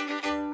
Thank you.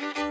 Thank you.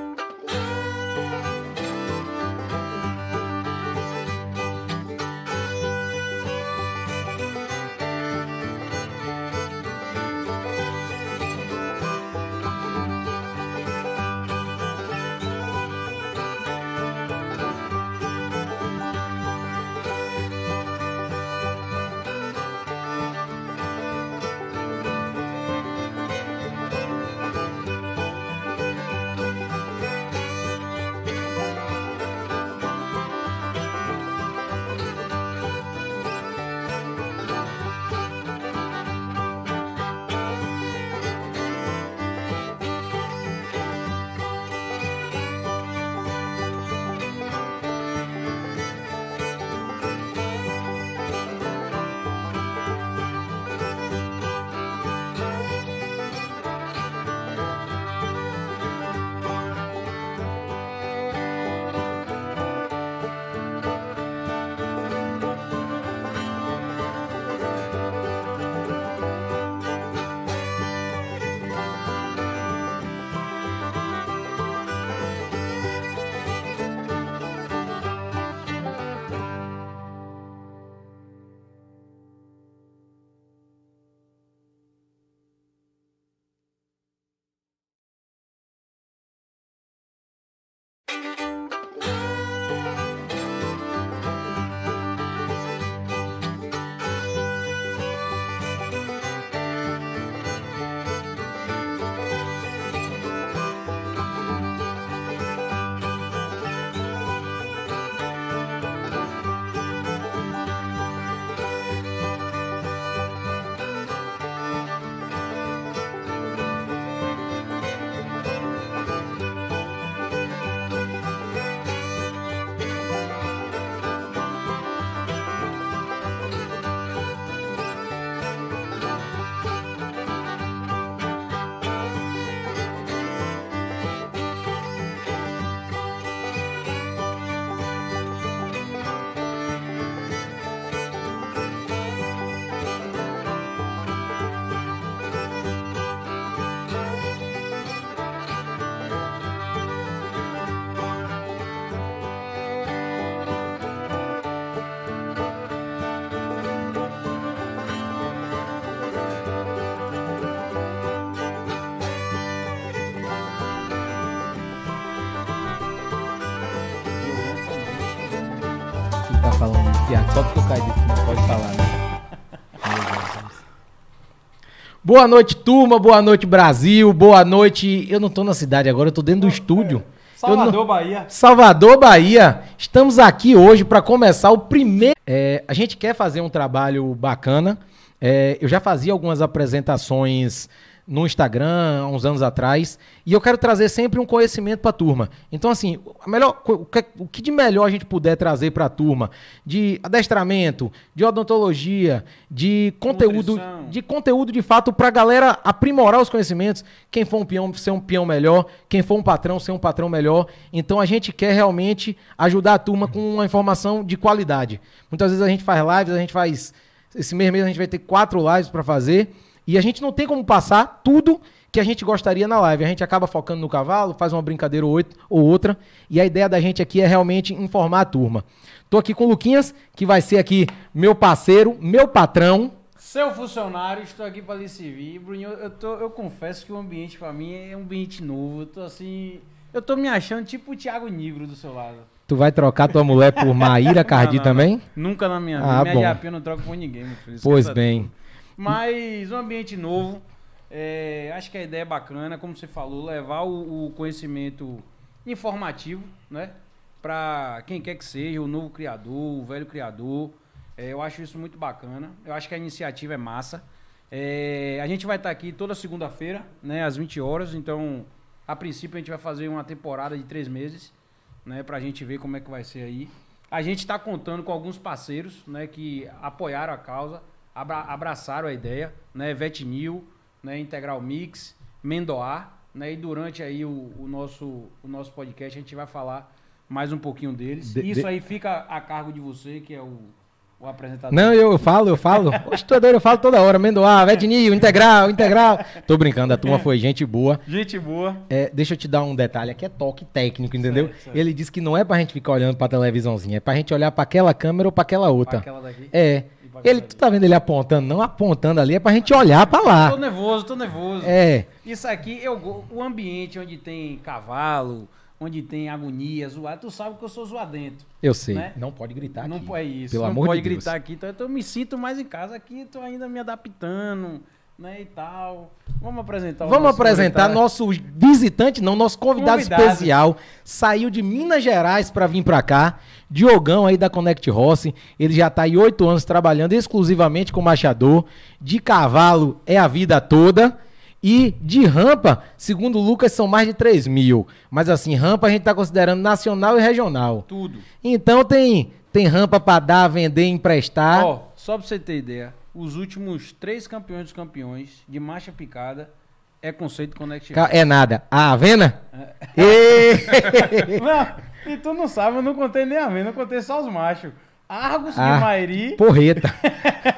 pode falar, né? Boa noite, turma. Boa noite, Brasil. Boa noite. Eu não tô na cidade agora, eu tô dentro do estúdio. É. Salvador, não... Bahia. Salvador, Bahia. Estamos aqui hoje para começar o primeiro. É, a gente quer fazer um trabalho bacana. É, eu já fazia algumas apresentações no Instagram, há uns anos atrás, e eu quero trazer sempre um conhecimento para a turma. Então, assim, a melhor, o, que, de melhor a gente puder trazer para a turma de adestramento, de odontologia, de conteúdo, Nutrição. de conteúdo de fato para a galera aprimorar os conhecimentos. Quem for um peão, ser um peão melhor. Quem for um patrão, ser um patrão melhor. Então, a gente quer realmente ajudar a turma com uma informação de qualidade. Muitas vezes a gente faz lives, a gente faz. Esse mês mesmo a gente vai ter quatro lives para fazer. E a gente não tem como passar tudo que a gente gostaria na live. A gente acaba focando no cavalo, faz uma brincadeira ou outra. E a ideia da gente aqui é realmente informar a turma. Tô aqui com o Luquinhas, que vai ser aqui meu parceiro, meu patrão. Seu funcionário, estou aqui para lhe servir. Bruninho, eu, tô, eu confesso que o ambiente para mim é um ambiente novo. Eu tô assim. Eu tô me achando tipo o Thiago Negro do seu lado. Tu vai trocar tua mulher por Maíra Cardi não, não, também? Nunca na minha ah, vida. Ah, minha bom. não troco por ninguém, meu filho. Pois bem. Tudo. Mas um ambiente novo. É, acho que a ideia é bacana, como você falou, levar o, o conhecimento informativo, né? Para quem quer que seja, o novo criador, o velho criador. É, eu acho isso muito bacana. Eu acho que a iniciativa é massa. É, a gente vai estar tá aqui toda segunda-feira, né? Às 20 horas. Então, a princípio, a gente vai fazer uma temporada de três meses, né? Para a gente ver como é que vai ser aí. A gente está contando com alguns parceiros, né? Que apoiaram a causa abra, abraçaram a ideia, né? Vetnil, né? Integral Mix, Mendoar, né? E durante aí o, o, nosso, o nosso podcast a gente vai falar mais um pouquinho deles. De, Isso de... aí fica a cargo de você, que é o, o apresentador. Não, eu falo, eu falo. Hoje é doido, eu falo toda hora. Mendoar, Vednil, integral, integral. Tô brincando, a turma foi gente boa. Gente boa. É, deixa eu te dar um detalhe aqui, é toque técnico, entendeu? Certo, certo. Ele disse que não é pra gente ficar olhando pra televisãozinha, é pra gente olhar pra aquela câmera ou pra aquela outra. Pra aquela daqui? É. Ele, tu tá vendo ele apontando, não? Apontando ali é pra gente olhar pra lá. Eu tô nervoso, tô nervoso. É. Isso aqui, eu, o ambiente onde tem cavalo, onde tem agonia, zoado, tu sabe que eu sou zoadento. Eu sei. Né? Não pode gritar aqui. Não é isso. Pelo não amor pode de gritar Deus. aqui. Então eu me sinto mais em casa aqui, tô ainda me adaptando né, e tal. Vamos apresentar o Vamos nosso apresentar convidado. nosso visitante, não, nosso convidado, convidado, especial. Saiu de Minas Gerais para vir para cá. Diogão aí da Connect Rossi. Ele já tá aí oito anos trabalhando exclusivamente com machador. De cavalo é a vida toda. E de rampa, segundo o Lucas, são mais de 3 mil. Mas assim, rampa a gente está considerando nacional e regional. Tudo. Então tem, tem rampa para dar, vender, emprestar. Ó, oh, só para você ter ideia, os últimos três campeões dos campeões de marcha picada é conceito é Connect. É nada. A Avena? É. não, e tu não sabe, eu não contei nem a Avena, eu contei só os machos. Argos ah, de Mairi. Porreta.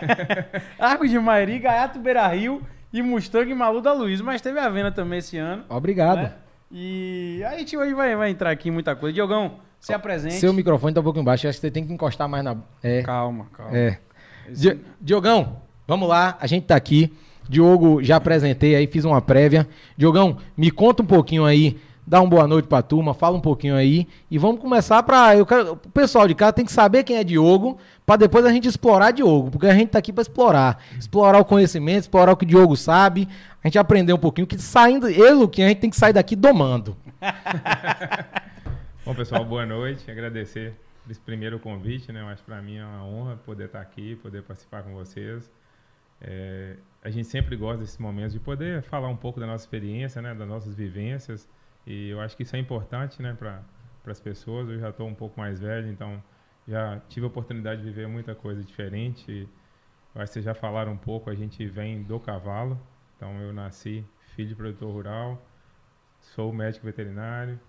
Argos de Mairi, Gaiato Beira Rio e Mustang Malu da Luiz. Mas teve a avena também esse ano. Obrigado. Né? E a gente hoje vai, vai entrar aqui muita coisa. Diogão, se apresente. Seu microfone tá um pouco embaixo, acho que você tem que encostar mais na. É. Calma, calma. É. Di Diogão, vamos lá, a gente tá aqui. Diogo, já apresentei aí, fiz uma prévia. Diogão, me conta um pouquinho aí, dá uma boa noite pra turma, fala um pouquinho aí e vamos começar pra... Eu quero, o pessoal de casa tem que saber quem é Diogo pra depois a gente explorar Diogo, porque a gente tá aqui pra explorar. Explorar o conhecimento, explorar o que Diogo sabe, a gente aprender um pouquinho, que saindo, eu que Luquinha, a gente tem que sair daqui domando. Bom, pessoal, boa noite. Agradecer esse primeiro convite, né? Mas para mim é uma honra poder estar tá aqui, poder participar com vocês. É, a gente sempre gosta desses momentos de poder falar um pouco da nossa experiência, né? Das nossas vivências. E eu acho que isso é importante, né? Para as pessoas. Eu já estou um pouco mais velho, então já tive a oportunidade de viver muita coisa diferente. Eu acho que vocês já falaram um pouco, a gente vem do cavalo. Então eu nasci filho de produtor rural, sou médico veterinário,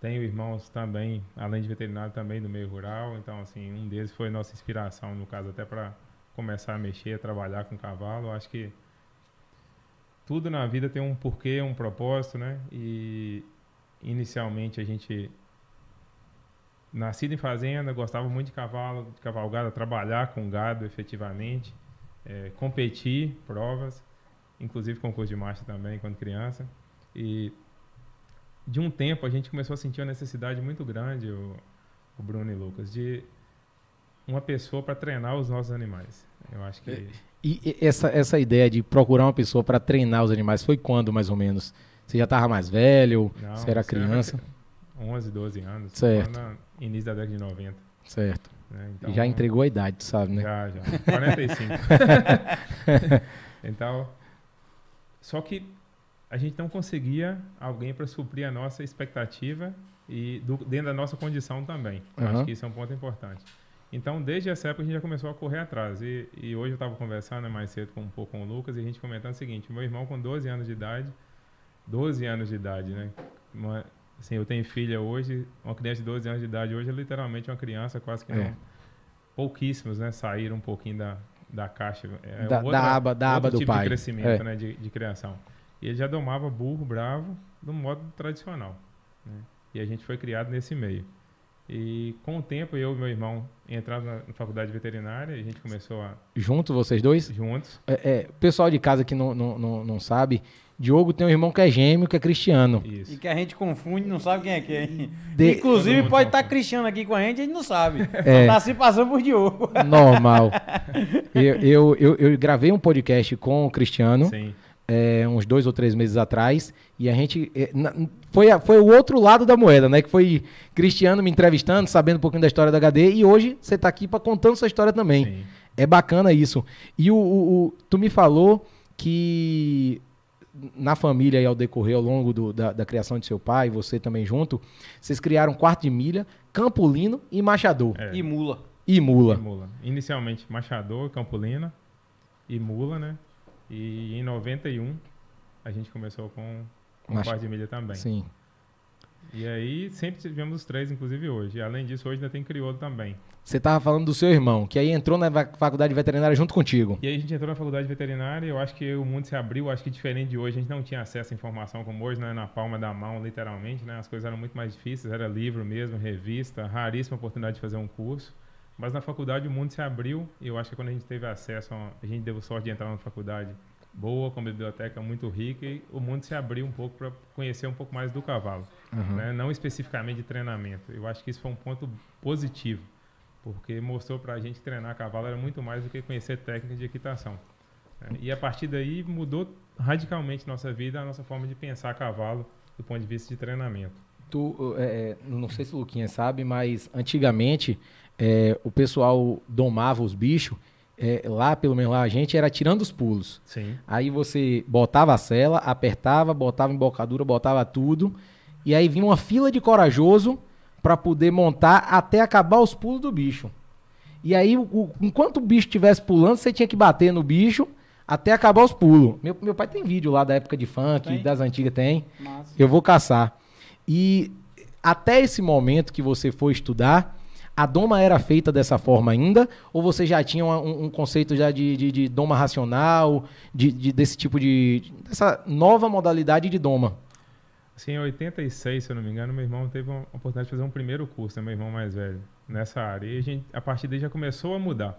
tenho irmãos também, além de veterinário, também do meio rural. Então, assim, um deles foi nossa inspiração, no caso, até para começar a mexer, a trabalhar com cavalo. acho que tudo na vida tem um porquê, um propósito, né? E inicialmente a gente nascido em fazenda, gostava muito de cavalo, de cavalgada, trabalhar com gado efetivamente, é, competir provas, inclusive concurso de marcha também quando criança. E de um tempo a gente começou a sentir uma necessidade muito grande, o, o Bruno e Lucas, de uma pessoa para treinar os nossos animais. Eu acho que. É, e, e essa, essa ideia de procurar uma pessoa para treinar os animais foi quando, mais ou menos? Você já estava mais velho? Não, você era criança? Era 11, 12 anos. Certo. início da década de 90. Certo. Né? Então, já entregou a idade, sabe, né? Já, já. 45. então, só que a gente não conseguia alguém para suprir a nossa expectativa e do, dentro da nossa condição também. Uhum. Acho que isso é um ponto importante. Então, desde essa época, a gente já começou a correr atrás. E, e hoje eu estava conversando né, mais cedo com, um pouco com o Lucas e a gente comentando o seguinte: meu irmão, com 12 anos de idade, 12 anos de idade, né? Uma, assim, eu tenho filha hoje, uma criança de 12 anos de idade hoje é literalmente uma criança quase que é. não. Pouquíssimos, né? Saíram um pouquinho da, da caixa. É da, outra, da aba, da aba do tipo pai. de crescimento, é. né? De, de criação. E ele já domava burro, bravo, do modo tradicional. Né? E a gente foi criado nesse meio. E com o tempo, eu e meu irmão entramos na, na faculdade veterinária e a gente começou a. Juntos, vocês dois? Juntos. É, é, pessoal de casa que não, não, não, não, sabe, Diogo tem um irmão que é gêmeo, que é cristiano. Isso. E que a gente confunde, não sabe quem é quem. De... Inclusive, pode estar tá cristiano aqui com a gente, a gente não sabe. É... Só tá se passando por Diogo. Normal. eu, eu, eu, eu, gravei um podcast com o Cristiano. Sim é, uns dois ou três meses atrás, e a gente. É, na, foi, a, foi o outro lado da moeda, né? Que foi Cristiano me entrevistando, sabendo um pouquinho da história da HD, e hoje você está aqui para contando sua história também. Sim. É bacana isso. E o, o, o, tu me falou que na família, ao decorrer, ao longo do, da, da, criação de seu pai, você também junto, vocês criaram quarto de milha, Campolino e Machador. É. E mula. E mula. E mula. Inicialmente Machador, Campolina e mula, né? E em 91 a gente começou com, com Mas, parte de mídia também. Sim. E aí sempre tivemos os três, inclusive hoje. E, além disso, hoje ainda tem crioulo também. Você estava falando do seu irmão, que aí entrou na faculdade veterinária junto contigo. E aí a gente entrou na faculdade veterinária e eu acho que o mundo se abriu, acho que diferente de hoje, a gente não tinha acesso à informação como hoje, né? na palma da mão, literalmente, né? As coisas eram muito mais difíceis, era livro mesmo, revista, raríssima oportunidade de fazer um curso. Mas na faculdade o mundo se abriu e eu acho que quando a gente teve acesso, a, a gente deu sorte de entrar numa faculdade boa, com uma biblioteca muito rica e o mundo se abriu um pouco para conhecer um pouco mais do cavalo, uhum. né? não especificamente de treinamento. Eu acho que isso foi um ponto positivo, porque mostrou para a gente treinar cavalo era muito mais do que conhecer técnicas de equitação. Né? E a partir daí mudou radicalmente nossa vida, a nossa forma de pensar cavalo do ponto de vista de treinamento. Tu, é, não sei se o Luquinha sabe, mas antigamente é, o pessoal domava os bichos, é, lá, pelo menos lá, a gente era tirando os pulos. Sim. Aí você botava a cela, apertava, botava embocadura, botava tudo. E aí vinha uma fila de corajoso para poder montar até acabar os pulos do bicho. E aí, o, enquanto o bicho estivesse pulando, você tinha que bater no bicho até acabar os pulos. Meu, meu pai tem vídeo lá da época de funk, tem? das antigas tem. Massa. Eu vou caçar. E até esse momento que você for estudar, a doma era feita dessa forma ainda? Ou você já tinha um, um conceito já de, de, de doma racional, de, de, desse tipo de. dessa nova modalidade de doma? Assim, em 86, se eu não me engano, meu irmão teve a oportunidade de fazer um primeiro curso, né, meu irmão mais velho, nessa área. E a, gente, a partir daí já começou a mudar,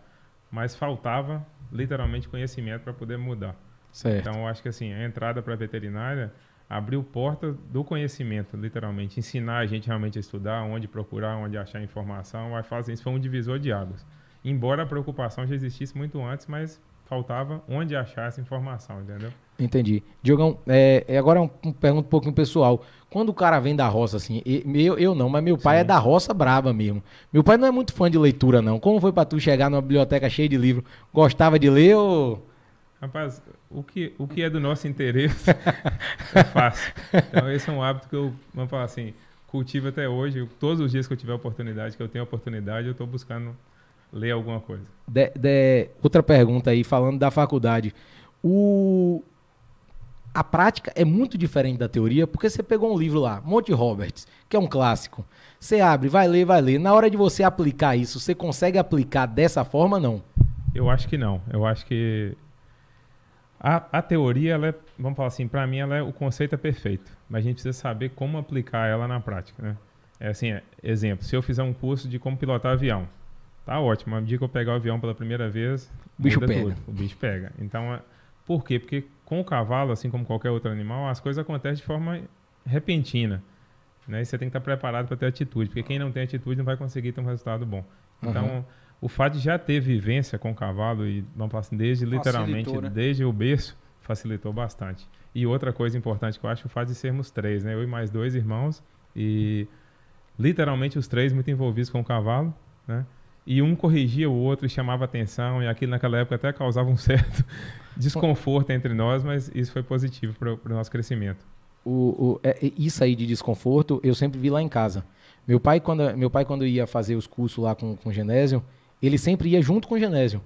mas faltava literalmente conhecimento para poder mudar. Certo. Então, eu acho que assim, a entrada para veterinária abriu porta do conhecimento, literalmente, ensinar a gente realmente a estudar, onde procurar, onde achar informação, vai fazer isso foi um divisor de águas. Embora a preocupação já existisse muito antes, mas faltava onde achar essa informação, entendeu? Entendi. Diogão, é, é agora um, um, pergunta um pouquinho pessoal. Quando o cara vem da roça, assim, eu, eu não, mas meu pai é Sim. é da roça brava mesmo. Meu pai não é muito fã de leitura, não. Como foi para tu chegar numa biblioteca cheia de livro? Gostava de ler ou... Rapaz, o que, o que é do nosso interesse, é fácil Então, esse é um hábito que eu, vamos falar assim, cultivo até hoje. todos os dias que eu tiver oportunidade, que eu tenho oportunidade, eu estou buscando ler alguma coisa. De, de, outra pergunta aí, falando da faculdade. O, a prática é muito diferente da teoria, porque você pegou um livro lá, Monte Roberts, que é um clássico. Você abre, vai ler, vai ler. Na hora de você aplicar isso, você consegue aplicar dessa forma, não? Eu acho que não. Eu acho que a, a teoria, ela é, vamos falar assim, para mim ela é, o conceito é perfeito, mas a gente precisa saber como aplicar ela na prática, né? É assim, é, exemplo, se eu fizer um curso de como pilotar avião, tá ótimo, a dia que eu pegar o avião pela primeira vez, o bicho pega. Tudo, o bicho pega. Então, é, por quê? Porque com o cavalo, assim como qualquer outro animal, as coisas acontecem de forma repentina. Né? E você tem que estar preparado para ter atitude, porque quem não tem atitude não vai conseguir ter um resultado bom. Então, uhum o fato de já ter vivência com o cavalo e vamos falar assim, desde literalmente né? desde o berço facilitou bastante. E outra coisa importante que eu acho o fato de sermos três, né? Eu e mais dois irmãos e literalmente os três muito envolvidos com o cavalo, né? E um corrigia o outro e chamava atenção e aquilo naquela época até causava um certo desconforto entre nós, mas isso foi positivo para o nosso crescimento. O, o, é, é, isso aí de desconforto eu sempre vi lá em casa. Meu pai, quando, meu pai, quando ia fazer os cursos lá com, com o Genésio, ele sempre ia junto com o Genésio.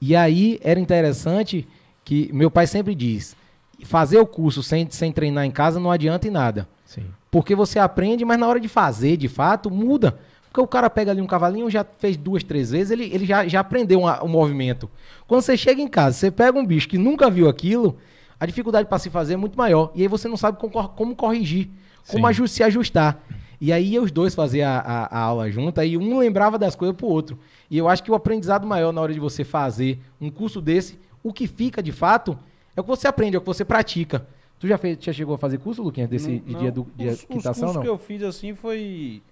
E aí era interessante que meu pai sempre diz: fazer o curso sem, sem treinar em casa não adianta em nada. Sim. Porque você aprende, mas na hora de fazer, de fato, muda. Porque o cara pega ali um cavalinho, já fez duas, três vezes, ele, ele já, já aprendeu o um movimento. Quando você chega em casa, você pega um bicho que nunca viu aquilo, a dificuldade para se fazer é muito maior. E aí você não sabe como, como corrigir, como se ajustar. E aí os dois faziam a, a, aula junta e um lembrava das coisas pro outro. E eu acho que o aprendizado maior na hora de você fazer um curso desse, o que fica de fato, é o que você aprende, é o que você pratica. Tu já, fez, já chegou a fazer curso, Luquinhas, desse não, não. dia do dia os, quitação, os O que eu fiz assim foi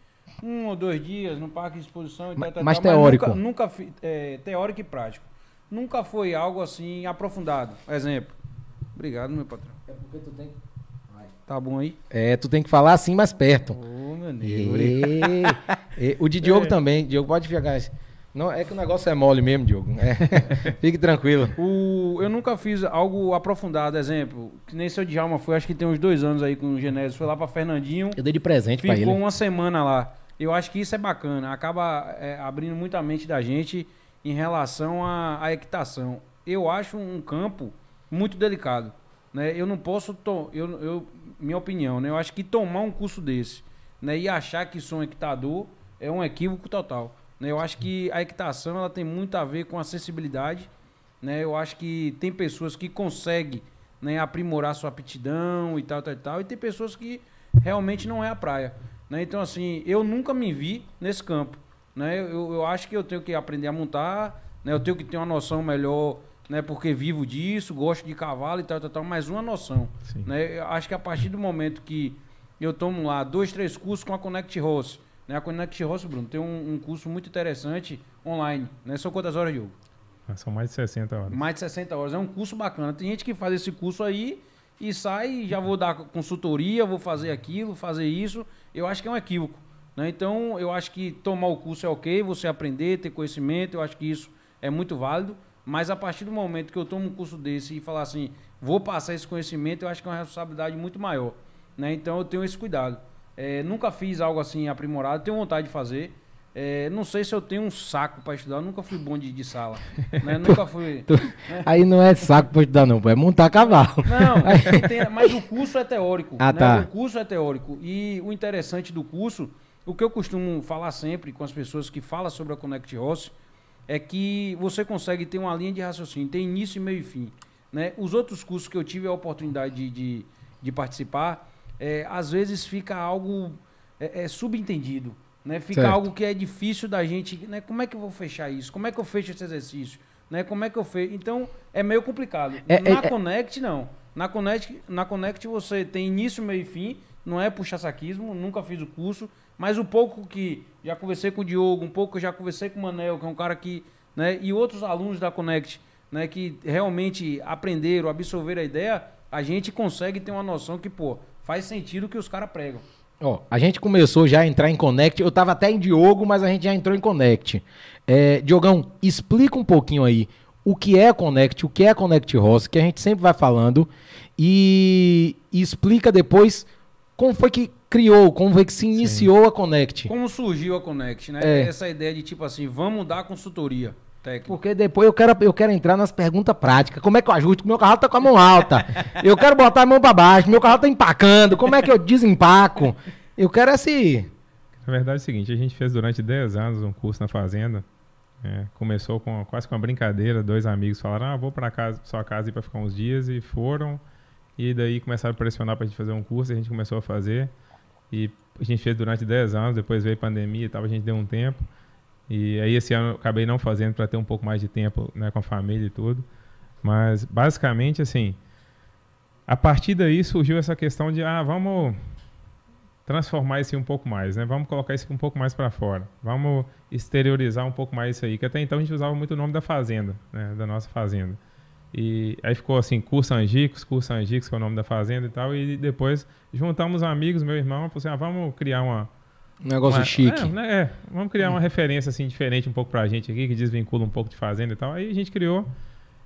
um ou dois dias no parque de exposição e mas, tal, mas teórico. Mas nunca, nunca é, teórico e prático. Nunca foi algo assim aprofundado. Exemplo. Obrigado, meu patrão. É porque tu tem Tá bom aí? É, tu tem que falar assim, mais perto. Ô, meu deus E... e... o de Diogo é. também. Diogo, pode ficar. Não, é que o negócio é mole mesmo, Diogo. É. Fique tranquilo. O, eu nunca fiz algo aprofundado, exemplo, que nem seu Djalma foi, acho que tem uns dois anos aí com o Genésio. Foi lá para Fernandinho. Eu dei de presente para ele. Ficou uma semana lá. Eu acho que isso é bacana. Acaba é, abrindo muito a mente da gente em relação à, à equitação. Eu acho um campo muito delicado. Né? Eu não posso. To... Eu, eu minha opinião, né? Eu acho que tomar um curso desse né, e achar que sou um equitador é um equívoco total. Né? Eu acho que a equitação ela tem muito a ver com a sensibilidade. Né? Eu acho que tem pessoas que conseguem né, aprimorar sua aptidão e tal, tal, tal, e tem pessoas que realmente não é a praia. Né? Então, assim, eu nunca me vi nesse campo. Né? Eu, eu acho que eu tenho que aprender a montar, né? eu tenho que ter uma noção melhor né? Porque vivo disso, gosto de cavalo e tal, tal, tal, mas uma noção. Sim. Né? Eu acho que a partir do momento que eu tomo lá dois, três cursos com a Connect Horse, né? A Connect Horse, Bruno, tem um, um curso muito interessante online, né? São quantas horas, Diogo? Ah, são mais de 60 horas. Mais de 60 horas. É um curso bacana. Tem gente que faz esse curso aí e sai, já vou dar consultoria, vou fazer aquilo, fazer isso. Eu acho que é um equívoco. Né? Então, eu acho que tomar o curso é ok, você aprender, ter conhecimento, eu acho que isso é muito válido. Mas a partir do momento que eu tomo um curso desse e falar assim, vou passar esse conhecimento, eu acho que é uma responsabilidade muito maior. Né? Então eu tenho esse cuidado. É, nunca fiz algo assim aprimorado, tenho vontade de fazer. É, não sei se eu tenho um saco para estudar, eu nunca fui bom de, de sala. Né? nunca fui. Tu, né? Aí não é saco para estudar, não, é montar cavalo. Não, tem, mas o curso é teórico. Ah, né? tá. O curso é teórico. E o interessante do curso, o que eu costumo falar sempre com as pessoas que falam sobre a Connect Horse, é que você consegue ter uma linha de raciocínio, tem início, meio e fim. Né? Os outros cursos que eu tive a oportunidade de, de, de participar, é, às vezes fica algo é, é subentendido. Né? Fica certo. algo que é difícil da gente. Né? Como é que eu vou fechar isso? Como é que eu fecho esse exercício? Né? Como é que eu fecho? Então, é meio complicado. É, é, na é. Connect, não. Na Connect, na Connect você tem início, meio e fim. Não é puxa saquismo, nunca fiz o curso. Mas o um pouco que já conversei com o Diogo, um pouco que já conversei com o Manel, que é um cara que. Né, e outros alunos da Connect, né, que realmente aprenderam, absorveram a ideia, a gente consegue ter uma noção que, pô, faz sentido o que os caras pregam. Ó, a gente começou já a entrar em Connect. Eu tava até em Diogo, mas a gente já entrou em Connect. É, Diogão, explica um pouquinho aí o que é Connect, o que é Connect Ross, que a gente sempre vai falando. E, e explica depois como foi que criou, como é que se iniciou Sim. a Connect. Como surgiu a Connect, né? É. Essa ideia de tipo assim, vamos dar consultoria. Técnica. Porque depois eu quero, eu quero entrar nas perguntas práticas. Como é que eu ajusto? Meu carro tá com a mão alta. eu quero botar a mão para baixo. Meu carro tá empacando. Como é que eu desempaco? Eu quero esse. Na verdade é o seguinte: a gente fez durante 10 anos um curso na Fazenda. É, começou com quase com uma brincadeira. Dois amigos falaram: ah, vou para casa, sua casa para ficar uns dias. E foram. E daí começaram a pressionar para a gente fazer um curso. E a gente começou a fazer. E a gente fez durante 10 anos, depois veio pandemia e tal, a gente deu um tempo. E aí esse ano eu acabei não fazendo para ter um pouco mais de tempo né, com a família e tudo. Mas basicamente assim, a partir daí surgiu essa questão de ah, vamos transformar isso um pouco mais, né? Vamos colocar isso um pouco mais para fora. Vamos exteriorizar um pouco mais isso aí, que até então a gente usava muito o nome da fazenda, né, da nossa fazenda. E aí ficou assim, curso Angicos, curso Angicos, que é o nome da fazenda e tal. E depois juntamos amigos, meu irmão, falou assim, ah, vamos criar uma... Um negócio uma, chique. É, né, é, vamos criar uma referência assim diferente um pouco pra gente aqui, que desvincula um pouco de fazenda e tal. Aí a gente criou,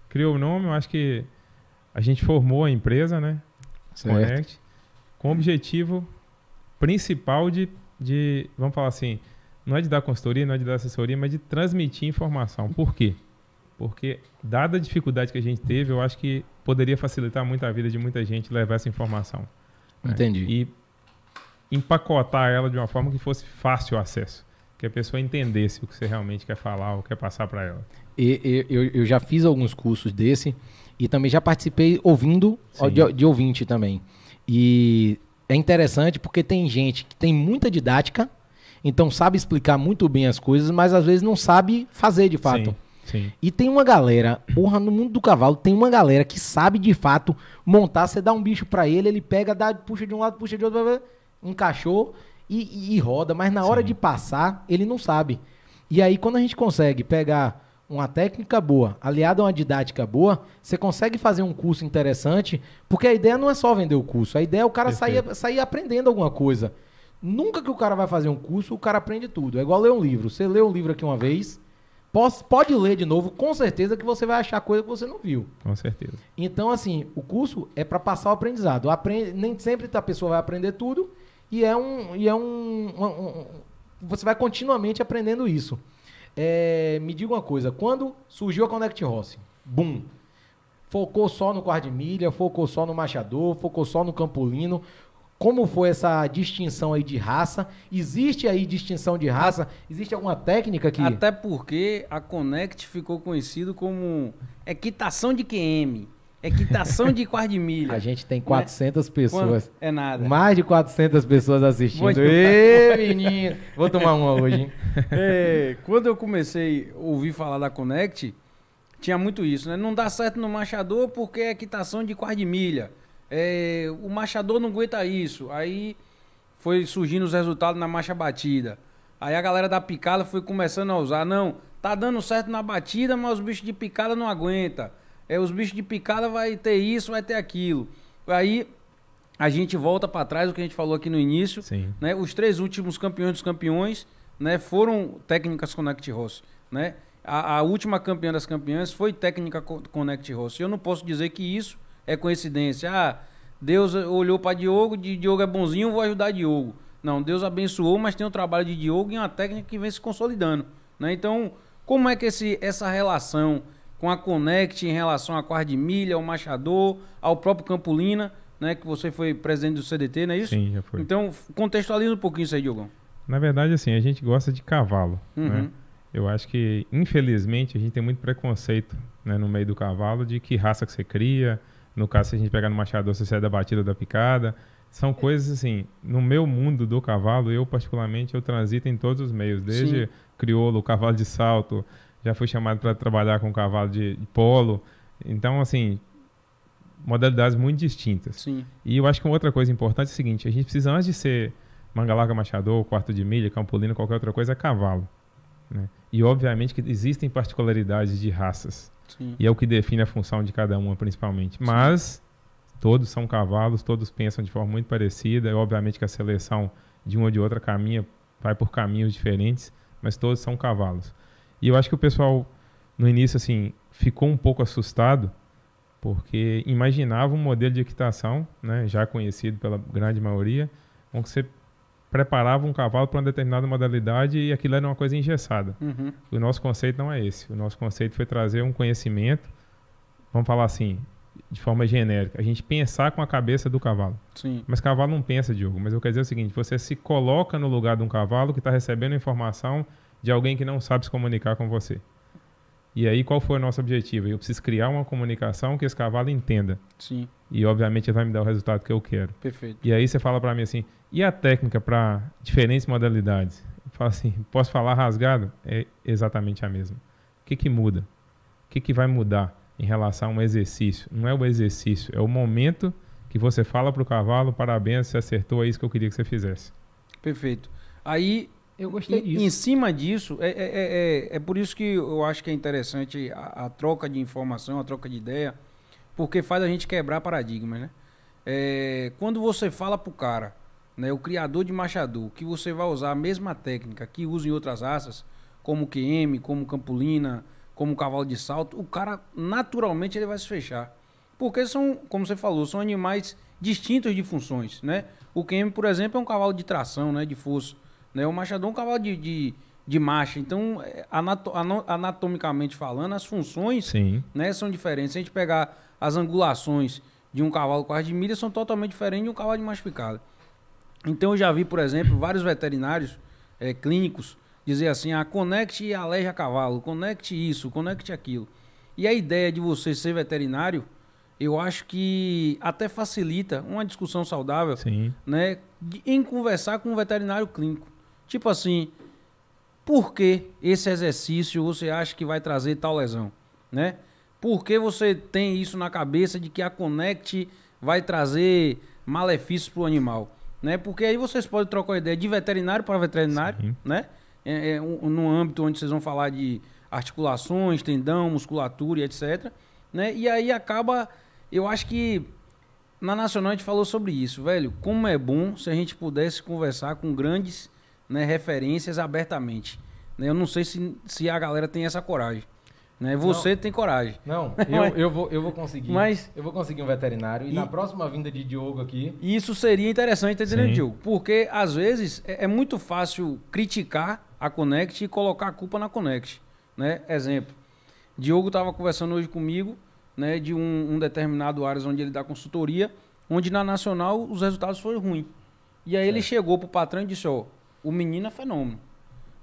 criou o nome, eu acho que a gente formou a empresa, né? Certo. Connect, com o objetivo principal de, de, vamos falar assim, não é de dar consultoria, não é de dar assessoria, mas de transmitir informação. Por quê? porque, dada a dificuldade que a gente teve, eu acho que poderia facilitar muito a vida de muita gente levar essa informação. Né? Entendi. Né? E empacotar ela de uma forma que fosse fácil o acesso, que a pessoa entendesse o que você realmente quer falar ou quer passar para ela. E, eu, eu já fiz alguns cursos desse e também já participei ouvindo de, de ouvinte também. E é interessante porque tem gente que tem muita didática, então sabe explicar muito bem as coisas, mas às vezes não sabe fazer de fato. Sim. E tem uma galera, porra, no mundo do cavalo, tem uma galera que sabe de fato montar. Você dá um bicho para ele, ele pega, dá, puxa de um lado, puxa de outro, encaixou e, e, e, roda. Mas na hora Sim. de passar, ele não sabe. E aí, quando a gente consegue pegar uma técnica boa, aliada a uma didática boa, você consegue fazer um curso interessante, porque a ideia não é só vender o curso, a ideia é o cara sair, sair aprendendo alguma coisa. Nunca que o cara vai fazer um curso, o cara aprende tudo. É igual ler um livro. Você lê um livro aqui uma vez, pode ler de novo, com certeza que você vai achar coisa que você não viu. Com certeza. Então, assim, o curso é para passar o aprendizado. Aprende, nem sempre a pessoa vai aprender tudo e é um. E é um, um, um você vai continuamente aprendendo isso. É, me diga uma coisa, quando surgiu a Connect Rossi, boom, focou só no quarto de milha, focou só no machador, focou só no campolino, como foi essa distinção aí de raça? Existe aí distinção de raça? Existe alguma técnica que. Até porque a Connect ficou conhecido como equitação de QM. Equitação de quarto de milha. A gente tem 400 né? pessoas. É nada. Mais de 400 pessoas assistindo. Ê, menino! Vou tomar uma hoje, hein? É, quando eu comecei a ouvir falar da Connect, tinha muito isso, né? Não dá certo no machador porque é equitação de quarto de milha é, o machador não aguenta isso. Aí foi surgindo os resultados na marcha batida. Aí a galera da picada foi começando a usar. Não, tá dando certo na batida, mas os bichos de picada não aguenta. É, os bichos de picada vai ter isso, vai ter aquilo. Aí a gente volta para trás o que a gente falou aqui no início. Sim. Né? Os três últimos campeões dos campeões né, foram técnicas Connect Horse. Né? A, a última campeã das campeãs foi técnica Connect Horse. Eu não posso dizer que isso é coincidência. Ah, Deus olhou para Diogo, Diogo é bonzinho, vou ajudar Diogo. Não, Deus abençoou, mas tem o trabalho de Diogo e uma técnica que vem se consolidando. Né? Então, como é que esse, essa relação com a Connect em relação à Quarta de Milha, ao Machador, ao próprio Campolina, né, que você foi presidente do CDT, não é isso? Sim, já foi. Então, contextualiza um pouquinho isso aí, Diogão. Na verdade, assim, a gente gosta de cavalo, né? uhum. né? Eu acho que, infelizmente, a gente tem muito preconceito né, no meio do cavalo de que raça que você cria, no caso, se a gente pegar no machado, você sai da batida da picada. São coisas assim, no meu mundo do cavalo, eu particularmente, eu transito em todos os meios, desde Sim. crioulo, cavalo de salto, já fui chamado para trabalhar com cavalo de, de polo. Então, assim, modalidades muito distintas. Sim. E eu acho que uma outra coisa importante é o seguinte: a gente precisa, antes de ser manga larga machador, quarto de milha, campolino, qualquer outra coisa, é cavalo. Né? E obviamente que existem particularidades de raças. Sim. E é o que define a função de cada uma, principalmente. Sim. Mas todos são cavalos, todos pensam de forma muito parecida. E é obviamente que a seleção de uma ou de outra caminha, vai por caminhos diferentes, mas todos são cavalos. E eu acho que o pessoal, no início, assim, ficou um pouco assustado, porque imaginava um modelo de equitação, né, já conhecido pela grande maioria, onde você preparava um cavalo para uma determinada modalidade e aquilo era uma coisa engessada. Uhum. O nosso conceito não é esse. O nosso conceito foi trazer um conhecimento, vamos falar assim, de forma genérica. A gente pensar com a cabeça do cavalo. Sim. Mas cavalo não pensa, Diogo. Mas eu quero dizer o seguinte: você se coloca no lugar de um cavalo que está recebendo informação de alguém que não sabe se comunicar com você. E aí, qual foi o nosso objetivo? Eu preciso criar uma comunicação que esse cavalo entenda. Sim. E, obviamente, ele vai me dar o resultado que eu quero. Perfeito. E aí, você fala para mim assim: e a técnica para diferentes modalidades? Fala assim, posso falar rasgado? É exatamente a mesma. O que, que muda? O que, que vai mudar em relação a um exercício? Não é o exercício, é o momento que você fala para o cavalo, parabéns, você acertou, é isso que eu queria que você fizesse. Perfeito. Aí, eu gostei disso. em cima disso, é, é, é, é por isso que eu acho que é interessante a, a, troca de informação, a troca de ideia, porque faz a gente quebrar paradigmas, né? É, quando você fala para o cara, né, o criador de machador, que você vai usar a mesma técnica que usa em outras raças, como QM, como Campolina, como cavalo de salto, o cara naturalmente ele vai se fechar. Porque são, como você falou, são animais distintos de funções, né? O QM, por exemplo, é um cavalo de tração, né, de força, né? O machador é um cavalo de, de, de marcha. Então, é, anato, anatomicamente falando, as funções, Sim. né, são diferentes. Se a gente pegar as angulações de um cavalo com de milha são totalmente diferentes de um cavalo de mais então eu já vi, por exemplo, vários veterinários é, clínicos dizer assim, ah, conecte a cavalo, conecte isso, conecte aquilo. E a ideia de você ser veterinário, eu acho que até facilita uma discussão saudável, Sim. né, em conversar com um veterinário clínico. Tipo assim, por que esse exercício você acha que vai trazer tal lesão, né? Por que você tem isso na cabeça de que a conecte vai trazer malefícios para o animal? né? Porque aí vocês podem trocar ideia de veterinário para veterinário, Sim. né? É, é, um, âmbito onde vocês vão falar de articulações, tendão, musculatura e etc. Né? E aí acaba, eu acho que na Nacional a gente falou sobre isso, velho. Como é bom se a gente pudesse conversar com grandes né, referências abertamente. Né? Eu não sei se, se a galera tem essa coragem. Né? Você não, tem coragem. Não, eu, eu, vou, eu vou conseguir. Mas, eu vou conseguir um veterinário. E, e na próxima vinda de Diogo aqui. Isso seria interessante, tá entendeu, Diogo? Porque às vezes é, é, muito fácil criticar a Connect e colocar a culpa na Connect. Né? Exemplo. Diogo estava conversando hoje comigo né, de um, um determinado área onde ele dá consultoria, onde na Nacional os resultados foram ruins. E aí certo. ele chegou pro patrão e disse: Ó, o menino é fenômeno.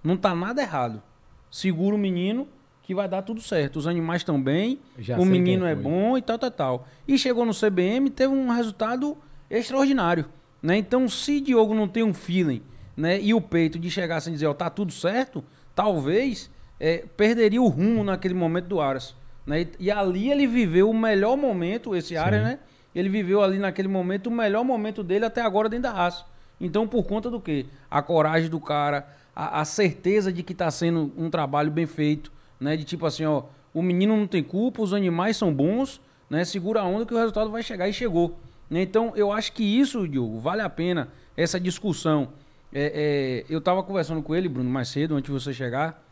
Não tá nada errado. Segura o menino que vai dar tudo certo. Os animais estão bem, Já o menino é bom e tal, tal, tal. E chegou no CBM, teve um resultado extraordinário. Né? Então, se Diogo não tem um feeling né, e o peito de chegar sem assim dizer, ó, oh, tá tudo certo, talvez é, perderia o rumo naquele momento do Aras. Né? E, e, ali ele viveu o melhor momento, esse Aras, né? Ele viveu ali naquele momento o melhor momento dele até agora dentro da raça. Então, por conta do quê? A coragem do cara, a, a certeza de que está sendo um trabalho bem feito, né? De tipo assim, ó, o menino não tem culpa, os animais são bons, né? Segura a onda que o resultado vai chegar e chegou. Né? Então, eu acho que isso, Diogo, vale a pena essa discussão. É, é, eu estava conversando com ele, Bruno, mais cedo, antes de você chegar,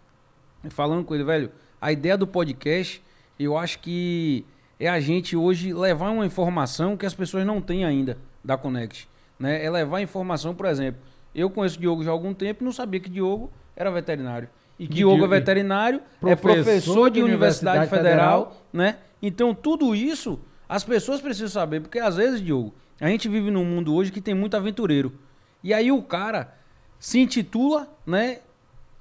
falando com ele, velho, a ideia do podcast, eu acho que é a gente hoje levar uma informação que as pessoas não têm ainda da Connect. Né? É levar informação, por exemplo, eu conheço o Diogo já há algum tempo e não sabia que Diogo era veterinário. E Diogo é veterinário, é professor é professor de, Universidade, Universidade Federal, Federal, né? Então tudo isso as pessoas precisam saber, porque às vezes, Diogo, a gente vive num mundo hoje que tem muito aventureiro. E aí o cara se intitula, né?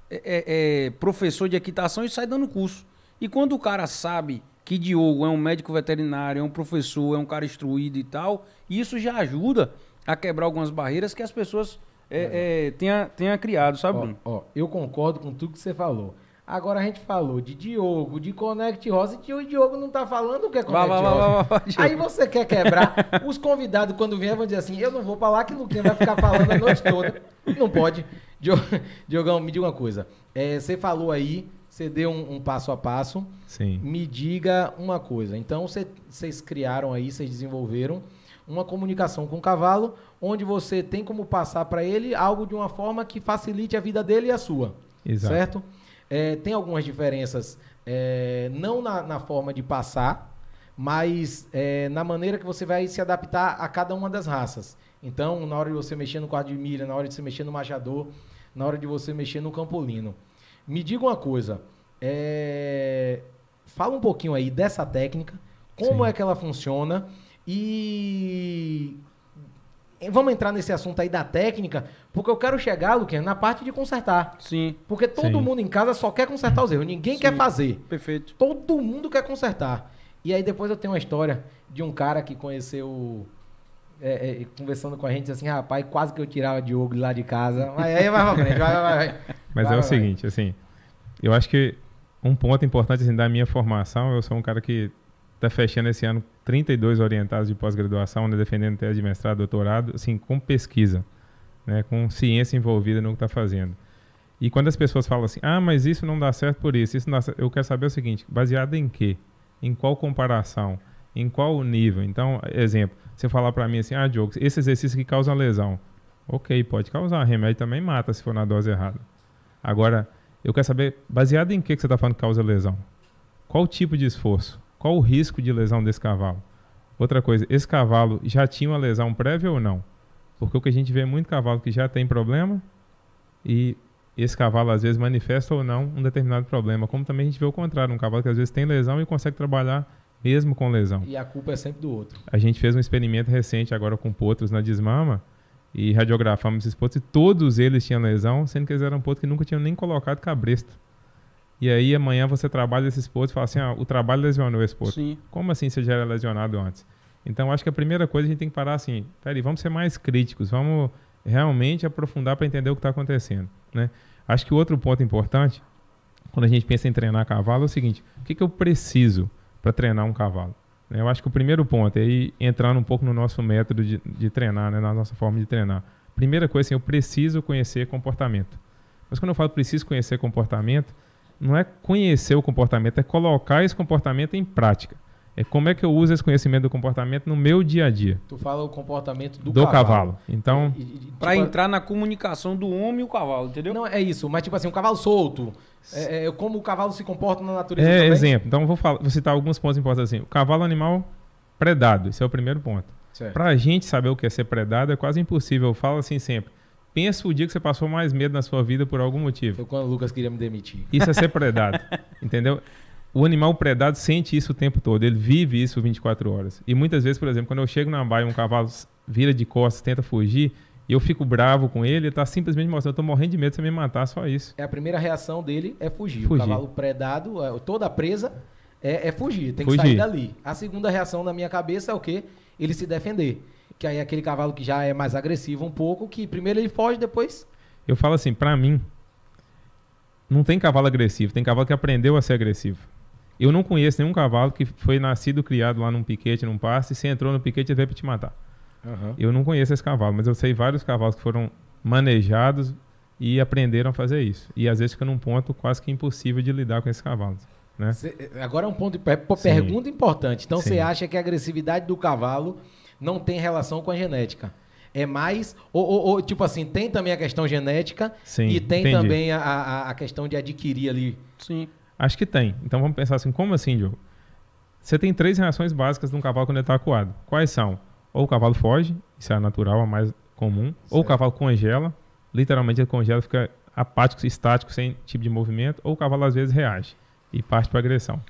É, é, é, professor de equitação e sai dando curso. E quando o cara sabe que Diogo é um médico veterinário, é um professor, é um cara instruído e tal, isso já ajuda a quebrar algumas barreiras que as pessoas é, é, tenha, tenha criado, sabe, ó, Bruno? Ó, eu concordo com tudo que você falou. Agora a gente falou de Diogo, de Connect Rosa, e o Diogo não tá falando o que é Connect vai, Rosa. Vai, vai, Aí você quer quebrar. Os convidados, quando vier, vão dizer assim: eu não vou falar que Luquinha vai ficar falando a noite toda. Não pode. Diogão, me diga uma coisa. É, você falou aí, você deu um, um, passo a passo. Sim. Me diga uma coisa. Então, vocês criaram aí, vocês desenvolveram uma comunicação com o cavalo, onde você tem como passar para ele algo de uma forma que facilite a vida dele e a sua. Exato. Certo? É, tem algumas diferenças, é, não na, na, forma de passar, mas é, na maneira que você vai se adaptar a cada uma das raças. Então, na hora de você mexer no quadro de milha, na hora de você mexer no machador, na hora de você mexer no campolino. Me diga uma coisa, é, fala um pouquinho aí dessa técnica, como Sim. é que ela funciona e eh, vamos entrar nesse assunto aí da técnica, porque eu quero chegar, Luquinha, na parte de consertar. Sim. Porque todo Sim. mundo em casa só quer consertar os erros, ninguém Sim. quer fazer. Perfeito. Todo mundo quer consertar. E aí depois eu tenho uma história de um cara que conheceu é, é, conversando com a gente, assim, rapaz, quase que eu tirava o Diogo lá de casa. Mas aí vai pra frente, vai, vai, vai. Mas vai, é o seguinte, assim, eu acho que um ponto importante assim, da minha formação, eu sou um cara que está fechando esse ano 32 orientados de pós-graduação, né, defendendo tese de mestrado, doutorado, assim, com pesquisa, né, com ciência envolvida no que está fazendo. E quando as pessoas falam assim, ah, mas isso não dá certo por isso, isso não dá certo, eu quero saber o seguinte, baseado em quê? Em qual comparação? Em qual nível? Então, exemplo, você falar para mim assim, ah, Diogo, esse exercício que causa lesão. Ok, pode causar, remédio também mata se for na dose errada. Agora, eu quero saber, baseado em quê que você está falando que causa lesão? Qual tipo de esforço? Qual o risco de lesão desse cavalo? Outra coisa, esse cavalo já tinha uma lesão prévia ou não? Porque o que a gente vê é muito cavalo que já tem problema e esse cavalo às vezes manifesta ou não um determinado problema. Como também a gente vê o contrário, um cavalo que às vezes tem lesão e consegue trabalhar mesmo com lesão. E a culpa é sempre do outro. A gente fez um experimento recente agora com potros na desmama e radiografamos esses potros e todos eles tinham lesão, sendo que eles eram potros que nunca tinham nem colocado cabresto. E aí amanhã você trabalha esse esposo e fala assim, ah, o trabalho lesionou esse esposo. Sim. Como assim você já era lesionado antes? Então acho que a primeira coisa a gente tem que parar assim, peraí, vamos ser mais críticos, vamos realmente aprofundar para entender o que está acontecendo, né? Acho que outro ponto importante, quando a gente pensa em treinar cavalo, é o seguinte, o que, que eu preciso para treinar um cavalo? Né, eu acho que o primeiro ponto, aí é entrando um pouco no nosso método de, de treinar, né? na nossa forma de treinar. Primeira coisa, assim, eu preciso conhecer comportamento. Mas quando eu falo preciso conhecer comportamento, não é conhecer o comportamento, é colocar esse comportamento em prática. É como é que eu uso esse conhecimento do comportamento no meu dia a dia. Tu fala o comportamento do, do cavalo. cavalo. Então, para tipo, entrar na comunicação do homem e o cavalo, entendeu? Não é isso, mas tipo assim, um cavalo solto, é, é como o cavalo se comporta na natureza. É também. exemplo. Então vou, falar, vou citar alguns pontos importantes assim. O cavalo é animal predado, esse é o primeiro ponto. Para a gente saber o que é ser predado é quase impossível. Eu falo assim sempre. Pensa o dia que você passou mais medo na sua vida por algum motivo. Foi quando o Lucas queria me demitir. Isso é ser predado, entendeu? O animal predado sente isso o tempo todo, ele vive isso 24 horas. E muitas vezes, por exemplo, quando eu chego na baia um cavalo vira de costas, tenta fugir, e eu fico bravo com ele, ele tá simplesmente mostrando, eu tô morrendo de medo de você me matar, só isso. É a primeira reação dele é fugir. fugir. O cavalo predado, é, toda presa, é, é fugir, tem que sair dali. A segunda reação na minha cabeça é o quê? Ele se defender que aí é aquele cavalo que já é mais agressivo um pouco, que primeiro ele foge, depois. Eu falo assim, para mim, não tem cavalo agressivo, tem cavalo que aprendeu a ser agressivo. Eu não conheço nenhum cavalo que foi nascido, criado lá num piquete, num passe, e se entrou no piquete e veio pra te matar. Uhum. Eu não conheço esse cavalo, mas eu sei vários cavalos que foram manejados e aprenderam a fazer isso. E às vezes fica num ponto quase que impossível de lidar com esses cavalos. Né? Cê, agora é um ponto de pergunta importante. Então você acha que a agressividade do cavalo não tem relação com a genética. É mais. Ou, ou, ou tipo assim, tem também a questão genética Sim, e tem entendi. também a, a, a, questão de adquirir ali. Sim. Acho que tem. Então vamos pensar assim: como assim, Diogo? Você tem três reações básicas de um cavalo quando ele está acuado. Quais são? Ou o cavalo foge, isso é a natural, a mais comum. Certo. Ou o cavalo congela, literalmente ele congela, fica apático, estático, sem tipo de movimento. Ou o cavalo às vezes reage e parte para agressão.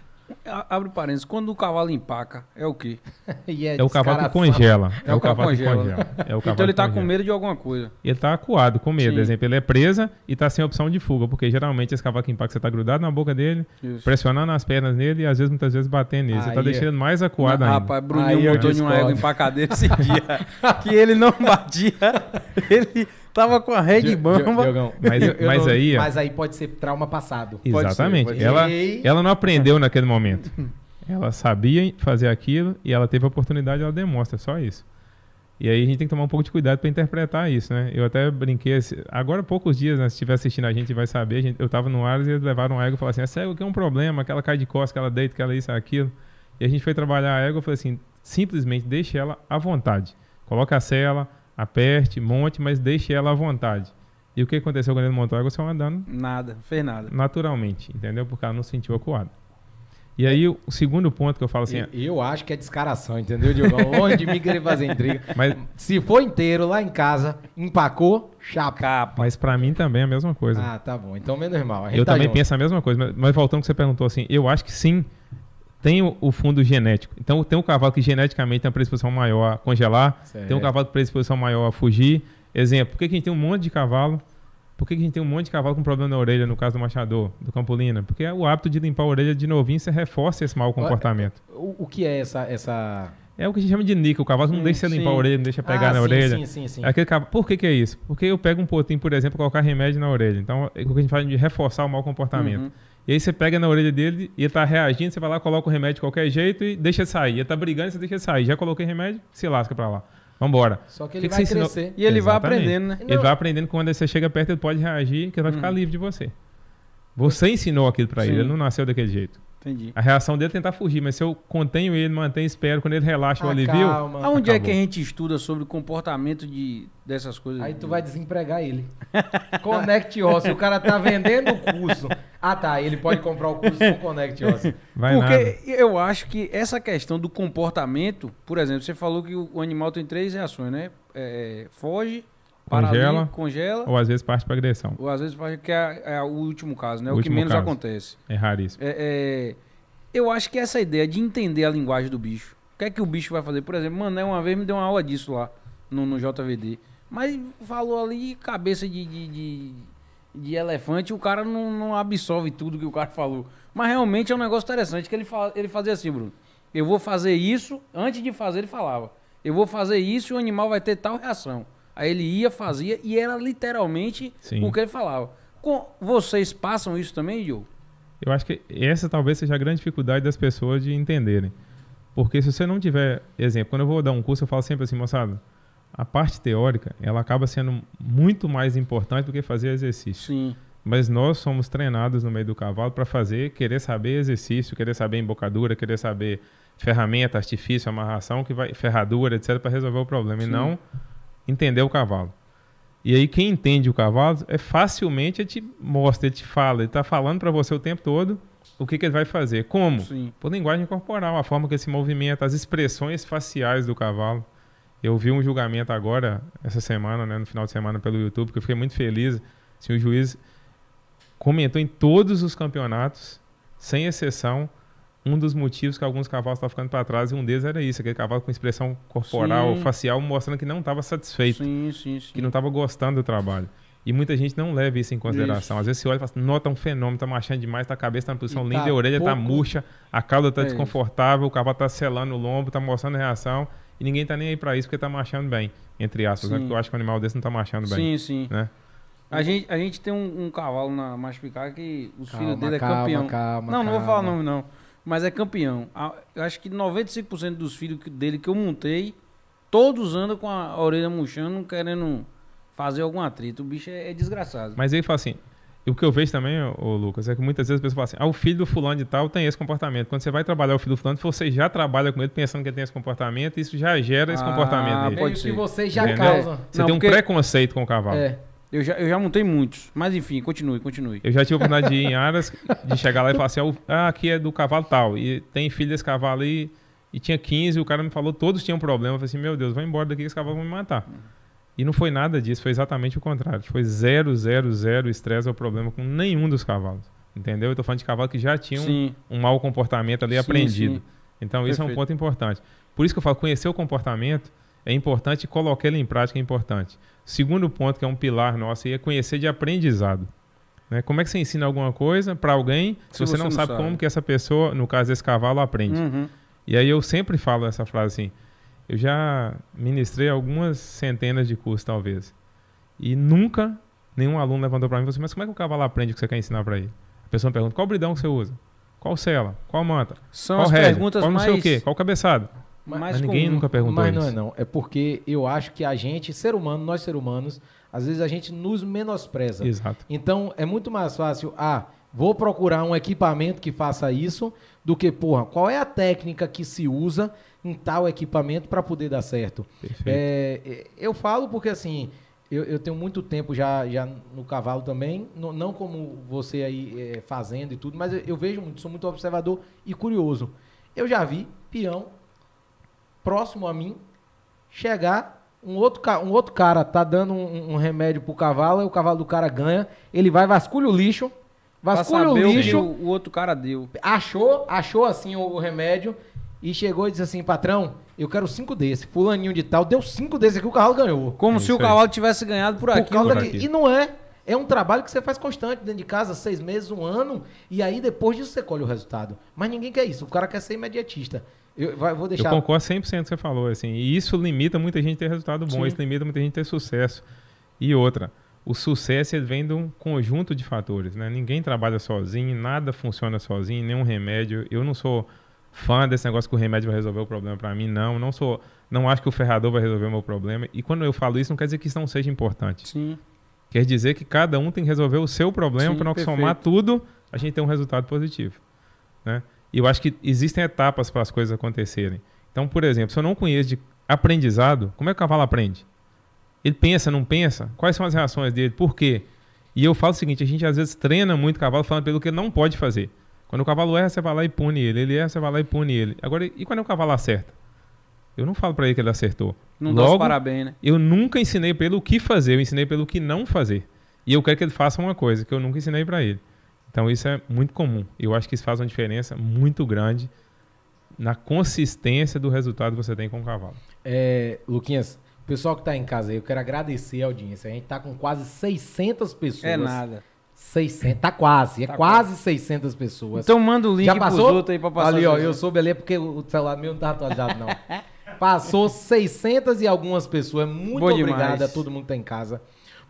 Abre parênteses, quando o cavalo empaca, é o quê? é, é, o cavalo que congela. É, é o cavalo congela. que congela. É o então cavalo então ele tá com medo de alguma coisa. Ele tá acuado, com medo. Por exemplo, ele é presa e tá sem opção de fuga, porque geralmente esse cavalo que empaca, você tá grudado na boca dele, Isso. pressionando as pernas nele e às vezes, muitas vezes, batendo nele. Você tá é- deixando mais acuado não, ainda. Rapaz, Bruninho botou é de uma égua empacadeira esse dia, que ele não batia, ele Tava com a rede bamba. Diogão, mas, mas aí. Ó, mas aí pode ser trauma passado. Exatamente. Pode ser, pode ser. Ela, ela não aprendeu naquele momento. Ela sabia fazer aquilo e ela teve a oportunidade, ela demonstra, só isso. E aí a gente tem que tomar um pouco de cuidado para interpretar isso, né? Eu até brinquei, assim, agora poucos dias, né? Se estiver assistindo a gente vai saber, gente, eu estava no ar e eles levaram a ego e falaram assim, essa é ego que é um problema, que ela cai de costas, ela deita, ela isso, aquilo. E a gente foi trabalhar a ego e falou assim, simplesmente deixe ela à vontade. Coloca a cela, aperte, monte, mas deixe ela à vontade. E o que aconteceu quando ele montou a água? foi andando. Nada, fez nada. Naturalmente, entendeu? Porque ela não sentiu acuada. E aí, o segundo ponto que eu falo assim. Eu, é eu acho que é descaração, entendeu, Diogo? Longe de mim querer fazer intriga. Mas, Se for inteiro lá em casa, empacou, chapa. Mas para mim também é a mesma coisa. Ah, tá bom. Então, menos mal. Eu tá também junto. penso a mesma coisa. Mas, mas voltando que você perguntou assim, eu acho que sim, tem o, o, fundo genético. Então, tem um cavalo que geneticamente tem uma predisposição maior a congelar, certo. tem um cavalo com predisposição maior a fugir. Exemplo, por que, que a gente tem um monte de cavalo? Por que, que a gente tem um monte de cavalo com problema na orelha, no caso do machador, do campolina? Porque é o hábito de limpar a orelha de novinho, você reforça esse mau comportamento. O, o que é essa... essa... É o que a gente chama de níquel. O cavalo não hum, deixa você limpar a orelha, não deixa ah, pegar ah, na sim, orelha. Sim, sim, sim. É aquele cavalo... Por que, que é isso? Porque eu pego um potinho, por exemplo, colocar remédio na orelha. Então, é o que a gente faz de reforçar o mau comportamento. Uhum. E aí você pega na orelha dele e tá reagindo, você vai lá, coloca o remédio de qualquer jeito e deixa sair. Ele tá brigando, você deixa sair. Já coloquei remédio, se lasca para lá. Vambora. Só que ele que vai que crescer. Ensinou? E ele Exatamente. vai aprendendo, né? Ele Não. vai aprendendo que quando você chega perto, ele pode reagir, que ele vai ficar hum. livre de você. Você hum. ensinou aquilo para ele, ele não nasceu daquele jeito. Entendi. A reação dele é tentar fugir, mas se eu contenho ele, mantenho, espero, quando ele relaxa, ah, eu alivio. Calma. Aonde Acabou. é que a gente estuda sobre o comportamento de, dessas coisas? Aí tu vai desempregar ele. Connect Ósseo. O cara tá vendendo o curso. Ah, tá. Ele pode comprar o curso do Connect Ósseo. Vai Porque nada. eu acho que essa questão do comportamento, por exemplo, você falou que o animal tem três reações, né? É, é foge, congela, congela. Ou às vezes parte para agressão. Ou às vezes parte que é, é, o último caso, né? O, o que menos caso. acontece. É raríssimo. É, é, eu acho que essa ideia de entender a linguagem do bicho. O que é que o bicho vai fazer? Por exemplo, Mané né, uma vez me deu uma aula disso lá no, no JVD. Mas falou ali cabeça de, de, de, de elefante, o cara não, não, absorve tudo que o cara falou. Mas realmente é um negócio interessante que ele, fala, ele fazia assim, Bruno. Eu vou fazer isso, antes de fazer ele falava. Eu vou fazer isso e o animal vai ter tal reação. Aí ele ia, fazia e era literalmente Sim. o que ele falava. Com, vocês passam isso também, Gil? Eu acho que essa talvez seja a grande dificuldade das pessoas de entenderem. Porque se você não tiver, exemplo, quando eu vou dar um curso, eu falo sempre assim, moçada, a parte teórica, ela acaba sendo muito mais importante do que fazer exercício. Sim. Mas nós somos treinados no meio do cavalo para fazer, querer saber exercício, querer saber embocadura, querer saber ferramenta, artifício, amarração, que vai ferradura, etc, para resolver o problema. Sim. E não entender o cavalo. E aí quem entende o cavalo é facilmente ele te mostra, ele te fala, ele está falando para você o tempo todo o que, que ele vai fazer, como, Sim. por linguagem corporal, a forma que ele se movimenta, as expressões faciais do cavalo. Eu vi um julgamento agora essa semana, né, no final de semana pelo YouTube, que eu fiquei muito feliz. Assim, o juiz comentou em todos os campeonatos, sem exceção, um dos motivos que alguns cavalos estavam ficando para trás, e um deles era isso, aquele cavalo com expressão corporal, sim. facial, mostrando que não estava satisfeito, sim, sim, que não estava gostando do trabalho. E muita gente não leva isso em consideração. Isso. Às vezes você olha e fala assim, nota um fenômeno, tá marchando demais, tá a cabeça tá na posição e linda, tá a orelha tá pouco... tá murcha, a cauda tá é desconfortável, isso. o cavalo tá selando o lombo, tá mostrando reação, e ninguém tá nem aí para isso porque tá marchando bem, entre aspas. Né? Porque eu acho que o animal desse não tá marchando bem. Sim, sim. Né? A gente, a gente tem um, um cavalo na Machupicar que os calma, filhos dele é campeão. Calma, não, não vou falar o nome, não mas é campeão. Eu acho que 95% dos filhos dele que eu montei, todos andam com a orelha murchando, querendo fazer algum atrito. O bicho é, é desgraçado. Mas ele fala assim. E o que eu vejo também, ô Lucas, é que muitas vezes as pessoas falam assim: ah, o filho do fulano de tal tem esse comportamento. Quando você vai trabalhar o filho do fulano, você já trabalha com ele pensando que ele tem esse comportamento, isso já gera esse ah, comportamento dele. Pode ser. que você já Entendeu? causa. Você Não, tem um preconceito com o cavalo. É. Eu já, eu já montei muitos. Mas enfim, continue, continue. Eu já tive a oportunidade de ir em áreas de chegar lá e falar assim: ah, aqui é do cavalo tal. E tem filho desse cavalo aí. E tinha 15, o cara me falou, todos tinham problema. Eu falei assim: meu Deus, vai embora daqui que esse cavalo vai me matar. E não foi nada disso, foi exatamente o contrário. Foi zero, zero, zero estresse ou problema com nenhum dos cavalos. Entendeu? Eu tô falando de cavalo que já tinha um, um mau comportamento ali sim, aprendido. Sim. Então, Perfeito. isso é um ponto importante. Por isso que eu falo, conhecer o comportamento é importante e colocar ele em prática é importante. Segundo ponto, que é um pilar nosso, é conhecer de aprendizado. Né? Como é que você ensina alguma coisa para alguém se, você, você, não, sabe, sabe, como que essa pessoa, no caso desse cavalo, aprende? Uhum. E aí eu sempre falo essa frase assim, eu já ministrei algumas centenas de cursos, talvez, e nunca nenhum aluno levantou para mim e falou assim, mas como é que o cavalo aprende o que você quer ensinar para ele? A pessoa me pergunta, qual bridão que você usa? Qual cela? Qual manta? São qual as rédea? perguntas qual não mais... sei o quê? Qual cabeçada? Mas, mas ninguém com, nunca perguntou mas isso. Mas não é não. É porque eu acho que a gente, ser humano, nós ser humanos, às vezes a gente nos menospreza. Exato. Então é muito mais fácil, ah, vou procurar um equipamento que faça isso, do que, porra, qual é a técnica que se usa em tal equipamento para poder dar certo. É, é, eu falo porque assim, eu, eu, tenho muito tempo já, já no cavalo também, no, não como você aí é, fazendo e tudo, mas eu, eu, vejo muito, sou muito observador e curioso. Eu já vi peão próximo a mim, chegar, um outro, um outro cara tá dando um, um remédio pro cavalo, e o cavalo do cara ganha, ele vai, vasculha o lixo, vasculha o lixo. O, o, outro cara deu. Achou, achou assim o, o remédio e chegou e disse assim, patrão, eu quero cinco desse. Fulaninho de tal, deu cinco desse aqui, o cavalo ganhou. Como é se o cavalo tivesse ganhado por, por aqui. Por aqui. E não é. É um trabalho que você faz constante dentro de casa, seis meses, um ano, e aí depois disso você colhe o resultado. Mas ninguém quer isso. O cara quer ser imediatista. Eu vou deixar. Eu concordo 100% com o que você falou, assim. E isso limita muita gente ter resultado bom, Sim. isso limita muita gente ter sucesso. E outra, o sucesso vem de um conjunto de fatores, né? Ninguém trabalha sozinho, nada funciona sozinho, nenhum remédio. Eu não sou fã desse negócio que o remédio vai resolver o problema para mim, não. Não sou, não acho que o ferrador vai resolver o meu problema. E quando eu falo isso, não quer dizer que isso não seja importante. Sim. Quer dizer que cada um tem que resolver o seu problema para nós somar tudo, a gente ter um resultado positivo, né? E eu acho que existem etapas para as coisas acontecerem. Então, por exemplo, se eu não conheço de aprendizado, como é que o cavalo aprende? Ele pensa, não pensa? Quais são as reações dele? Por quê? E eu falo o seguinte, a gente às vezes treina muito o cavalo falando pelo que ele não pode fazer. Quando o cavalo erra, você vai lá e pune ele. Ele erra, você vai lá e pune ele. Agora, e quando o cavalo acerta? Eu não falo para ele que ele acertou. Não Logo, dá os parabéns, né? Eu nunca ensinei pelo que fazer, eu ensinei pelo que não fazer. E eu quero que ele faça uma coisa que eu nunca ensinei para ele. Então isso é muito comum. Eu acho que isso faz uma diferença muito grande na consistência do resultado que você tem com o cavalo. É, Luquinhas, pessoal que está em casa aí, eu quero agradecer a audiência. A gente está com quase 600 pessoas. É nada. 600, tá quase, é tá quase, quase 600 pessoas. Então manda o link Já passou? pros outros aí pra passar. Ali, ó, eu soube ali é porque o celular meu não tá atualizado não. Passou 600 e algumas pessoas. Muito Boa obrigado demais. a todo mundo que tá em casa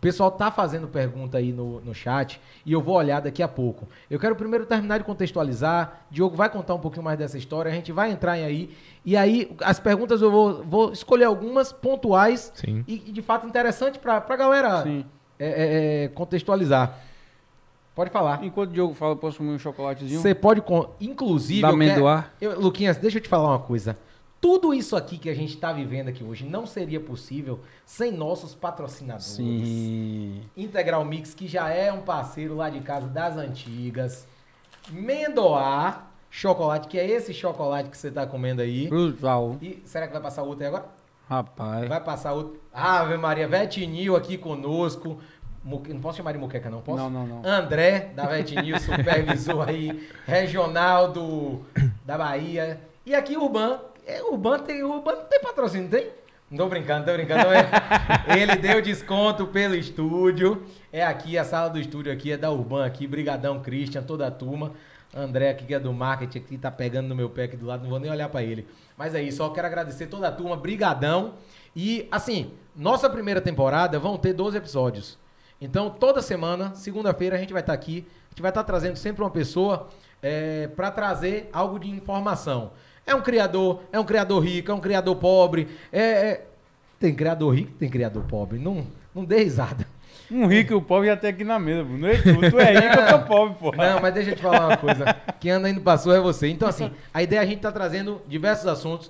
pessoal tá fazendo pergunta aí no, no chat e eu vou olhar daqui a pouco. Eu quero primeiro terminar de contextualizar. Diogo vai contar um pouquinho mais dessa história, a gente vai entrar aí. E aí, as perguntas eu vou, vou escolher algumas pontuais e, e, de fato interessante para a galera é, é, é, contextualizar. Pode falar. Enquanto o Diogo fala, eu posso comer um chocolatezinho? Você pode, inclusive. Da amendoar. Quero, eu, Luquinhas, deixa eu te falar uma coisa. Tudo isso aqui que a gente está vivendo aqui hoje não seria possível sem nossos patrocinadores. Sim. Integral Mix, que já é um parceiro lá de casa das antigas. Mendoar Chocolate, que é esse chocolate que você está comendo aí. Brutal. E será que vai passar outro aí agora? Rapaz. Vai passar outro. Ave Maria, Vetinil aqui conosco. Não posso chamar de moqueca, não posso? Não, não, não. André, da Vetinil, supervisor aí, regional do, da Bahia. E aqui, Urban, é, o Urbano tem, Urbano tem patrocínio, tem? Não tô brincando, tô brincando. Ele deu desconto pelo estúdio. É aqui, a sala do estúdio aqui é da Urban aqui. Brigadão, Christian, toda a turma. André aqui que é do marketing aqui, tá pegando no meu pé aqui do lado, não vou nem olhar para ele. Mas é isso, só quero agradecer toda a turma, brigadão. E assim, nossa primeira temporada vão ter 12 episódios. Então, toda semana, segunda-feira, a gente vai estar tá aqui. A gente vai estar tá trazendo sempre uma pessoa é, para trazer algo de informação. É um criador, é um criador rico, é um criador pobre. É, é... Tem criador rico, tem criador pobre. Não, não dê risada. Um rico e um pobre até aqui na mesa. Não é tu, tu é rico, eu sou pobre, pô. Não, mas deixa eu te falar uma coisa. Quem anda indo passou é você. Então, assim, a ideia é a gente tá trazendo diversos assuntos.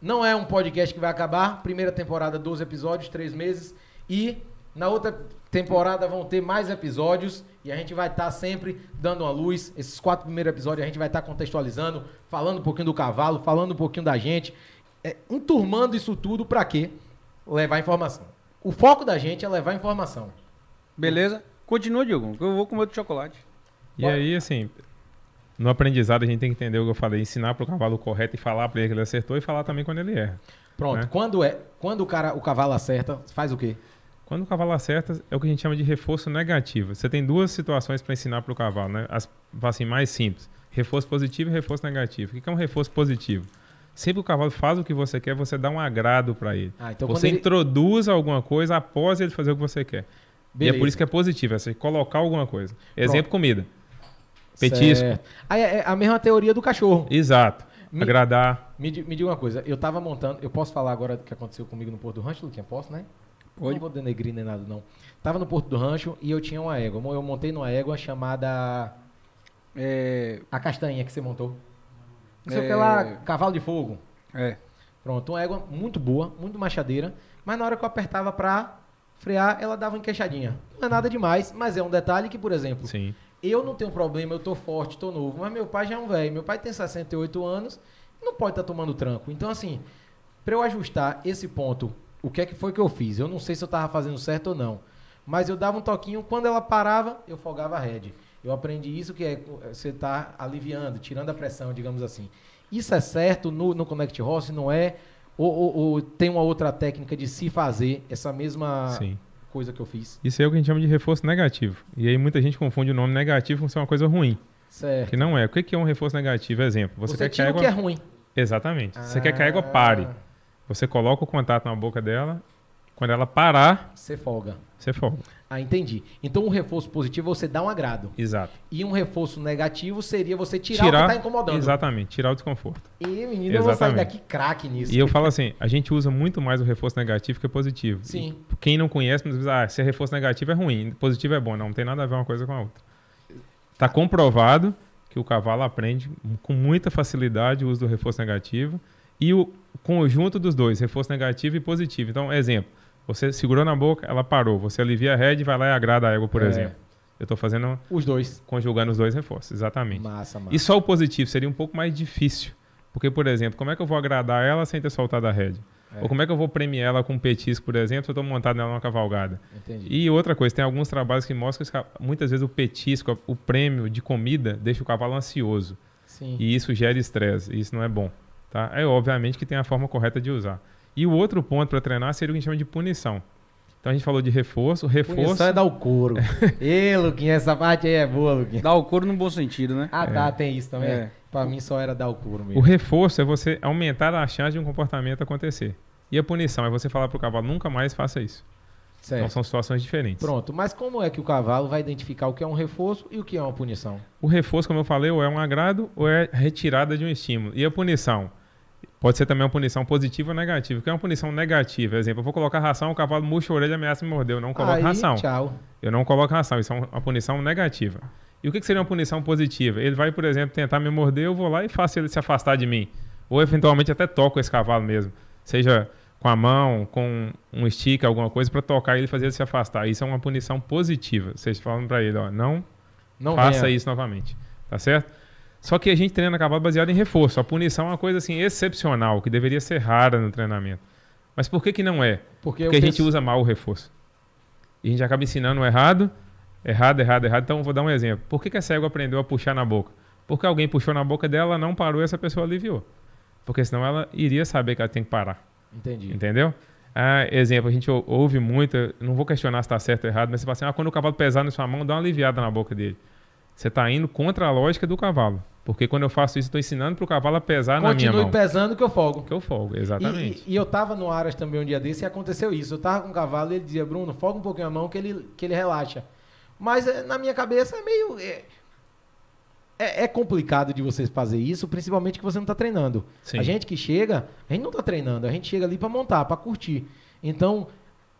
Não é um podcast que vai acabar. Primeira temporada, 12 episódios, 3 meses. E na outra temporada vão ter mais episódios e a gente vai estar tá sempre dando uma luz. Esses quatro primeiros episódios a gente vai estar tá contextualizando, falando um pouquinho do cavalo, falando um pouquinho da gente, é, enturmando isso tudo para quê? Levar informação. O foco da gente é levar informação. Beleza? Continua, Diogo, que eu vou comer outro chocolate. E Bora. aí, assim, no aprendizado a gente tem que entender o que eu falei, ensinar para o cavalo correto e falar para ele que ele acertou e falar também quando ele erra. Pronto. Né? Quando é, quando o cara, o cavalo acerta, faz o quê? Quando o cavalo acerta, é o que a gente chama de reforço negativo. Você tem duas situações para ensinar para o cavalo, né? As assim, mais simples: reforço positivo e reforço negativo. O que é um reforço positivo? Sempre que o cavalo faz o que você quer, você dá um agrado para ele. Ah, então você ele... introduz alguma coisa após ele fazer o que você quer. Beleza. E é por isso que é positivo, é você colocar alguma coisa. Exemplo, Pronto. comida. Petisco. É, é, a mesma teoria do cachorro. Exato. Me, Agradar. Me, me diga uma coisa, eu estava montando, eu posso falar agora do que aconteceu comigo no Porto do Rancho, Luquinha? Posso, né? Oi? Não vou denegrir nem nada, não. Tava no Porto do Rancho e eu tinha uma égua. Eu montei numa égua chamada. É... A castanha que você montou. Não sei é... o que é. lá, cavalo de fogo. É. Pronto, uma égua muito boa, muito machadeira, mas na hora que eu apertava pra frear, ela dava uma encaixadinha. Não é nada demais, mas é um detalhe que, por exemplo, Sim. eu não tenho problema, eu tô forte, tô novo, mas meu pai já é um velho. Meu pai tem 68 anos, não pode estar tá tomando tranco. Então, assim, para eu ajustar esse ponto o que é que foi que eu fiz? Eu não sei se eu estava fazendo certo ou não. Mas eu dava um toquinho, quando ela parava, eu folgava a rede. Eu aprendi isso que é, é você está aliviando, tirando a pressão, digamos assim. Isso é certo no, no Connect Horse, não é? Ou, ou, ou, tem uma outra técnica de se fazer essa mesma Sim. coisa que eu fiz? Isso é o que a gente chama de reforço negativo. E aí muita gente confunde o nome negativo com ser uma coisa ruim. Certo. Que não é. O que é um reforço negativo? Exemplo, você, você quer que a água... que é ruim. Exatamente. Ah. Você quer que a água ah. pare. Você coloca o contato na boca dela. Quando ela parar. Você folga. Você folga. Ah, entendi. Então um reforço positivo você dá um agrado. Exato. E um reforço negativo seria você tirar, tirar o que tá incomodando. Exatamente, tirar o desconforto. E, menino, eu vou sair daqui craque nisso. E eu falo assim: a gente usa muito mais o reforço negativo que o positivo. Sim. E quem não conhece, nos diz, ah, se é reforço negativo é ruim, positivo é bom. Não, não tem nada a ver uma coisa com a outra. Está comprovado que o cavalo aprende com muita facilidade o uso do reforço negativo e o conjunto dos dois, reforço negativo e positivo. Então, exemplo, você segurou na boca, ela parou. Você alivia a head, vai lá e agrada a égua, por é. exemplo. Eu estou fazendo... Os dois. Conjugando os dois reforços, exatamente. Massa, massa. E só o positivo seria um pouco mais difícil. Porque, por exemplo, como é que eu vou agradar ela sem ter soltado a head? É. Ou como é que eu vou premiar ela com um petisco, por exemplo, se eu estou montado nela numa cavalgada? Entendi. E outra coisa, tem alguns trabalhos que mostram que muitas vezes o petisco, o prêmio de comida, deixa o cavalo ansioso. Sim. E isso gera estresse, e isso não é bom. Tá? É obviamente que tem a forma correta de usar. E o outro ponto para treinar seria o que a gente chama de punição. Então a gente falou de reforço, reforço. Punição é dar o couro. Ê, Luquinha, essa parte aí é boa, Luquinha. Dar o couro no bom sentido, né? Ah, tá, é. tá, tem isso também. É. Para mim só era dar o couro mesmo. O reforço é você aumentar a chance de um comportamento acontecer. E a punição é você falar pro cavalo nunca mais faça isso. Certo. Então são situações diferentes. Pronto, mas como é que o cavalo vai identificar o que é um reforço e o que é uma punição? O reforço, como eu falei, ou é um agrado ou é retirada de um estímulo. E a punição? Pode ser também uma punição positiva ou negativa. O que é uma punição negativa? exemplo, eu vou colocar ração, o cavalo murcha a orelha, ameaça me mordeu. Eu não coloco Aí, ração. Tchau. Eu não coloco ração. Isso é uma punição negativa. E o que seria uma punição positiva? Ele vai, por exemplo, tentar me morder, eu vou lá e faço ele se afastar de mim. Ou eventualmente até toco esse cavalo mesmo. Seja com a mão, com um stick, alguma coisa, para tocar e ele fazer ele se afastar. Isso é uma punição positiva. Vocês falam para ele, ó, não, não faça venha. isso novamente. Tá certo? Só que a gente treina cavalo baseado em reforço. A punição é uma coisa assim excepcional, que deveria ser rara no treinamento. Mas por que, que não é? Porque, Porque a gente penso... usa mal o reforço. E a gente acaba ensinando o errado, errado, errado, errado. Então, vou dar um exemplo. Por que, que a cego aprendeu a puxar na boca? Porque alguém puxou na boca dela, não parou e essa pessoa aliviou. Porque senão ela iria saber que ela tem que parar. Entendi. Entendeu? Ah, exemplo, a gente ouve muito, não vou questionar se está certo ou errado, mas você fala assim, ah, quando o cavalo pesar na sua mão, dá uma aliviada na boca dele. Você está indo contra a lógica do cavalo. Porque quando eu faço isso, estou ensinando para o cavalo a pesar Continue na minha mão. Continue pesando que eu folgo. Que eu folgo, exatamente. E, e, e eu estava no Aras também um dia desse e aconteceu isso. Eu estava com o cavalo e ele dizia, Bruno, folga um pouquinho a mão que ele, que ele relaxa. Mas eh, na minha cabeça é meio... É é, é, complicado de você fazer isso, principalmente que você não está treinando. Sim. A gente que chega, a gente não está treinando, a gente chega ali para montar, para curtir. Então,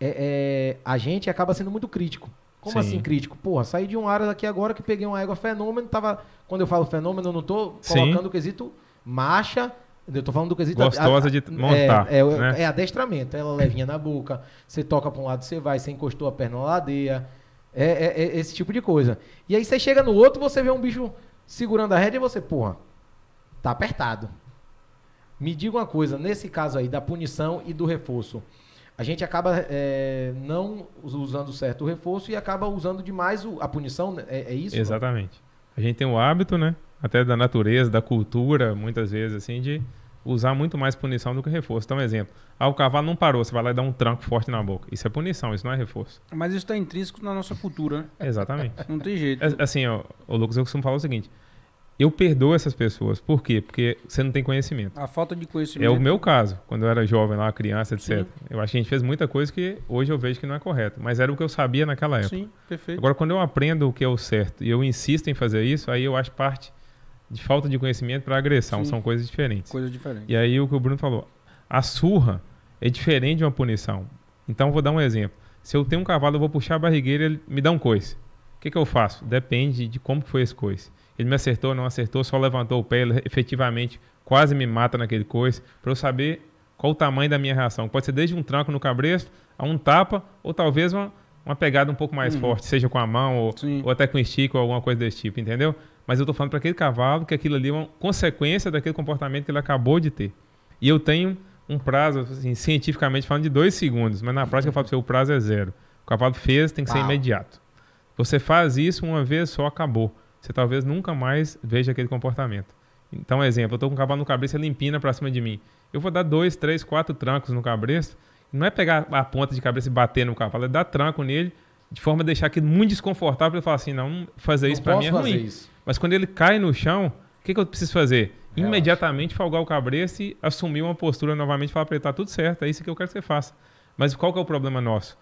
é, é, a gente acaba sendo muito crítico. Como Sim. assim crítico? Porra, saí de um área daqui agora que peguei uma égua fenômeno, tava. Quando eu falo fenômeno, eu não estou colocando Sim. o quesito marcha. Eu tô falando do quesito. Gostosa a, a, de é, montar. É, é, né? é, adestramento. Ela levinha na boca, você toca para um lado, você vai, você encostou a perna na ladeia. É, é, é, esse tipo de coisa. E aí você chega no outro, você vê um bicho segurando a rédea e é você, porra, tá apertado. Me diga uma coisa, nesse caso aí da punição e do reforço, a gente acaba é, não usando certo o reforço e acaba usando demais o, a punição, né? é, é isso? Exatamente. Não? A gente tem o hábito, né, até da natureza, da cultura, muitas vezes, assim, de usar muito mais punição do que reforço. Então, exemplo, ah, o cavalo não parou, você vai lá e dá um tranco forte na boca. Isso é punição, isso não é reforço. Mas isso está intrínseco na nossa cultura, né? Exatamente. não tem jeito. É, assim, ó, o Lucas, eu costumo falar o seguinte, eu perdoo essas pessoas. Por quê? Porque você não tem conhecimento. A falta de conhecimento. É o meu caso, quando eu era jovem, lá, criança, etc. Sim. Eu acho que a gente fez muita coisa que hoje eu vejo que não é correto. Mas era o que eu sabia naquela época. Sim, perfeito. Agora, quando eu aprendo o que é o certo e eu insisto em fazer isso, aí eu acho parte de falta de conhecimento para agressão. Sim. São coisas diferentes. Coisas diferentes. E aí o que o Bruno falou, a surra é diferente de uma punição. Então vou dar um exemplo. Se eu tenho um cavalo, eu vou puxar a barrigueira, ele me dá um coice. O que, que eu faço? Depende de como foi esse coice. Ele me acertou, não acertou, só levantou o pé, ele efetivamente quase me mata naquele coice, para eu saber qual o tamanho da minha reação. Pode ser desde um tranco no cabresto, a um tapa, ou talvez uma, uma pegada um pouco mais uhum. forte, seja com a mão ou, ou até com estico ou alguma coisa desse tipo, entendeu? mas eu estou falando para aquele cavalo que aquilo ali é uma consequência daquele comportamento que ele acabou de ter. E eu tenho um prazo, assim, cientificamente falando, de dois segundos, mas na prática eu falo para você, o prazo é zero. O cavalo fez, tem que Uau. ser imediato. Você faz isso uma vez só, acabou. Você talvez nunca mais veja aquele comportamento. Então, exemplo, eu estou com o cavalo no cabresto, ele empina para cima de mim. Eu vou dar dois, três, quatro trancos no cabresto. Não é pegar a ponta de cabeça e bater no cavalo, é dar tranco nele de forma a deixar aquilo muito desconfortável para falar assim, não, fazer isso para mim é ruim. Isso. Mas quando ele cai no chão, o que, que eu preciso fazer? Relaxa. Imediatamente folgar o cabresto e assumir uma postura novamente e falar para ele, tá tudo certo, é isso que eu quero que você faça. Mas qual que é o problema nosso?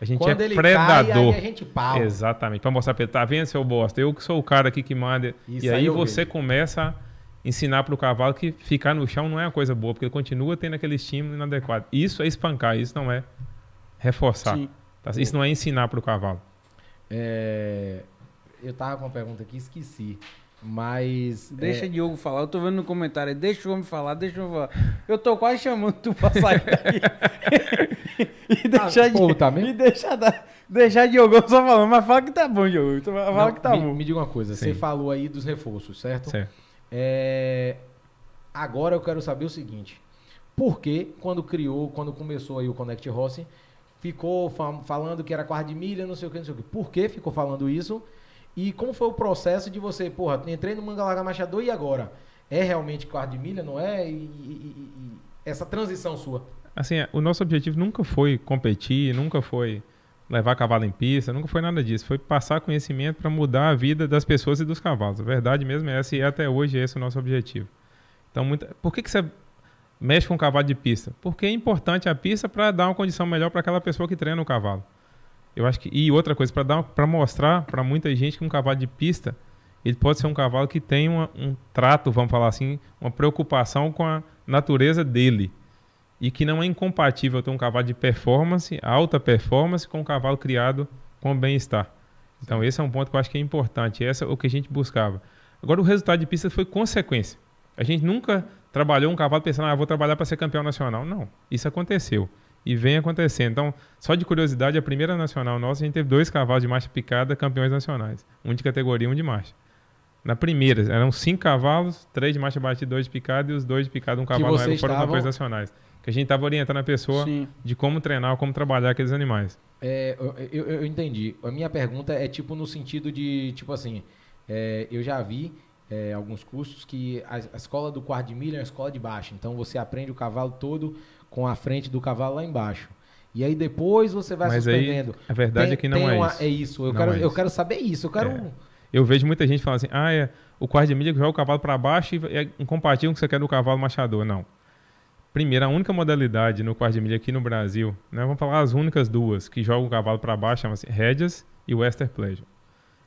A gente Quando é predador. Cai, a gente pau. Exatamente. Para mostrar para ele, tá vendo, seu bosta? Eu que sou o cara aqui que manda. Isso e aí, aí você vejo. começa a ensinar para o cavalo que ficar no chão não é uma coisa boa, porque ele continua tendo aquele estímulo inadequado. Isso é espancar, isso não é reforçar. Sim. Tá? Isso não é ensinar para o cavalo. É, eu tava com uma pergunta aqui, esqueci. Mas. Deixa é... Diogo falar. Eu tô vendo no comentário. Deixa o homem falar, deixa eu falar. Eu tô quase chamando tu pra sair daqui. e ah, deixar ah, de... pô, tá mesmo? E deixar, da... deixar Diogo só falando. Mas fala que tá bom, Diogo. Fala Não, que tá me, bom. Me diga uma coisa. Sim. Você falou aí dos reforços, certo? Certo. É... Agora eu quero saber o seguinte. Por que quando criou, quando começou aí o Connect Rossi, ficou falando que era quarto de milha, não sei o que, não sei o que. Por que ficou falando isso? E como foi o processo de você, porra, entrei no Manga Larga Machador e agora? É realmente quarto de milha, não é? E, e, e, essa transição sua? Assim, é, o nosso objetivo nunca foi competir, nunca foi levar cavalo em pista, nunca foi nada disso. Foi passar conhecimento para mudar a vida das pessoas e dos cavalos. A verdade mesmo é essa e é até hoje esse é esse o nosso objetivo. Então, muita... por que, que você mexe com o cavalo de pista? Porque é importante a pista para dar uma condição melhor para aquela pessoa que treina o cavalo. Eu acho que e outra coisa para dar para mostrar para muita gente que um cavalo de pista ele pode ser um cavalo que tem uma, um trato, vamos falar assim, uma preocupação com a natureza dele e que não é incompatível ter um cavalo de performance, alta performance, com um cavalo criado com bem-estar. Então esse é um ponto que eu acho que é importante. Essa é o que a gente buscava. Agora o resultado de pista foi consequência. A gente nunca trabalhou um cavalo pensando, ah, vou trabalhar para ser campeão nacional. Não, isso aconteceu e vem acontecendo. Então, só de curiosidade, a primeira nacional nossa, a gente teve dois cavalos de marcha picada campeões nacionais. Um de categoria um de marcha. Na primeira, eram cinco cavalos, três de marcha batida, dois de picada e os dois de picada, um cavalo na época, foram estavam... campeões nacionais. Que a gente estava orientando a pessoa Sim. de como treinar, como trabalhar aqueles animais. É, eu, eu, eu, entendi. A minha pergunta é tipo no sentido de, tipo assim, é, eu já vi é, alguns cursos que a, a, escola do quarto de milha é a escola de baixo. Então você aprende o cavalo todo com a frente do cavalo lá embaixo. E aí depois você vai Mas suspendendo. Aí, a verdade tem, é que não é uma, isso. É isso. Eu, não quero, é eu quero saber isso. Eu quero. É. Eu vejo muita gente falando assim: ah, é, o quarto de milha joga o cavalo para baixo e é incompatível com o que você quer do cavalo machador. Não. Primeiro, a única modalidade no quarto de milha aqui no Brasil, né, vamos falar as únicas duas que jogam o cavalo para baixo, chama-se rédeas e Western Pleasure.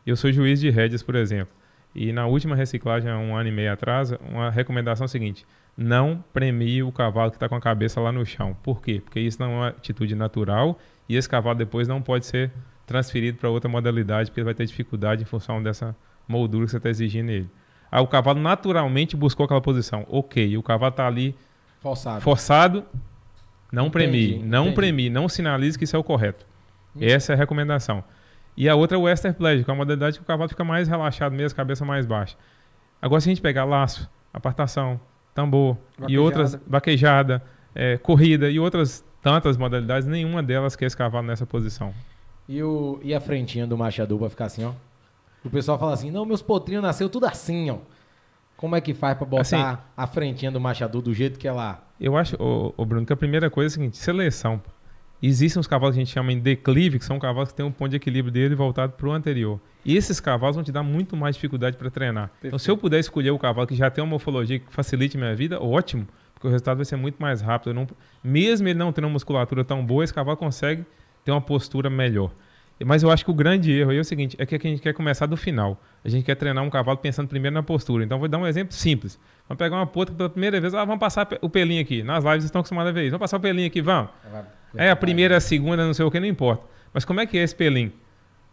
Eu sou juiz de rédeas, por exemplo. E na última reciclagem, há um ano e meio atrás, uma recomendação é seguinte: não premie o cavalo que está com a cabeça lá no chão. Por quê? Porque isso não é uma atitude natural e esse cavalo depois não pode ser transferido para outra modalidade, porque ele vai ter dificuldade em função dessa moldura que você está exigindo nele. Aí ah, o cavalo naturalmente buscou aquela posição. Ok, o cavalo está ali forçado. forçado não entendi, premie, não entendi. premie, não sinalize que isso é o correto. Essa é a recomendação. E a outra é o Western Pledge, que é uma modalidade que o cavalo fica mais relaxado mesmo, cabeça mais baixa. Agora, se a gente pegar laço, apartação, tambor vaquejada. e outras, vaquejada, é, corrida e outras tantas modalidades, nenhuma delas quer esse cavalo nessa posição. E, o, e a frentinha do machador vai ficar assim, ó? O pessoal fala assim, não, meus potrinhos nasceu tudo assim, ó. Como é que faz para botar assim, a frentinha do machador do jeito que ela é Eu acho, ô, ô Bruno, que a primeira coisa é a seguinte, seleção. Existem uns cavalos que a gente chama em declive, que são cavalos que têm um ponto de equilíbrio dele voltado para o anterior. E esses cavalos vão te dar muito mais dificuldade para treinar. Perfeito. Então, se eu puder escolher o cavalo que já tem uma morfologia que facilite minha vida, ótimo, porque o resultado vai ser muito mais rápido. Não... mesmo ele não tendo uma musculatura tão boa, esse cavalo consegue ter uma postura melhor. Mas eu acho que o grande erro é o seguinte, é que a gente quer começar do final. A gente quer treinar um cavalo pensando primeiro na postura. Então, vou dar um exemplo simples. Vamos pegar uma potra pela primeira vez. Ah, vamos passar o pelinho aqui. Nas lives estão acostumados a ver isso. Vamos passar o pelinho aqui, vamos. É é a primeira, a segunda, não sei o que, não importa. Mas como é que é esse pelim?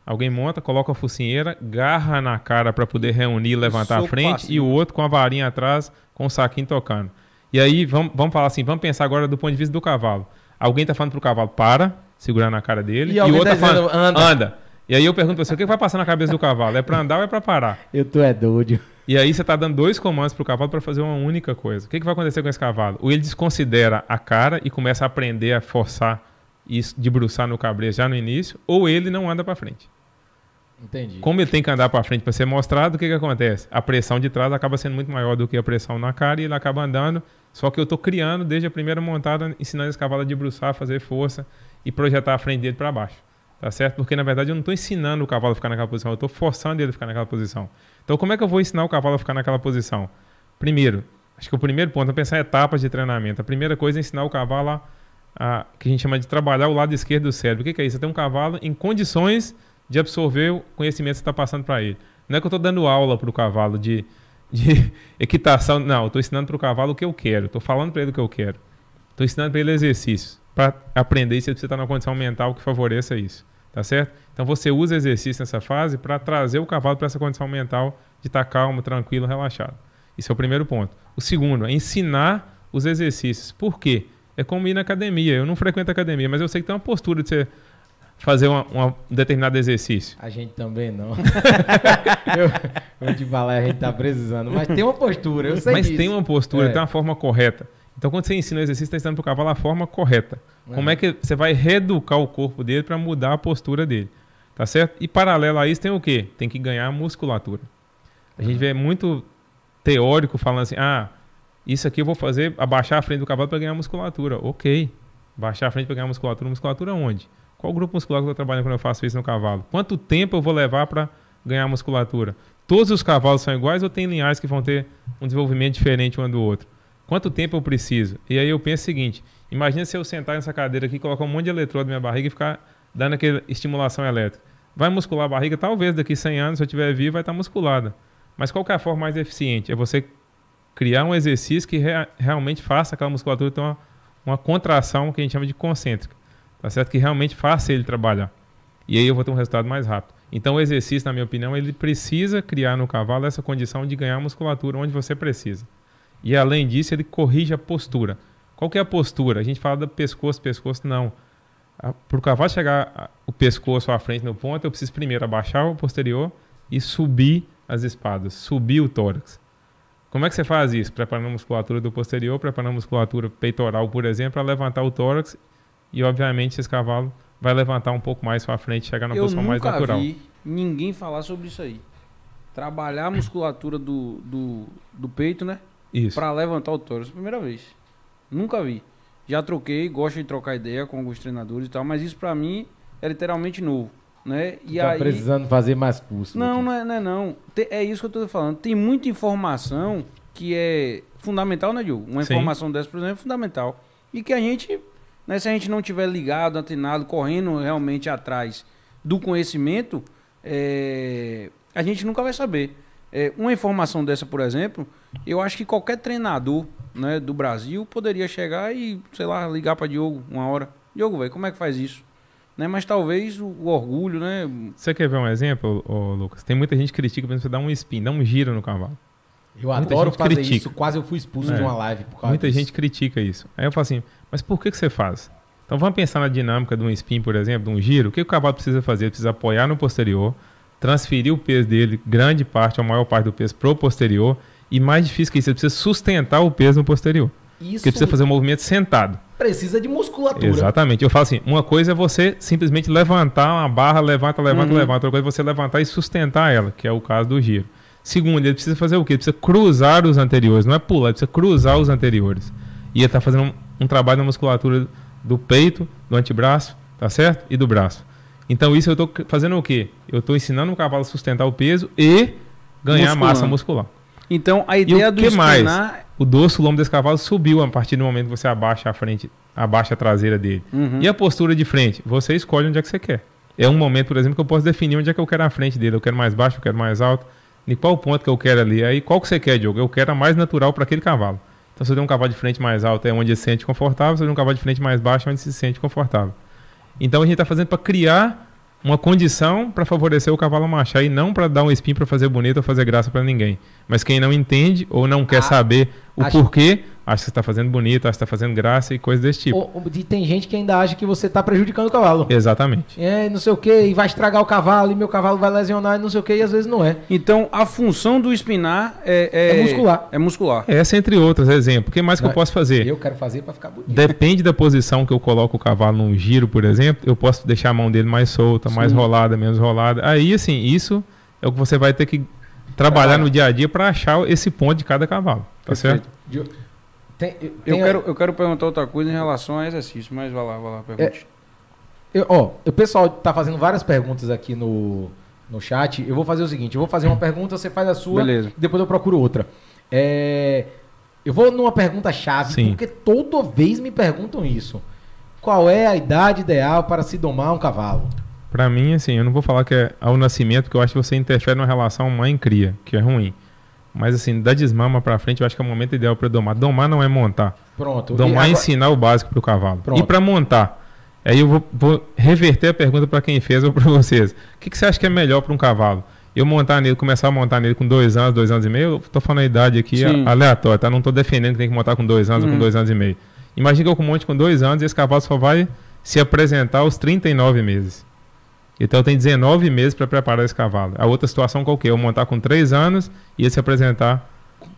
Alguém monta, coloca a focinheira, garra na cara para poder reunir, levantar a frente, fácil. e o né? outro com a varinha atrás, com o saquinho tocando. E aí, vamos, vamos falar assim, vamos pensar agora do ponto de vista do cavalo. Alguém tá falando pro cavalo, para, segurar na cara dele, e, e outro tá falando, anda. anda. E aí eu pergunto pra você, o que vai passar na cabeça do cavalo? É para andar ou é para parar? Eu tô é doido. E aí você está dando dois comandos para o cavalo para fazer uma única coisa. O que, que vai acontecer com esse cavalo? Ou ele desconsidera a cara e começa a aprender a forçar e debruçar no cabresto já no início, ou ele não anda para frente. Entendi. Como ele tem que andar para frente para ser mostrado, o que, que acontece? A pressão de trás acaba sendo muito maior do que a pressão na cara e ele acaba andando. Só que eu estou criando desde a primeira montada, ensinando esse cavalo a debruçar, fazer força e projetar a frente dele para baixo. Tá certo? Porque na verdade eu não estou ensinando o cavalo a ficar naquela posição, eu estou forçando ele a ficar naquela posição. Então, como é que eu vou ensinar o cavalo a ficar naquela posição? Primeiro, acho que o primeiro ponto é pensar em etapas de treinamento. A primeira coisa é ensinar o cavalo a, a que a gente chama de trabalhar o lado esquerdo do cérebro. O que, que é isso? Você é tem um cavalo em condições de absorver o conhecimento que você está passando para ele. Não é que eu estou dando aula para o cavalo de, de equitação. Não, eu estou ensinando para o cavalo o que eu quero. Estou falando para ele o que eu quero. Estou ensinando para ele exercícios. Para aprender, você precisa estar numa condição mental que favoreça isso. Tá certo? Então você usa exercício nessa fase para trazer o cavalo para essa condição mental de estar tá calmo, tranquilo, relaxado. Esse é o primeiro ponto. O segundo é ensinar os exercícios. Por quê? É como ir na academia. Eu não frequento academia, mas eu sei que tem uma postura de você fazer uma, uma, um determinado exercício. A gente também não. eu, vou te falar, a gente tá precisando. Mas tem uma postura, eu sei Mas disso. tem uma postura, é. tem uma forma correta. Então, quando você ensina o exercício, está ensinando para o cavalo a forma correta. É. Como é que você vai reeducar o corpo dele para mudar a postura dele. Tá certo? E paralelo a isso, tem o quê? Tem que ganhar musculatura. A gente uhum. vê muito teórico falando assim: ah, isso aqui eu vou fazer, abaixar a frente do cavalo para ganhar musculatura. Ok. Baixar a frente para ganhar musculatura. Musculatura onde? Qual grupo muscular que eu estou trabalhando quando eu faço isso no cavalo? Quanto tempo eu vou levar para ganhar musculatura? Todos os cavalos são iguais ou tem linhagens que vão ter um desenvolvimento diferente um do outro? Quanto tempo eu preciso? E aí eu penso o seguinte: imagina se eu sentar nessa cadeira aqui, colocar um monte de eletrodo na minha barriga e ficar dando aquela estimulação elétrica. Vai muscular a barriga? Talvez daqui 100 anos, se eu estiver vivo, vai estar tá musculada. Mas qual é a forma mais eficiente? É você criar um exercício que rea realmente faça aquela musculatura ter uma, uma contração que a gente chama de concêntrica. Tá certo? Que realmente faça ele trabalhar. E aí eu vou ter um resultado mais rápido. Então o exercício, na minha opinião, ele precisa criar no cavalo essa condição de ganhar musculatura onde você precisa. E além disso, ele corrige a postura. Qual que é a postura? A gente fala do pescoço, pescoço, não. Para o cavalo chegar o pescoço à frente no ponto, eu preciso primeiro abaixar o posterior e subir as espadas, subir o tórax. Como é que você faz isso? Preparando a musculatura do posterior, preparando a musculatura peitoral, por exemplo, para levantar o tórax e, obviamente, esse cavalo vai levantar um pouco mais para frente, chegar na eu posição mais natural. Eu nunca vi ninguém falar sobre isso aí. Trabalhar a musculatura do, do, do peito, né? Isso. Pra levantar o Toros. Primeira vez. Nunca vi. Já troquei, gosto de trocar ideia com alguns treinadores e tal, mas isso pra mim é literalmente novo. Né? E tá aí... precisando fazer mais cursos. Não, né? não é, não é, não é isso que eu tô falando. Tem muita informação que é fundamental, né, Diogo? Uma Sim. informação dessa, por exemplo, é fundamental. E que a gente, né, se a gente não tiver ligado, antenado, correndo realmente atrás do conhecimento, é... a gente nunca vai saber. É, uma informação dessa, por exemplo, eu acho que qualquer treinador né, do Brasil poderia chegar e, sei lá, ligar para Diogo uma hora. Diogo, velho, como é que faz isso? Né? Mas talvez o, o, orgulho, né? Você quer ver um exemplo, ô, Lucas? Tem muita gente que critica, por exemplo, você dá um spin, dá um giro no cavalo. Eu muita adoro fazer critica. isso, quase eu fui expulso é. de uma live por causa Muita disso. gente critica isso. Aí eu falo assim, mas por que, que você faz? Então vamos pensar na dinâmica de um spin, por exemplo, de um giro. O que o cavalo precisa fazer? Ele precisa apoiar no posterior, Transferir o peso dele, grande parte, a maior parte do peso, para o posterior. E mais difícil que isso, você precisa sustentar o peso no posterior. Isso porque precisa fazer um movimento sentado. Precisa de musculatura. Exatamente. Eu falo assim, uma coisa é você simplesmente levantar uma barra, levanta, levanta, uhum. levanta. Outra coisa é você levantar e sustentar ela, que é o caso do giro. Segundo, ele precisa fazer o quê? Ele precisa cruzar os anteriores. Não é pular, ele precisa cruzar os anteriores. E ele está fazendo um, um trabalho na musculatura do peito, do antebraço, tá certo? E do braço. Então isso eu estou fazendo o quê? Eu estou ensinando o cavalo a sustentar o peso e ganhar Musculando. massa muscular. Então a ideia e o do que espinar... mais? O dorso lombo desse cavalo subiu a partir do momento que você abaixa a frente, abaixa a traseira dele. Uhum. E a postura de frente, você escolhe onde é que você quer. É um momento, por exemplo, que eu posso definir onde é que eu quero a frente dele. Eu quero mais baixo, eu quero mais alto. Em qual ponto que eu quero ali? Aí qual que você quer, Diogo? Eu quero a mais natural para aquele cavalo. Então, se eu tenho um cavalo de frente mais alto, é onde ele se sente confortável. Se eu tenho um cavalo de frente mais baixo, é onde se sente confortável. Então a gente está fazendo para criar uma condição para favorecer o cavalo marchar e não para dar um espinho para fazer bonito ou fazer graça para ninguém. Mas quem não entende ou não quer ah, saber o acho... porquê, acha que está fazendo bonito, acha que está fazendo graça e coisas desse tipo. Ou, e tem gente que ainda acha que você está prejudicando o cavalo. Exatamente. É, não sei o que, e vai estragar o cavalo, e meu cavalo vai lesionar, e não sei o que, e às vezes não é. Então, a função do espinar é... É, é muscular. É muscular. É essa, entre outras, exemplo. O que mais que eu posso fazer? Eu quero fazer para ficar bonito. Depende da posição que eu coloco o cavalo num giro, por exemplo, eu posso deixar a mão dele mais solta, Sim. mais rolada, menos rolada. Aí, assim, isso é o que você vai ter que trabalhar no dia a dia para achar esse ponto de cada cavalo. Tá Perfeito. certo? Tem, tem eu, quero, a... eu quero perguntar outra coisa em relação a exercício, mas vai lá, vai lá, pergunte. É, eu, ó, o pessoal está fazendo várias perguntas aqui no, no chat. Eu vou fazer o seguinte: eu vou fazer uma pergunta, você faz a sua, Beleza. depois eu procuro outra. É, eu vou numa pergunta chave, Sim. porque toda vez me perguntam isso. Qual é a idade ideal para se domar um cavalo? Para mim, assim, eu não vou falar que é ao nascimento, porque eu acho que você interfere na relação mãe-cria, que é ruim. Mas assim, da desmama para frente, eu acho que é o momento ideal para domar. Domar não é montar. Pronto. Domar é ensinar o básico para o cavalo. Pronto. E para montar, aí eu vou, vou reverter a pergunta para quem fez ou para vocês. O que, que, você acha que é melhor para um cavalo? Eu montar nele, começar a montar nele com dois anos, dois anos e meio? Eu tô falando a idade aqui Sim. aleatória, tá? Não estou defendendo que tem que montar com dois anos ou com uhum. dois anos e meio. Imagina que eu monte com dois anos e esse cavalo só vai se apresentar aos 39 meses. Então tem 19 meses para preparar esse cavalo. A outra situação qual que é? Eu montar com 3 anos e ele se apresentar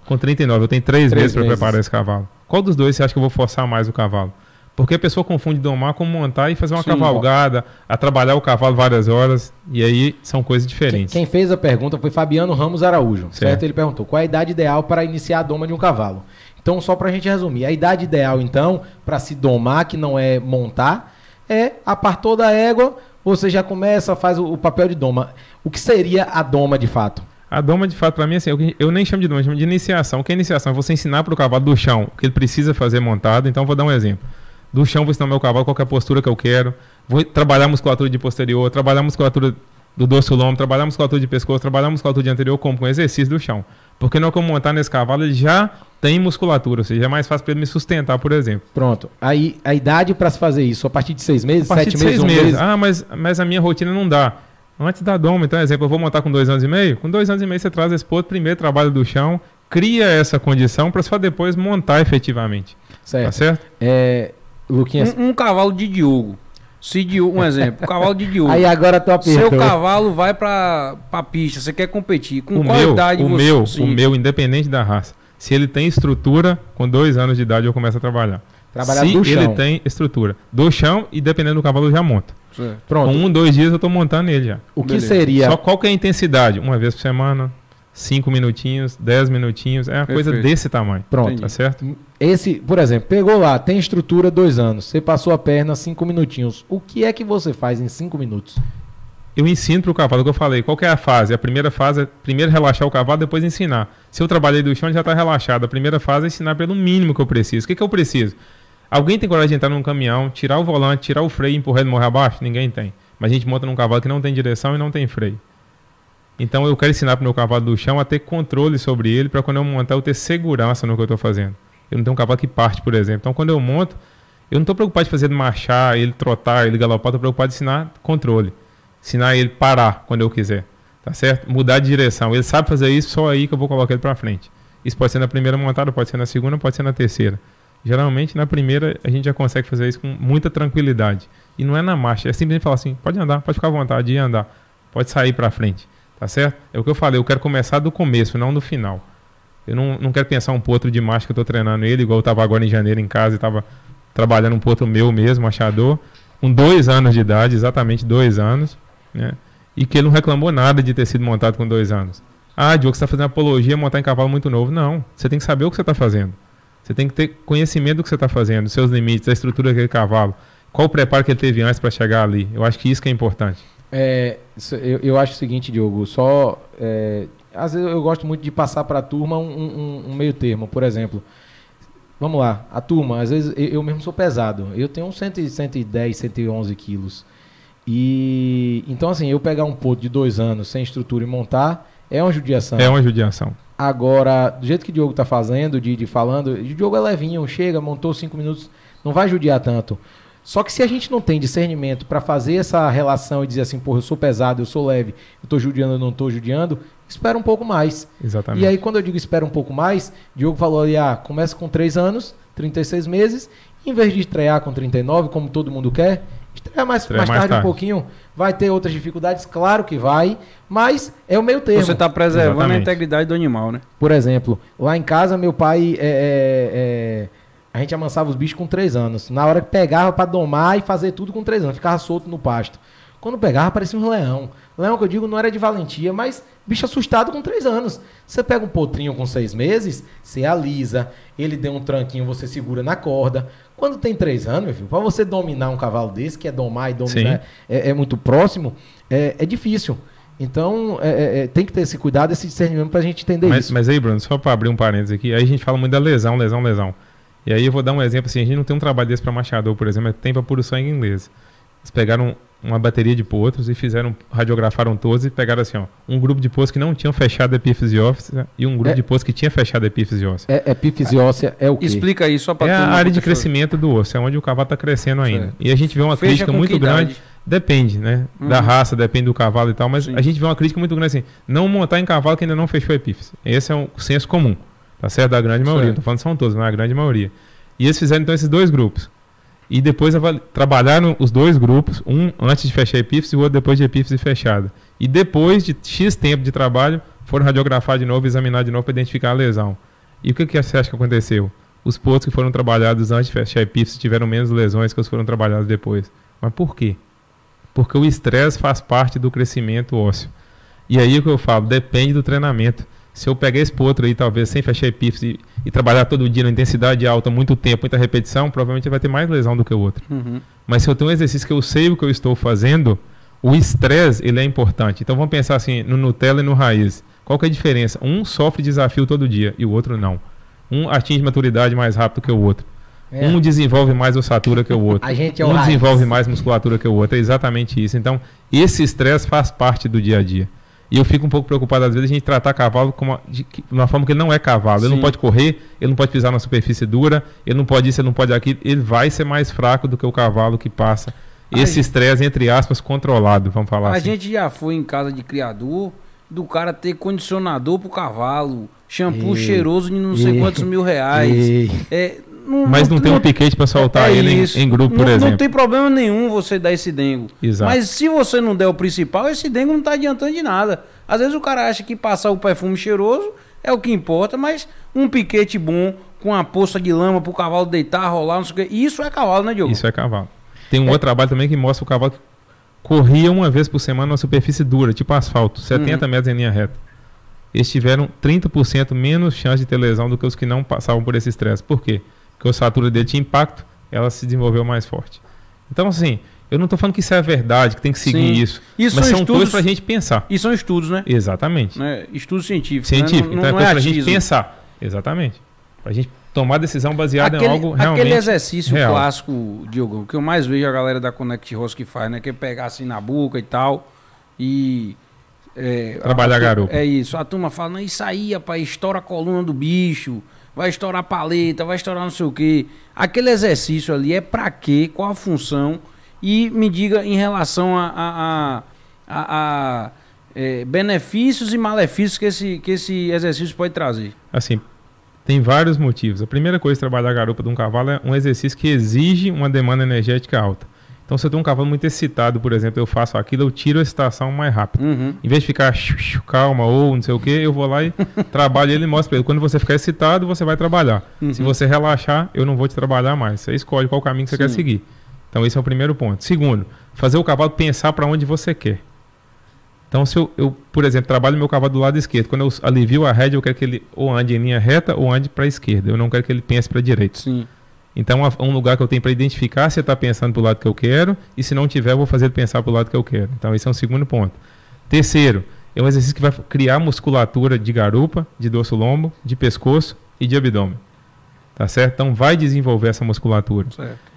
com 39. Eu tenho 3, 3 meses para preparar esse cavalo. Qual dos dois você acha que eu vou forçar mais o cavalo? Porque a pessoa confunde domar com montar e fazer uma Sim, cavalgada, a trabalhar o cavalo várias horas, e aí são coisas diferentes. Quem, quem fez a pergunta foi Fabiano Ramos Araújo, certo? certo? Ele perguntou: qual a idade ideal para iniciar a doma de um cavalo? Então, só para a gente resumir, a idade ideal, então, para se domar, que não é montar, é a da toda égua, você já começa, faz o, o papel de doma. O que seria a doma de fato? A doma, de fato, para mim, assim, eu, eu, nem chamo de doma, eu chamo de iniciação. O que é iniciação? É você ensinar para o cavalo do chão o que ele precisa fazer montado. Então, vou dar um exemplo. Do chão, vou ensinar meu cavalo qual é a postura que eu quero. Vou trabalhar a musculatura de posterior, trabalhar a musculatura do dorso lombo, trabalhar a musculatura de pescoço, trabalhar a musculatura de anterior como com um exercício do chão. Porque não é como montar nesse cavalo, ele já tem musculatura, ou seja, é mais fácil para ele me sustentar, por exemplo. Pronto. Aí a idade para se fazer isso, a partir de seis meses, a partir sete de seis meses, meses. meses. Ah, mas, mas a minha rotina não dá. Antes da doma, então, exemplo, eu vou montar com dois anos e meio. Com dois anos e meio você traz esse outro primeiro trabalho do chão, cria essa condição para só depois montar efetivamente. Tá certo. Tá certo? É, Luquinhas. Um, um, cavalo de Diogo. Se de, um exemplo, cavalo de Diogo. Aí agora tu apertou. Seu cavalo vai para a pista, você quer competir. Com o qual meu, idade o você... Meu, o meu, independente da raça. Se ele tem estrutura, com dois anos de idade eu começo a trabalhar. Trabalhar Se do chão. ele tem estrutura. Do chão e dependendo do cavalo eu já monto. Certo. Pronto. Com um, dois dias eu tô montando ele já. O que Beleza. seria? Só qual que é a intensidade? Uma vez por semana, 5 minutinhos, 10 minutinhos, é uma Perfeito. coisa desse tamanho. Pronto, Entendi. tá certo? Hum, esse, por exemplo, pegou lá, tem estrutura dois anos, você passou a perna 5 minutinhos. O que é que você faz em 5 minutos? Eu ensino para o cavalo, o que eu falei, qual é a fase? A primeira fase é primeiro relaxar o cavalo, depois ensinar. Se eu trabalhei do chão, ele já está relaxado. A primeira fase é ensinar pelo mínimo que eu preciso. O que, que eu preciso? Alguém tem coragem de entrar num caminhão, tirar o volante, tirar o freio e empurrar ele morrer abaixo? Ninguém tem. Mas a gente monta num cavalo que não tem direção e não tem freio. Então eu quero ensinar para o meu cavalo do chão a ter controle sobre ele para quando eu montar eu ter segurança no que eu estou fazendo. Eu não tenho um cavalo que parte, por exemplo. Então quando eu monto, eu não estou preocupado de fazer ele marchar, ele trotar, ele galopar, estou preocupado de ensinar controle. Ensinar ele parar quando eu quiser, tá certo? Mudar de direção. Ele sabe fazer isso, só aí que eu vou colocar ele para frente. Isso pode ser na primeira montada, pode ser na segunda, pode ser na terceira. Geralmente na primeira a gente já consegue fazer isso com muita tranquilidade. E não é na marcha, é simplesmente falar assim: pode andar, pode ficar à vontade e andar, pode sair para frente. Tá certo? É o que eu falei, eu quero começar do começo, não do final. Eu não, não quero pensar um potro demais que eu tô treinando ele, igual eu tava agora em janeiro em casa e tava trabalhando um potro meu mesmo, achador, com dois anos de idade, exatamente dois anos, né? E que ele não reclamou nada de ter sido montado com dois anos. Ah, Diogo, você está fazendo apologia montar em cavalo muito novo. Não, você tem que saber o que você está fazendo. Você tem que ter conhecimento do que você está fazendo, dos seus limites, da estrutura daquele cavalo, qual o preparo que ele teve antes para chegar ali. Eu acho que isso que é importante. É, eu, eu, acho o seguinte, Diogo, só. É, às vezes eu gosto muito de passar para a turma um, um, um, meio termo, por exemplo. Vamos lá, a turma, às vezes eu, eu mesmo sou pesado. Eu tenho 100, 110, 111 quilos. E então, assim, eu pegar um ponto de dois anos sem estrutura e montar é uma judiação. É uma judiação. Agora, do jeito que o Diogo está fazendo, de, de falando, o Diogo é levinho, chega, montou cinco minutos, não vai judiar tanto. Só que se a gente não tem discernimento para fazer essa relação e dizer assim, porra, eu sou pesado, eu sou leve, eu tô judiando, eu não tô judiando, espera um pouco mais. Exatamente. E aí, quando eu digo espera um pouco mais, Diogo falou ali, ah, começa com 3 anos, 36 meses, em vez de estrear com 39, como todo mundo quer, estrear mais, mais, mais tarde, tarde, um pouquinho. Vai ter outras dificuldades? Claro que vai, mas é o meio termo. Você está preservando Exatamente. a integridade do animal, né? Por exemplo, lá em casa, meu pai é, é, é a gente amansava os bichos com três anos. Na hora que pegava para domar e fazer tudo com três anos, ficava solto no pasto. Quando pegava, parecia um leão. Leão que eu digo não era de valentia, mas bicho assustado com três anos. Você pega um potrinho com seis meses, você alisa, ele deu um tranquinho, você segura na corda. Quando tem três anos, meu filho, para você dominar um cavalo desse, que é domar e dominar é, é, muito próximo, é, é difícil. Então, é, é, é tem que ter esse cuidado, esse discernimento para a gente entender mas, isso. Mas aí, Bruno, só para abrir um parênteses aqui, aí a gente fala muito da lesão, lesão, lesão. E aí eu vou dar um exemplo assim, a gente não tem um trabalho desse para Machador, por exemplo, é tem para Puro Sangue Inglês. Eles pegaram uma bateria de potros e fizeram, radiografaram todos e pegaram assim, ó, um grupo de potros que não tinham fechado epífise óssea e um grupo é, de potros que tinha fechado epífise óssea. É, epífise óssea é o quê? Explica isso só para É a área de crescimento do osso, é onde o cavalo está crescendo ainda. Certo. E a gente vê uma Fecha crítica muito grande, depende, né, uhum. da raça, depende do cavalo e tal, mas Sim. a gente vê uma crítica muito grande assim, não montar em cavalo que ainda não fechou a epífise. Esse é um senso comum. Tá certo? Da grande tá maioria. Certo. Não tô falando são todos, mas a grande maioria. E eles fizeram então esses dois grupos. E depois trabalharam os dois grupos, um antes de fechar a epífise e o outro depois de epífise fechada. E depois de X tempo de trabalho, foram radiografar de novo, examinar de novo para identificar a lesão. E o que, que você acha que aconteceu? Os pontos que foram trabalhados antes de fechar a epífise tiveram menos lesões que os foram trabalhados depois. Mas por quê? Porque o estresse faz parte do crescimento ósseo. E aí o que eu falo, depende do treinamento. Se eu pegar esse potro outro aí, talvez, sem fechar epífice e, e trabalhar todo dia na intensidade alta, muito tempo, muita repetição, provavelmente vai ter mais lesão do que o outro. Uhum. Mas se eu tenho um exercício que eu sei o que eu estou fazendo, o estresse, ele é importante. Então vamos pensar assim, no Nutella e no Raiz. Qual que é a diferença? Um sofre desafio todo dia e o outro não. Um atinge maturidade mais rápido que o outro. É. Um desenvolve mais ossatura que o outro. A gente é o um raiz. desenvolve mais musculatura que o outro. É exatamente isso. Então, esse estresse faz parte do dia a dia. E eu fico um pouco preocupado, às vezes, a gente tratar cavalo como uma, de, uma forma que ele não é cavalo. Sim. Ele não pode correr, ele não pode pisar na superfície dura, ele não pode isso, ele não pode aquilo. Ele vai ser mais fraco do que o cavalo que passa. A Esse estresse, entre aspas, controlado, vamos falar a assim. A gente já foi em casa de criador do cara ter condicionador pro cavalo, shampoo ei, cheiroso de não sei ei, quantos mil reais. É, não, mas não, não tem um piquete para soltar é ele em, em, grupo, por não, exemplo. Não tem problema nenhum você dar esse dengo. Exato. Mas se você não der o principal, esse dengo não está adiantando de nada. Às vezes o cara acha que passar o perfume cheiroso é o que importa, mas um piquete bom com uma poça de lama para o cavalo deitar, rolar, não sei o quê. Isso é cavalo, né, Diogo? Isso é cavalo. Tem um é. outro trabalho também que mostra o cavalo que corria uma vez por semana uma superfície dura, tipo asfalto, 70 uhum. metros em linha reta. Eles tiveram 30% menos chance de ter lesão do que os que não passavam por esse estresse. Por quê? que a ossatura dele tinha impacto, ela se desenvolveu mais forte. Então, assim, eu não estou falando que isso é a verdade, que tem que seguir Sim. isso. isso. Mas são, são coisas para a gente pensar. E são estudos, né? Exatamente. Né? Estudos científicos. científicos Né? Não, então é não é coisa é para a gente pensar. Exatamente. Para a gente tomar decisão baseada aquele, em algo realmente. Aquele exercício real. clássico, Diogo, que eu mais vejo a galera da Connect Rose que faz, né? Que é pegar assim na boca e tal. E. É, Trabalhar garoto. É isso. A turma fala, não, isso aí, rapaz, estoura a coluna do bicho vai estourar paleta, vai estourar não sei o quê. Aquele exercício ali é para quê? Qual a função? E me diga em relação a, a, a, a é, benefícios e malefícios que esse, que esse exercício pode trazer. Assim, tem vários motivos. A primeira coisa de trabalhar a garupa de um cavalo é um exercício que exige uma demanda energética alta. Então, se eu tenho um cavalo muito excitado, por exemplo, eu faço aquilo, eu tiro a excitação mais rápido. Uhum. Em vez de ficar calma ou não sei o que, eu vou lá e trabalho ele e mostro para ele. Quando você ficar excitado, você vai trabalhar. Uhum. Se você relaxar, eu não vou te trabalhar mais. Você escolhe qual caminho que você Sim. quer seguir. Então, esse é o primeiro ponto. Segundo, fazer o cavalo pensar para onde você quer. Então, se eu, eu, por exemplo, trabalho meu cavalo do lado esquerdo, quando eu alivio a rédea, eu quero que ele ou ande em linha reta ou ande para a esquerda. Eu não quero que ele pense para a direita. Sim. Então, um lugar que eu tenho para identificar se está pensando para o lado que eu quero, e se não tiver, eu vou fazer ele pensar para o lado que eu quero. Então, esse é um segundo ponto. Terceiro, é um exercício que vai criar musculatura de garupa, de dorso lombo, de pescoço e de abdômen. Tá certo? Então, vai desenvolver essa musculatura. Certo.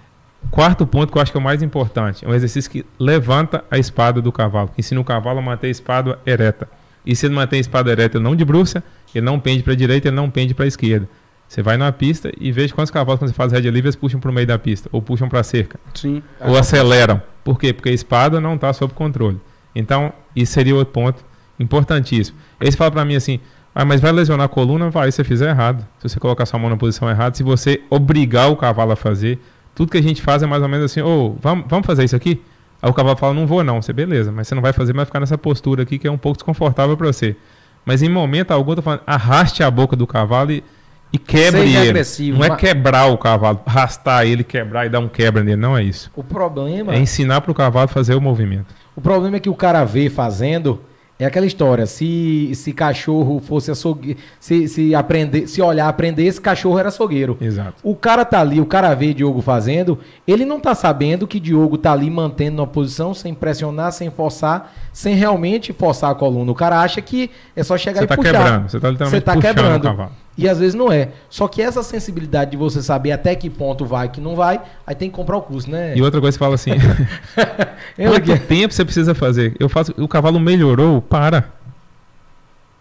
Quarto ponto que eu acho que é o mais importante, é um exercício que levanta a espada do cavalo, que ensina o cavalo a manter a espada ereta. E se ele mantém a espada ereta, ele não debruça, ele não pende para a direita, ele não pende para a esquerda. Você vai numa pista e veja quantos cavalos, quando você faz head livre, eles puxam para o meio da pista, ou puxam para a cerca. Sim. Ou aceleram. Por quê? Porque a espada não está sob controle. Então, isso seria outro ponto importantíssimo. Eles falam para mim assim, ah, mas vai lesionar a coluna? Vai, você fizer errado. Se você colocar sua mão na posição errada, se você obrigar o cavalo a fazer, tudo que a gente faz é mais ou menos assim, oh, vamos, vamos fazer isso aqui? Aí o cavalo fala, não vou não. Você, beleza, mas você não vai fazer, vai ficar nessa postura aqui que é um pouco desconfortável para você. Mas em momento algum, eu tô falando, arraste a boca do cavalo e e quebre Seja ele. Agressivo, não é quebrar o cavalo, arrastar ele, quebrar e dar um quebra nele, não é isso. O problema é ensinar para o cavalo fazer o movimento. O problema é que o cara vê fazendo é aquela história. Se se cachorro fosse açougueiro, se se aprender, se olhar aprender, esse cachorro era açougueiro. Exato. O cara tá ali, o cara vê Diogo fazendo, ele não tá sabendo que Diogo tá ali mantendo uma posição sem pressionar, sem forçar, sem realmente forçar a coluna. O cara acha que é só chegar você e tá puxar. Quebrando, você tá literalmente você tá puxando quebrando. o cavalo e às vezes não é. Só que essa sensibilidade de você saber até que ponto vai, que não vai, aí tem que comprar o curso, né? E outra coisa que fala assim: quanto tempo você precisa fazer? Eu faço, o cavalo melhorou, para.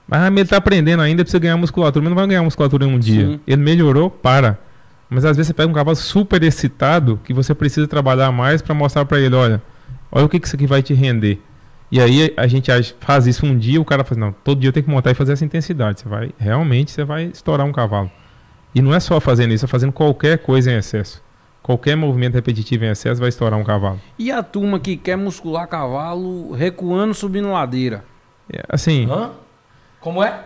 Ah, mas ele está aprendendo ainda, precisa ganhar musculatura. Mas não vai ganhar musculatura em um dia. Sim. Ele melhorou, para. Mas às vezes você pega um cavalo super excitado que você precisa trabalhar mais para mostrar para ele, olha, olha o que, que isso aqui vai te render. E aí a gente faz isso um dia, o cara faz, não, todo dia tem que montar e fazer essa intensidade. Você vai, realmente você vai estourar um cavalo. E não é só fazendo isso, é fazendo qualquer coisa em excesso. Qualquer movimento repetitivo em excesso vai estourar um cavalo. E a turma que quer muscular cavalo recuando, subindo ladeira? É, assim. Hã? Como é?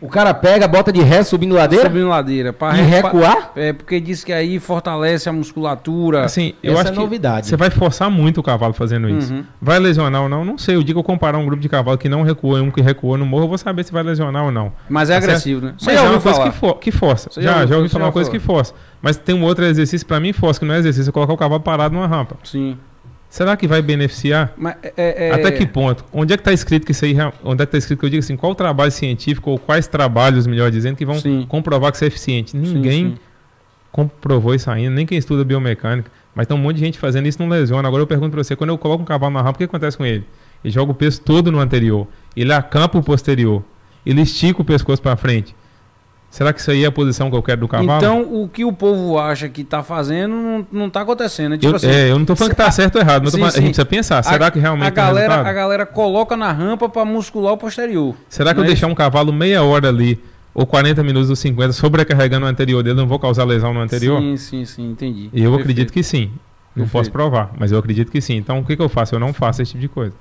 O cara pega, bota de ré subindo ladeira? Subindo ladeira. Pra, e recuar? Pra, é, porque diz que aí fortalece a musculatura. Assim, eu Essa acho é que novidade. Você vai forçar muito o cavalo fazendo isso. Uhum. Vai lesionar ou não? Não sei. O dia que eu comparar um grupo de cavalo que não recua e um que recuou no morro, eu vou saber se vai lesionar ou não. Mas é tá agressivo, certo? né? Mas já é uma falar. coisa que, for, que força. Você já, já ouvi falar uma coisa que força. Mas tem um outro exercício, para mim, força, que não é exercício, é colocar o cavalo parado numa rampa. Sim. Será que vai beneficiar? Mas, é, é, é... Até que ponto? Onde é que está escrito que isso aí, Onde é que está escrito que eu digo assim, qual trabalho científico ou quais trabalhos, melhor dizendo, que vão sim. comprovar que isso é eficiente? Ninguém sim, sim. comprovou isso ainda, nem quem estuda biomecânica. Mas tem um monte de gente fazendo isso não lesiona. Agora eu pergunto para você, quando eu coloco um cavalo na rampa, o que acontece com ele? Ele joga o peso todo no anterior. Ele acampa o posterior. Ele estica o pescoço para frente. Será que isso aí é a posição que eu quero do cavalo? Então, o que o povo acha que está fazendo não está acontecendo. É, tipo eu, assim, é, eu não estou falando que está certo ou errado, mas sim, a gente precisa pensar. A, será que realmente a é galera, a galera coloca na rampa para muscular o posterior. Será que eu é deixar um cavalo meia hora ali ou 40 minutos ou 50 sobrecarregando o anterior dele, não vou causar lesão no anterior? Sim, sim, sim, entendi. E eu Perfeito. acredito que sim. Não Perfeito. posso provar, mas eu acredito que sim. Então, o que, que eu faço? Eu não faço esse tipo de coisa.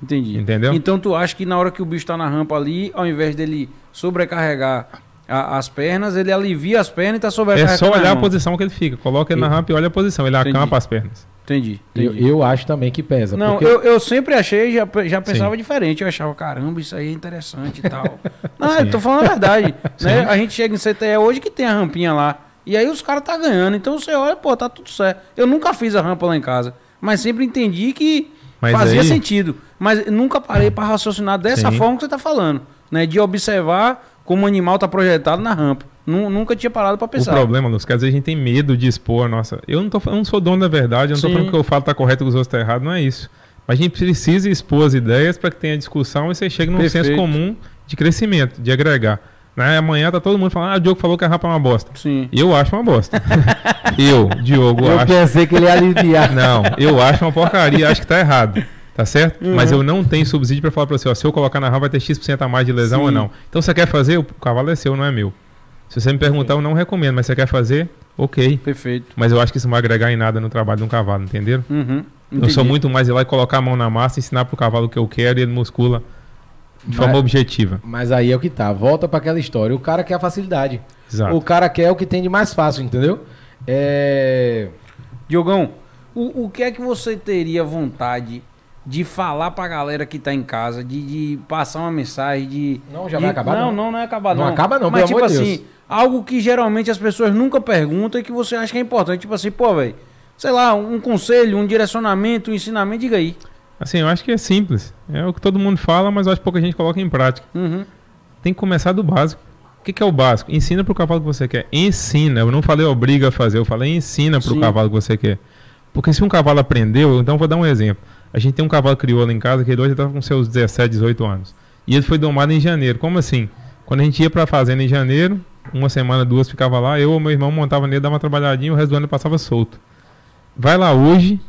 Entendi. Entendeu? Então tu acha que na hora que o bicho está na rampa ali, ao invés dele sobrecarregar a, as pernas, ele alivia as pernas e está sobrecarregado. É só olhar a posição que ele fica. Coloca ele na rampa e olha a posição. Ele Entendi. acampa as pernas. Entendi. entendi. Eu, eu, acho também que pesa. Não, porque... eu, eu sempre achei, já, já pensava Sim. diferente. Eu achava, caramba, isso aí é interessante e tal. Não, Sim. eu tô falando a verdade. Né? A gente chega em CTE hoje que tem a rampinha lá. E aí os caras tá ganhando. Então você olha, pô, tá tudo certo. Eu nunca fiz a rampa lá em casa. Mas sempre entendi que mas fazia aí... sentido. Mas nunca parei para raciocinar dessa Sim. forma que você tá falando. Né? De observar como o animal está projetado na rampa. Nunca tinha parado para pensar. O problema, Lúcio, é que às vezes a gente tem medo de expor a nossa. Eu não, tô, eu não sou dono da verdade, eu não estou falando que eu falo está correto e os outros estão tá errado, não é isso. Mas a gente precisa expor as ideias para que tenha discussão e você chegue num Perfeito. senso comum de crescimento, de agregar. Né? Amanhã tá todo mundo falando, ah, o Diogo falou que a rapa é uma bosta. Sim. Eu acho uma bosta. eu, Diogo, eu acho. Eu pensei que ele ia aliviar. Não, eu acho uma porcaria, acho que tá errado. Tá certo? Uhum. Mas eu não tenho subsídio para falar para você, ó, se eu colocar na RAM vai ter X% a mais de lesão Sim. ou não. Então você quer fazer? O cavalo é seu, não é meu. Se você me perguntar, eu não recomendo, mas você quer fazer? Ok. Perfeito. Mas eu acho que isso não vai agregar em nada no trabalho de um cavalo, entenderam? Uhum. Eu sou muito mais ir lá e colocar a mão na massa, ensinar para o cavalo o que eu quero e ele muscula de forma objetiva. Mas aí é o que tá. Volta para aquela história. O cara quer a facilidade. Exato. O cara quer o que tem de mais fácil, entendeu? É... Diogão, o, o que é que você teria vontade de falar pra galera que tá em casa, de, de passar uma mensagem, de. Não, já de, vai acabar? Não, não, não, é acabar, não. Não acaba, não, Mas, pelo tipo amor assim, Deus. algo que geralmente as pessoas nunca perguntam e que você acha que é importante. Tipo assim, pô, velho, sei lá, um conselho, um direcionamento, um ensinamento, diga aí. Assim, eu acho que é simples. É o que todo mundo fala, mas eu acho que pouca gente coloca em prática. Uhum. Tem que começar do básico. O que, que é o básico? Ensina pro cavalo que você quer. Ensina. Eu não falei obriga a fazer, eu falei ensina pro Sim. cavalo que você quer. Porque se um cavalo aprendeu, então vou dar um exemplo. A gente tem um cavalo crioulo em casa que ele hoje estava tá com seus 17, 18 anos. E ele foi domado em janeiro. Como assim? Quando a gente ia para a fazenda em janeiro, uma semana, duas ficava lá, eu ou meu irmão montava nele, dava uma trabalhadinha, o resto do ano passava solto. Vai lá hoje,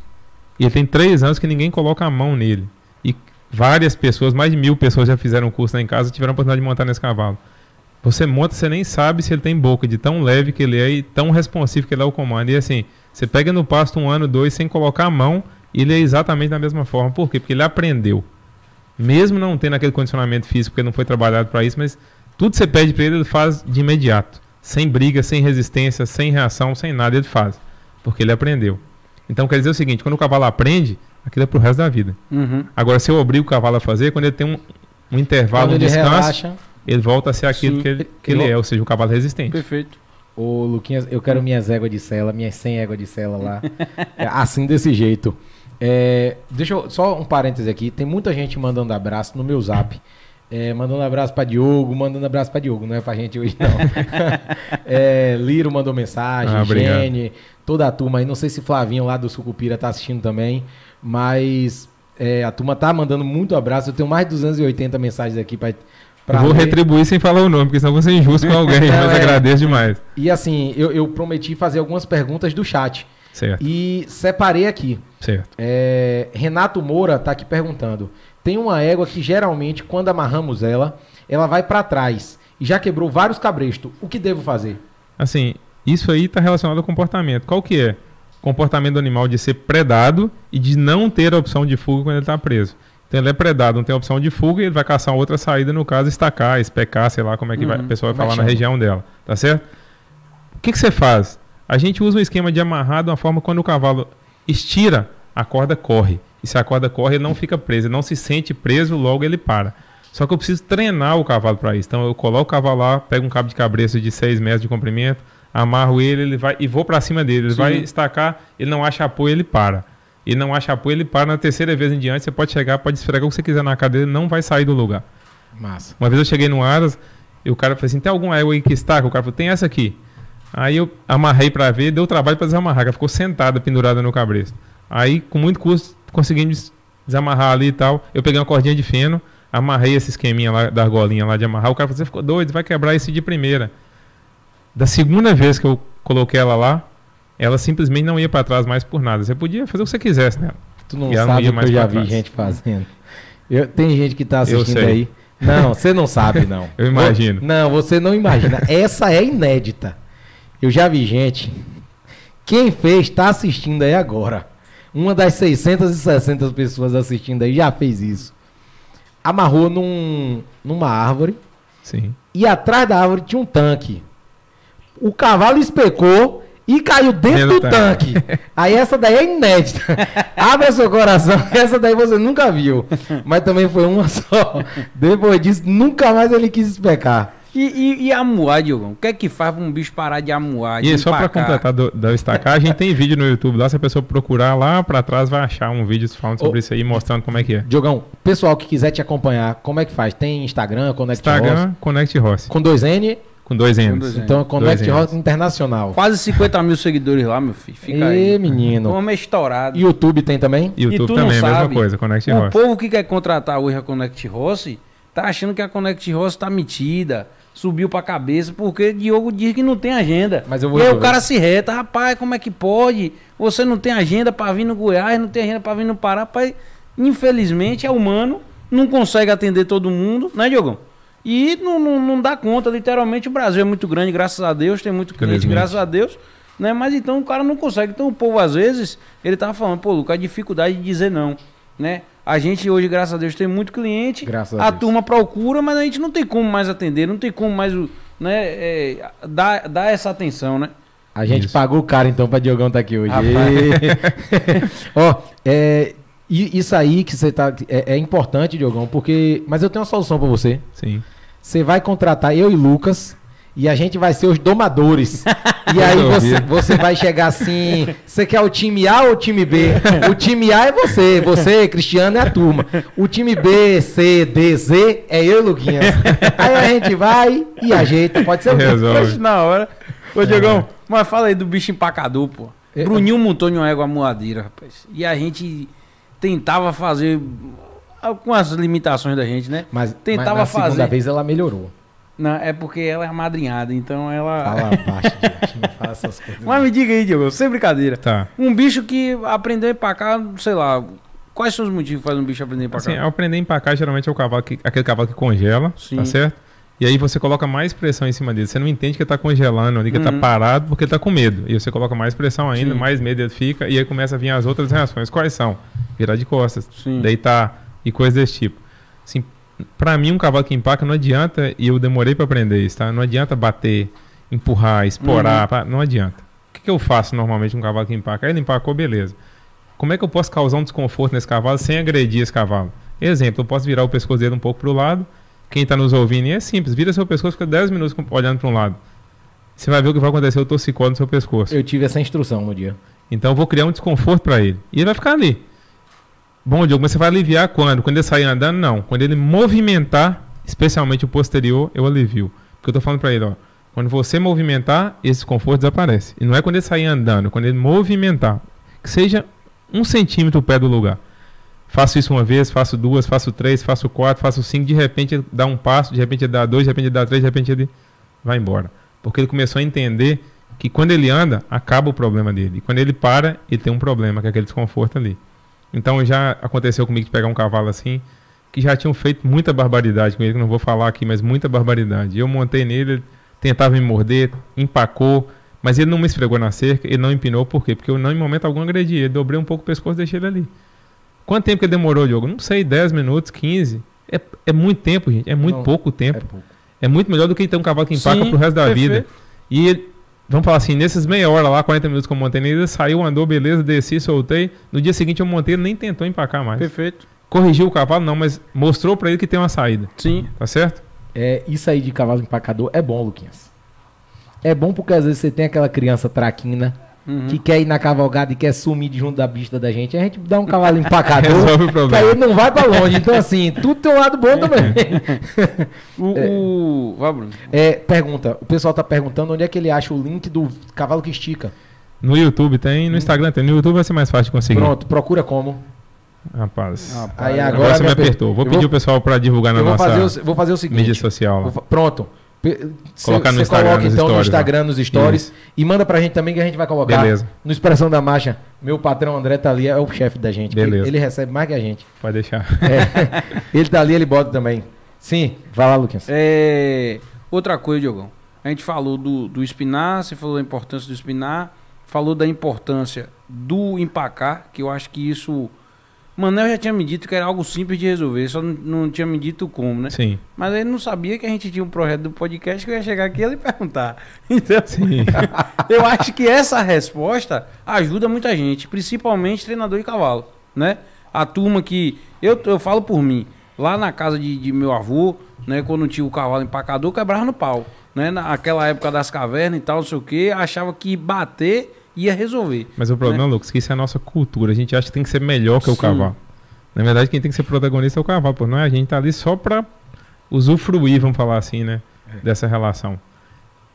e ele tem três anos que ninguém coloca a mão nele. E várias pessoas, mais de mil pessoas já fizeram curso lá em casa e tiveram a oportunidade de montar nesse cavalo. Você monta, você nem sabe se ele tem boca, de tão leve que ele é e tão responsivo que ele é o comando. E assim, você pega no pasto um ano, dois, sem colocar a mão, ele é exatamente da mesma forma. Por quê? Porque ele aprendeu. Mesmo não tendo aquele condicionamento físico, porque não foi trabalhado para isso, mas tudo que você pede para ele, ele faz de imediato. Sem briga, sem resistência, sem reação, sem nada, ele faz. Porque ele aprendeu. Então quer dizer o seguinte: quando o cavalo aprende, aquilo é para o resto da vida. Uhum. Agora, se eu obrigo o cavalo a fazer, quando ele tem um, um intervalo, de um descanso, relaxa, ele volta a ser aquilo sim, que, ele, que ele, é, ou seja, o cavalo resistente. Perfeito. Ô, Luquinhas, eu quero minhas éguas de sela, minhas 100 éguas de sela lá. assim, desse jeito. É, deixa eu, só um parêntese aqui. Tem muita gente mandando abraço no meu zap. É, mandando abraço para Diogo, mandando abraço para Diogo, não é para gente hoje não. é, Liro mandou mensagem, ah, Gene, toda a turma aí. Não sei se Flavinho lá do Sucupira tá assistindo também, mas é, a turma tá mandando muito abraço. Eu tenho mais de 280 mensagens aqui para vou ler. retribuir sem falar o nome, porque senão você é injusto com alguém, mas é. agradeço demais. E assim, eu, eu prometi fazer algumas perguntas do chat. Certo. E separei aqui. Certo. É, Renato Moura está aqui perguntando. Tem uma égua que geralmente, quando amarramos ela, ela vai para trás e já quebrou vários cabrestos. O que devo fazer? Assim, isso aí está relacionado ao comportamento. Qual que é? Comportamento do animal de ser predado e de não ter a opção de fuga quando ele está preso. Então ele é predado, não tem opção de fuga e ele vai caçar outra saída, no caso, estacar, especar, sei lá como é que uhum, vai, a pessoa vai é falar na região dela. Tá certo? O que, que você faz? A gente usa um esquema de amarrado, uma forma quando o cavalo estira, a corda corre. E se a corda corre, ele não fica preso, ele não se sente preso, logo ele para. Só que eu preciso treinar o cavalo para isso. Então eu coloco o cavalo lá, pego um cabo de cabreço de 6 metros de comprimento, amarro ele, ele vai e vou para cima dele. Ele Sim. vai estacar, ele não acha apoio, ele para. Ele não acha apoio, ele para. Na terceira vez em diante, você pode chegar, pode esfregar o que você quiser na cadeira, ele não vai sair do lugar. Massa. Uma vez eu cheguei no Aras, e o cara falou assim: tem alguma égua aí que estaca? O cara falou: tem essa aqui. Aí eu amarrei para ver, deu trabalho para desamarrar, ela ficou sentada, pendurada no cabresto. Aí, com muito custo, conseguimos desamarrar ali e tal. Eu peguei uma cordinha de feno, amarrei esse esqueminha lá, da argolinha lá de amarrar. O cara falou, você ficou doido, vai quebrar esse de primeira. Da segunda vez que eu coloquei ela lá, ela simplesmente não ia para trás mais por nada. Você podia fazer o que você quisesse nela. Tu não sabe não o que eu já vi trás. gente fazendo. Eu, tem gente que está assistindo aí. Não, você não sabe, não. eu imagino. Não, você não imagina. Essa é inédita. Eu já vi gente. Quem fez está assistindo aí agora. Uma das 660 pessoas assistindo aí já fez isso. Amarrou num, numa árvore. Sim. E atrás da árvore tinha um tanque. O cavalo especou e caiu dentro Pelo do tanque. tanque. Aí essa daí é inédita. Abra seu coração, essa daí você nunca viu. Mas também foi uma só. Depois disso, nunca mais ele quis especar. E, e, e amuar, Diogão? O que é que faz para um bicho parar de amuar? De e só para completar do, da estacar, a gente tem vídeo no YouTube lá. Se a pessoa procurar lá para trás, vai achar um vídeo falando sobre Ô, isso aí, mostrando como é que é. Diogão, pessoal que quiser te acompanhar, como é que faz? Tem Instagram, Connect Instagram, Ross? Connect Ross. Com dois N com dois n. Então, Connect Ross Internacional. Quase 50 mil seguidores lá, meu filho. Fica Ei, aí. menino. Homem é estourado. YouTube tem também? YouTube também, sabe, mesma coisa, Connect Ross. O povo que quer contratar hoje a Connect Ross, tá achando que a Connect Ross tá metida subiu pra cabeça, porque Diogo diz que não tem agenda. Mas eu vou e aí o cara se reta, rapaz, como é que pode? Você não tem agenda para vir no Goiás, não tem agenda para vir no Pará, rapaz. Infelizmente é humano, não consegue atender todo mundo, né, Diogão? E não, não, não dá conta, literalmente o Brasil é muito grande, graças a Deus, tem muito cliente, graças a Deus. Né? Mas então o cara não consegue. Então o povo, às vezes, ele tava falando, pô, Lucas, a dificuldade de dizer não né? A gente hoje, graças a Deus, tem muito cliente. Graças a, a Deus. turma procura, mas a gente não tem como mais atender, não tem como mais né, é, dar, dar essa atenção, né? A gente Isso. pagou caro então para Diogão estar tá aqui hoje. Ó, é, isso aí que você tá é, é, importante, Diogão, porque mas eu tenho uma solução para você. Sim. Você vai contratar eu e Lucas e a gente vai ser os domadores. E aí é. você, você, vai chegar assim, você quer o time A ou o time B? O time A é você, você, Cristiano, é a turma. O time B, C, D, Z é eu, Luquinhas. Aí a gente vai e ajeita, pode ser o Resolve. na hora. Ô, Diegão, é. mas fala aí do bicho empacador, pô. Eu... É. Bruninho montou uma égua moadeira, rapaz. E a gente tentava fazer com as limitações da gente, né? Mas tentava mas na fazer. segunda vez ela melhorou. Não, é porque ela é amadrinhada, então ela. Fala baixo, gente, não fala essas coisas. Mas me diga aí, Diogo, sem brincadeira. Tá. Um bicho que aprendeu a empacar, sei lá. Quais são os motivos que faz um bicho aprender a empacar? Sim, aprender a empacar geralmente é o cavalo que, aquele cavalo que congela, tá Sim. tá certo? E aí você coloca mais pressão em cima dele. Você não entende que ele tá congelando ali, que uhum. ele tá uhum. parado porque ele tá com medo. E você coloca mais pressão ainda, Sim. mais medo ele fica, e aí começa a vir as outras reações. Quais são? Virar de costas, Sim. deitar e coisas desse tipo. Assim, para mim, um cavalo que empaca não adianta, e eu demorei para aprender isso, tá? Não adianta bater, empurrar, esporar, uhum. pra, não adianta. O que, que, eu faço normalmente um cavalo que empaca? Ele empacou, beleza. Como é que eu posso causar um desconforto nesse cavalo sem agredir esse cavalo? Exemplo, eu posso virar o pescoço dele um pouco para o lado. Quem está nos ouvindo, e é simples, vira seu pescoço, fica 10 minutos olhando para um lado. Você vai ver o que vai acontecer, Eu torcicolo no seu pescoço. Eu tive essa instrução um dia. Então eu vou criar um desconforto para ele. E ele vai ficar ali. Bom, Diogo, mas você vai aliviar quando? Quando ele sair andando? Não. Quando ele movimentar, especialmente o posterior, eu alivio. Porque eu tô falando para ele, ó. Quando você movimentar, esse desconforto desaparece. E não é quando ele sair andando, é quando ele movimentar. Que seja um centímetro o pé do lugar. Faço isso uma vez, faço duas, faço três, faço quatro, faço cinco. De repente ele dá um passo, de repente ele dá dois, de repente ele dá três, de repente ele vai embora. Porque ele começou a entender que quando ele anda, acaba o problema dele. E quando ele para, ele tem um problema, que é aquele desconforto ali. Então já aconteceu comigo de pegar um cavalo assim, que já tinham feito muita barbaridade com ele, que não vou falar aqui, mas muita barbaridade. Eu montei nele, ele tentava me morder, empacou, mas ele não me esfregou na cerca, ele não empinou, por quê? Porque eu não, em momento algum, agredi ele. Dobrei um pouco o pescoço e deixei ele ali. Quanto tempo que ele demorou, Diogo? Não sei, 10 minutos, 15. É, é muito tempo, gente. É muito não, pouco é tempo. É, pouco. é, muito melhor do que ter um cavalo que empaca Sim, pro resto da perfeito. vida. E ele, vamos falar assim, nesses meia hora lá, 40 minutos com o Montenegro, saiu, andou, beleza, desci, soltei. No dia seguinte, o Montenegro nem tentou empacar mais. Perfeito. Corrigiu o cavalo, não, mas mostrou para ele que tem uma saída. Sim. Tá certo? É, isso aí de cavalo empacador é bom, Luquinhas. É bom porque às vezes você tem aquela criança traquina uhum. que quer ir na cavalgada e quer sumir de junto da bista da gente, a gente dá um cavalo empacador. que Aí ele não vai para longe. Então, assim, tudo tem um lado bom também. o, o... É, Bruno. É, pergunta. O pessoal tá perguntando onde é que ele acha o link do cavalo que estica. No YouTube tem, no Instagram tem. No YouTube vai ser mais fácil de conseguir. Pronto, procura como. Rapaz. Rapaz. Aí agora, agora você me apertou. Vou, vou pedir o pessoal para divulgar na vou nossa fazer o, vou fazer o seguinte, mídia social. Vou, pronto. Colocar no Instagram, coloca, então, stories, no né? Instagram, nos stories. Isso. E manda pra gente também que a gente vai colocar Beleza. no Expressão da Marcha. Meu patrão André tá ali, é o chefe da gente. Beleza. Ele, ele recebe mais que a gente. Pode deixar. É, ele tá ali, ele bota também. Sim, vai lá, Lucas. É, outra coisa, Diogão. A gente falou do, do espinar, você falou da importância do espinar, falou da importância do empacar, que eu acho que isso Manel já tinha me dito que era algo simples de resolver, só não, não tinha me dito como, né? Sim. Mas ele não sabia que a gente tinha um projeto do podcast que eu ia chegar aqui e ele perguntar. Então, Sim. eu acho que essa resposta ajuda muita gente, principalmente treinador de cavalo, né? A turma que. Eu, eu falo por mim, lá na casa de, de meu avô, né, quando tinha o cavalo empacador, quebrava no pau. Né? Naquela época das cavernas e tal, não sei o quê, achava que bater ia resolver. Mas o né? problema, né? Lucas, é que isso é a nossa cultura. A gente acha que tem que ser melhor que o cavalo. Na verdade, quem tem que ser protagonista é o cavalo, pô. Não é a gente tá ali só para usufruir, vamos falar assim, né? É. Dessa relação.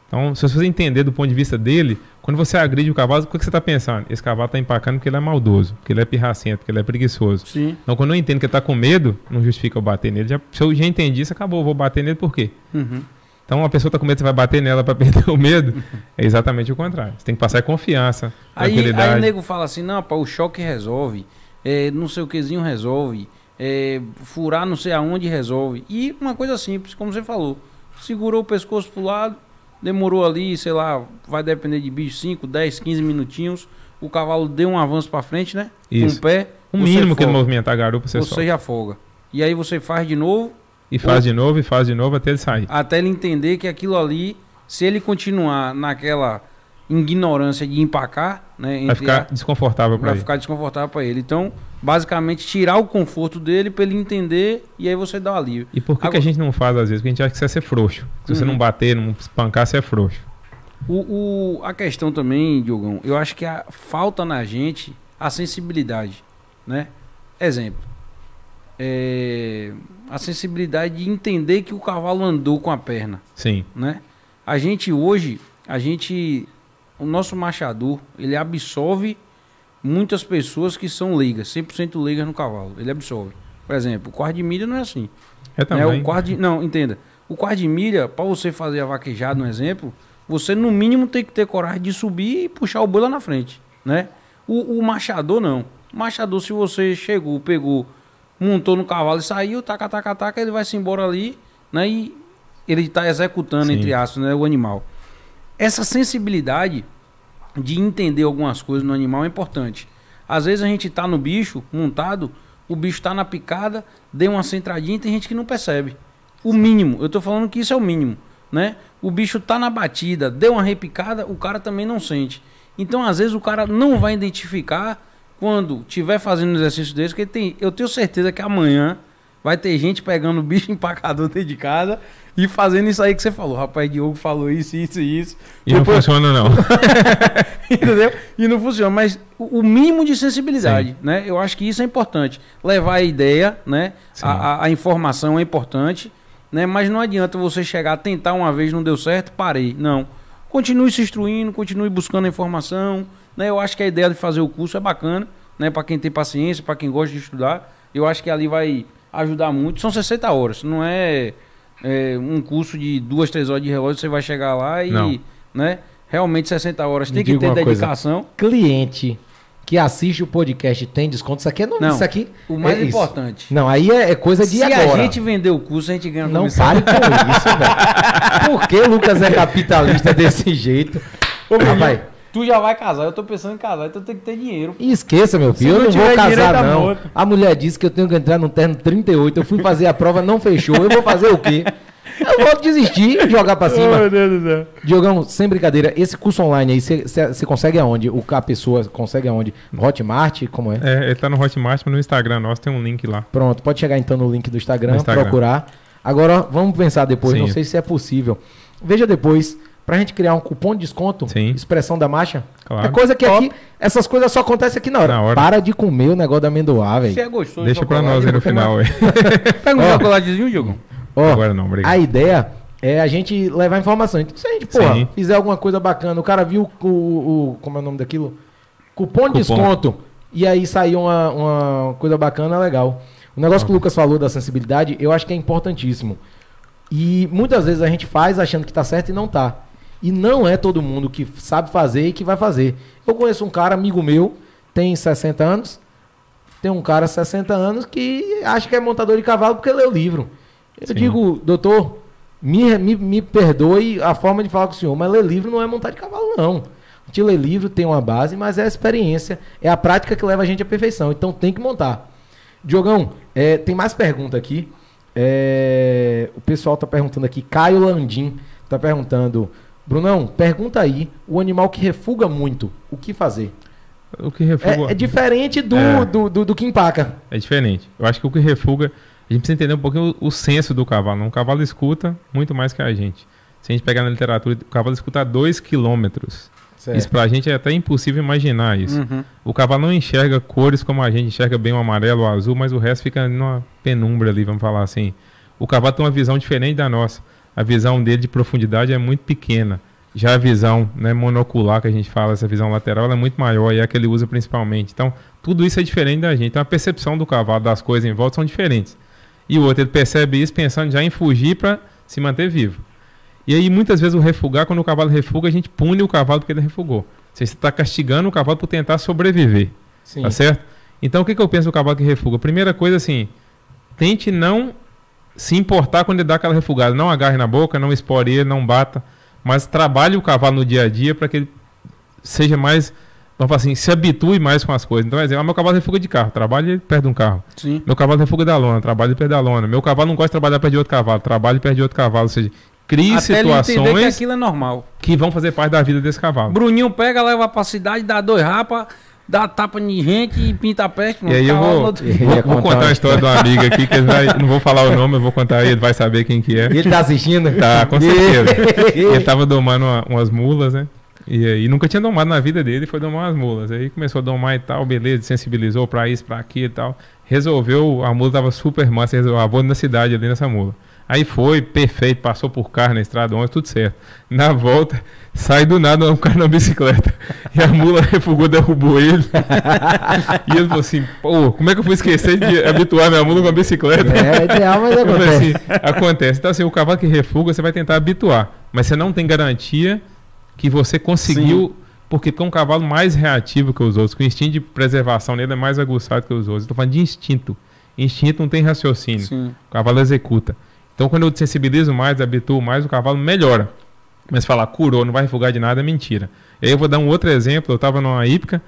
Então, se você entender do ponto de vista dele, quando você agride o cavalo, o que, que você está pensando? Esse cavalo está empacando porque ele é maldoso, porque ele é pirracento, porque ele é preguiçoso. Sim. Então, quando eu entendo que ele está com medo, não justifica eu bater nele. Já, se eu já entendi isso, acabou. Eu vou bater nele por quê? Uhum. Então, uma pessoa está com medo, você vai bater nela para perder o medo. É exatamente o contrário. Você tem que passar confiança, aí, aí o nego fala assim, não, pá, o choque resolve, é, não sei o quezinho resolve, é, furar não sei aonde resolve. E uma coisa simples, como você falou, segurou o pescoço para o lado, demorou ali, sei lá, vai depender de bicho, 5, 10, 15 minutinhos, o cavalo deu um avanço para frente, né? Isso. Com o pé. O mínimo que ele movimentar a garupa, você Você solta. já folga. E aí você faz de novo e faz o... de novo, e faz de novo até ele sair. Até ele entender que aquilo ali, se ele continuar naquela ignorância de empacar, né? Vai ficar a... desconfortável para ele. Vai ficar desconfortável para ele. Então, basicamente, tirar o conforto dele para ele entender e aí você dá o alívio. E por que, Agora... que, a gente não faz às vezes? Porque a gente acha que você é ser frouxo. Se uhum. você não uhum. bater, não espancar, você é frouxo. O, o, a questão também, Diogão, eu acho que a, falta na gente a sensibilidade, né? Exemplo. É, a sensibilidade de entender que o cavalo andou com a perna. Sim. Né? A gente hoje, a gente, o nosso machador, ele absorve muitas pessoas que são leigas, 100% leigas no cavalo. Ele absorve. Por exemplo, o quarto de milha não é assim. É também. Né? O quarto de, não, entenda. O quarto de milha, para você fazer a vaquejada, um exemplo, você no mínimo tem que ter coragem de subir e puxar o boi lá na frente, né? O, o machador não. O machador, se você chegou, pegou montou no cavalo e saiu, taca, taca, taca, ele vai-se embora ali, né? E ele está executando, Sim. entre aspas, né, o animal. Essa sensibilidade de entender algumas coisas no animal é importante. Às vezes a gente está no bicho, montado, o bicho está na picada, deu uma centradinha e tem gente que não percebe. O mínimo, eu estou falando que isso é o mínimo, né? O bicho está na batida, deu uma repicada, o cara também não sente. Então, às vezes, o cara não vai identificar quando tiver fazendo um exercício desse, que tem, eu tenho certeza que amanhã vai ter gente pegando bicho empacador dentro de casa e fazendo isso aí que você falou. Rapaz, Diogo falou isso, isso e isso. E não funciona, não. Entendeu? E não funciona. Mas o mínimo de sensibilidade, Sim. né? Eu acho que isso é importante. Levar a ideia, né? A, a, a, informação é importante, né? Mas não adianta você chegar, tentar uma vez, não deu certo, parei. Não. Continue se instruindo, continue buscando a informação. Né? Eu acho que a ideia de fazer o curso é bacana, né? Para quem tem paciência, para quem gosta de estudar. Eu acho que ali vai ajudar muito. São 60 horas, não é, é um curso de duas, três horas de relógio, você vai chegar lá e. Não. né? Realmente 60 horas tem que ter dedicação. Coisa. Cliente que assiste o podcast tem desconto. Isso aqui é não, não isso aqui. O mais é importante. Isso. Não, aí é, é coisa de Se agora. Se a gente vender o curso, a gente ganha Não pare com isso, velho. Por que o Lucas é capitalista desse jeito? Ô, Rapaz, Tu já vai casar, eu tô pensando em casar, então tem que ter dinheiro. Pô. Esqueça, meu filho, eu não vou casar, tá não. A mulher disse que eu tenho que entrar no terno 38, eu fui fazer a prova, não fechou, eu vou fazer o quê? Eu vou desistir e jogar pra cima. Oh, meu Deus do céu. Diogão, sem brincadeira, esse curso online aí, você consegue aonde? O, a pessoa consegue aonde? Hotmart? Como é? É, ele tá no Hotmart, mas no Instagram nosso tem um link lá. Pronto, pode chegar então no link do Instagram, Instagram. procurar. Agora, vamos pensar depois, Sim. não sei se é possível. Veja depois pra gente criar um cupom de desconto, Sim. expressão da marcha. Claro. É coisa que Top. aqui, essas coisas só acontecem aqui na hora. Na hora. Para de comer o negócio da amendoá, velho. Você é gostoso. Deixa pra nós aí no final, velho. Pega um chocolatezinho, Diego. Ó, Agora não, obrigado. A ideia é a gente levar informação. Então, se a gente, porra, Sim. fizer alguma coisa bacana, o cara viu o, o como é o nome daquilo? Cupom, de desconto. E aí saiu uma, uma coisa bacana, legal. O negócio ah. que o Lucas falou da sensibilidade, eu acho que é importantíssimo. E muitas vezes a gente faz achando que tá certo e não tá. E não é todo mundo que sabe fazer e que vai fazer. Eu conheço um cara, amigo meu, tem 60 anos. Tem um cara 60 anos que acha que é montador de cavalo porque lê o livro. Eu Sim. digo, doutor, me, me, me perdoe a forma de falar com o senhor, mas ler livro não é montar de cavalo, não. A gente lê livro, tem uma base, mas é a experiência, é a prática que leva a gente à perfeição. Então tem que montar. Diogão, é, tem mais pergunta aqui. É, o pessoal está perguntando aqui, Caio Landim está perguntando Brunão, pergunta aí, o animal que refuga muito, o que fazer? O que refuga... É, é diferente do, é... Do, do, do, que empaca. É diferente. Eu acho que o que refuga... A gente precisa entender um pouquinho o, o senso do cavalo. Um cavalo escuta muito mais que a gente. Se a gente pegar na literatura, o cavalo escuta 2 quilômetros. Isso pra gente é até impossível imaginar isso. Uhum. O cavalo não enxerga cores como a gente enxerga bem o amarelo, o azul, mas o resto fica numa penumbra ali, vamos falar assim. O cavalo tem uma visão diferente da nossa a visão dele de profundidade é muito pequena. Já a visão né, monocular que a gente fala, essa visão lateral, é muito maior e é a que ele usa principalmente. Então, tudo isso é diferente da gente. Então, a percepção do cavalo das coisas em volta são diferentes. E o outro, ele percebe isso pensando já em fugir para se manter vivo. E aí, muitas vezes, o refugar, quando o cavalo refuga, a gente pune o cavalo porque ele refugou. Você está castigando o cavalo por tentar sobreviver. Tá Sim. Tá certo? Então, o que, que eu penso do cavalo que refuga? Primeira coisa, assim, tente não se importar quando ele dá aquela refugada. Não agarre na boca, não esporeie, não bata. Mas trabalhe o cavalo no dia a dia para que ele seja mais. Vamos falar assim, se habitue mais com as coisas. Então, exemplo, ah, meu cavalo refuga de carro, trabalha e perde um carro. Sim. Meu cavalo refuga da lona, trabalha e perde a lona. Meu cavalo não gosta de trabalhar, perde outro cavalo, trabalha e perde outro cavalo. Ou seja, crie Até situações. que aquilo é normal. Que vão fazer parte da vida desse cavalo. Bruninho pega, leva pra cidade, dá dois rapas dá tapa de gente e pinta a peste. Mano. E aí eu vou, vou, vou contar a história de uma amiga aqui, que vai, não vou falar o nome, eu vou contar aí, ele vai saber quem que é. Ele tá assistindo? Tá, com certeza. ele tava domando uma, umas mulas, né? E aí nunca tinha domado na vida dele, foi domar umas mulas. Aí começou a domar e tal, beleza, sensibilizou pra isso, pra aqui e tal. Resolveu, a mula tava super massa, resolveu, a na cidade ali nessa mula. Aí foi, perfeito, passou por carro na estrada 11, tudo certo. Na volta, sai do nada um cara na bicicleta. E a mula refugou, derrubou ele. e ele falou assim: pô, como é que eu fui esquecer de habituar minha mula com a bicicleta? É, é ideal, mas acontece. Assim, acontece. Então, assim, o cavalo que refuga, você vai tentar habituar. Mas você não tem garantia que você conseguiu. Sim. Porque é um cavalo mais reativo que os outros, que o instinto de preservação nele é mais aguçado que os outros. Estou falando de instinto. Instinto não tem raciocínio. Sim. O cavalo executa. Então, quando eu sensibilizo mais, habituo mais, o cavalo melhora. Mas falar curou, não vai refugar de nada é mentira. E aí eu vou dar um outro exemplo. Eu estava numa hípica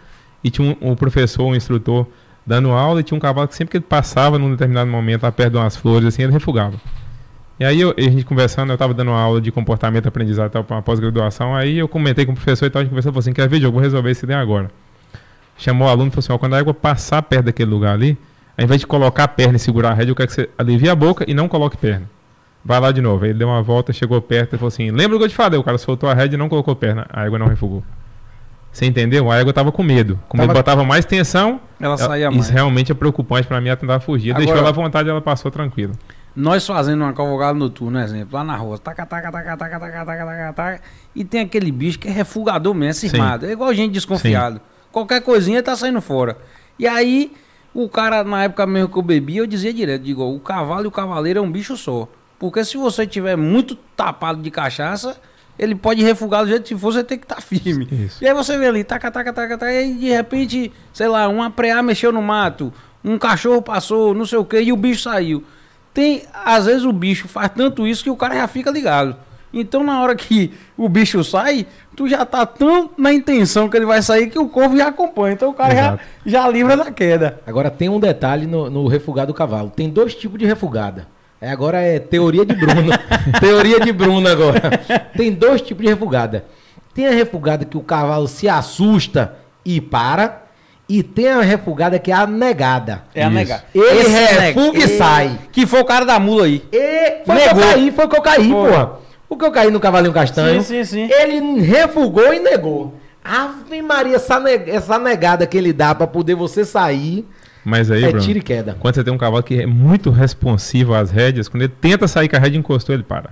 e tinha um, um, professor, um instrutor dando aula e tinha um cavalo que sempre que ele passava num determinado momento lá perto de umas flores, assim, ele refugava. E aí eu, a gente conversando, eu estava dando uma aula de comportamento aprendizado para uma pós-graduação, aí eu comentei com o professor e tal, a gente conversou, falou assim, quer ver, eu vou resolver esse daí agora. Chamou o aluno e falou assim, quando a água passar perto daquele lugar ali, ao invés de colocar a perna e segurar a rédea, eu quero que você alivie a boca e não coloque perna. Vai lá de novo. Aí ele deu uma volta, chegou perto e falou assim: Lembra o gol de fada? O cara soltou a rede e não colocou perna. A égua não refugou. Você entendeu? A égua tava com medo. Como tava... ele botava mais tensão, ela saía mais. Isso realmente é preocupante para mim. Ela tentava fugir. Agora... Deixou ela à vontade ela passou tranquilo. Nós fazendo uma cavalgada noturna, exemplo, lá na rua, taca, taca, taca, taca, taca, taca, taca, taca, e tem aquele bicho que é refugador mesmo, cismado. É igual gente desconfiado. Sim. Qualquer coisinha tá saindo fora. E aí, o cara, na época mesmo que eu bebia, eu dizia direto, digo, o cavalo e o cavaleiro é um bicho só. Porque se você tiver muito tapado de cachaça, ele pode refugar do jeito que for, você tem que estar tá firme. Isso. E aí você vê ali, taca, taca, taca, taca, e de repente, sei lá, um apreá mexeu no mato, um cachorro passou, não sei o que, e o bicho saiu. Tem, às vezes o bicho faz tanto isso que o cara já fica ligado. Então na hora que o bicho sai, tu já tá tão na intenção que ele vai sair que o corpo já acompanha. Então o cara já, já livra da queda. Agora tem um detalhe no, no refugado do cavalo. Tem dois tipos de refugada. É, agora é teoria de Bruno. teoria de Bruno agora. Tem dois tipos de refugada. Tem a refugada que o cavalo se assusta e para. E tem a refugada que é a negada. É a negada. Ele Esse refuga e sai. Que foi o cara da mula aí. E foi negou. que eu caí, foi que eu caí, foi. porra. O que eu caí no cavalinho castanho. Sim, sim, sim. Ele refugou e negou. Ave Maria, essa, neg essa negada que ele dá para poder você sair. Mas aí, é Bruno, tiro e queda. Quando você tem um cavalo que é muito responsivo às rédeas, quando ele tenta sair com a rédea encostou, ele para.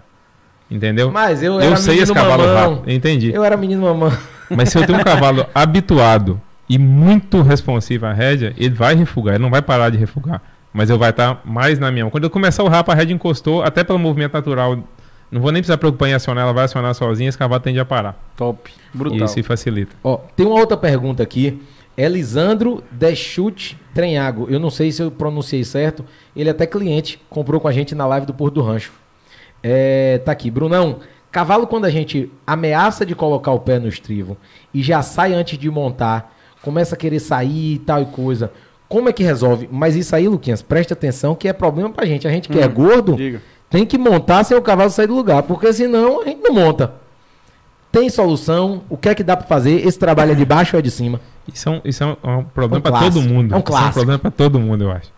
Entendeu? Mas eu, eu era sei esse cavalo mamão. rápido. Entendi. Eu era menino mamã. Mas se eu tenho um cavalo habituado e muito responsivo à rédea, ele vai refugar, ele não vai parar de refugar. Mas eu vai estar tá mais na minha mão. Quando eu começar o rapa, a rédea encostou, até pelo movimento natural. Não vou nem precisar preocupar em acionar, ela vai acionar sozinha, esse cavalo tende a parar. Top. Brutal. E isso facilita. Ó, tem uma outra pergunta aqui. Elisandro Deschute Trenhago, eu não sei se eu pronunciei certo, ele é até cliente, comprou com a gente na live do Porto do Rancho. É, tá aqui, Brunão, cavalo quando a gente ameaça de colocar o pé no estrivo e já sai antes de montar, começa a querer sair e tal e coisa, como é que resolve? Mas isso aí, Luquinhas, preste atenção que é problema pra gente. A gente que é hum, é gordo diga. tem que montar sem o cavalo sair do lugar, porque senão a gente não monta. Tem solução? O que é que dá para fazer? Esse trabalho é de baixo ou é de cima? Isso é um, isso é um, é um problema é um para todo mundo. É um clássico. Isso é um problema para todo mundo, eu acho.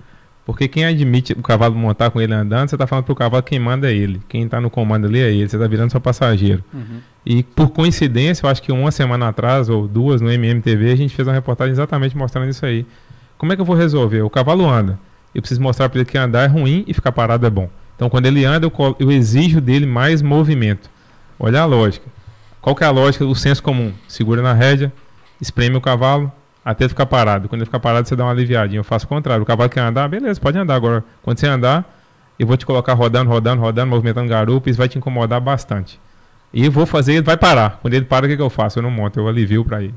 Porque quem admite o cavalo montar com ele andando, você está falando para o cavalo quem manda é ele. Quem está no comando ali é ele. Você está virando só passageiro. Uhum. E por coincidência, eu acho que uma semana atrás ou duas no MMTV, a gente fez uma reportagem exatamente mostrando isso aí. Como é que eu vou resolver? O cavalo anda. Eu preciso mostrar para ele que andar é ruim e ficar parado é bom. Então, quando ele anda, eu, eu exijo dele mais movimento. Olha a lógica. Qual que é a lógica do senso comum? Segura na rédea, espreme o cavalo até ficar parado. Quando ele ficar parado, você dá uma aliviadinha. Eu faço o contrário. O cavalo quer andar, beleza, pode andar. Agora, quando você andar, eu vou te colocar rodando, rodando, rodando, movimentando garupa, isso vai te incomodar bastante. E eu vou fazer, ele vai parar. Quando ele para, o que, que eu faço? Eu não monto, eu alivio para ele.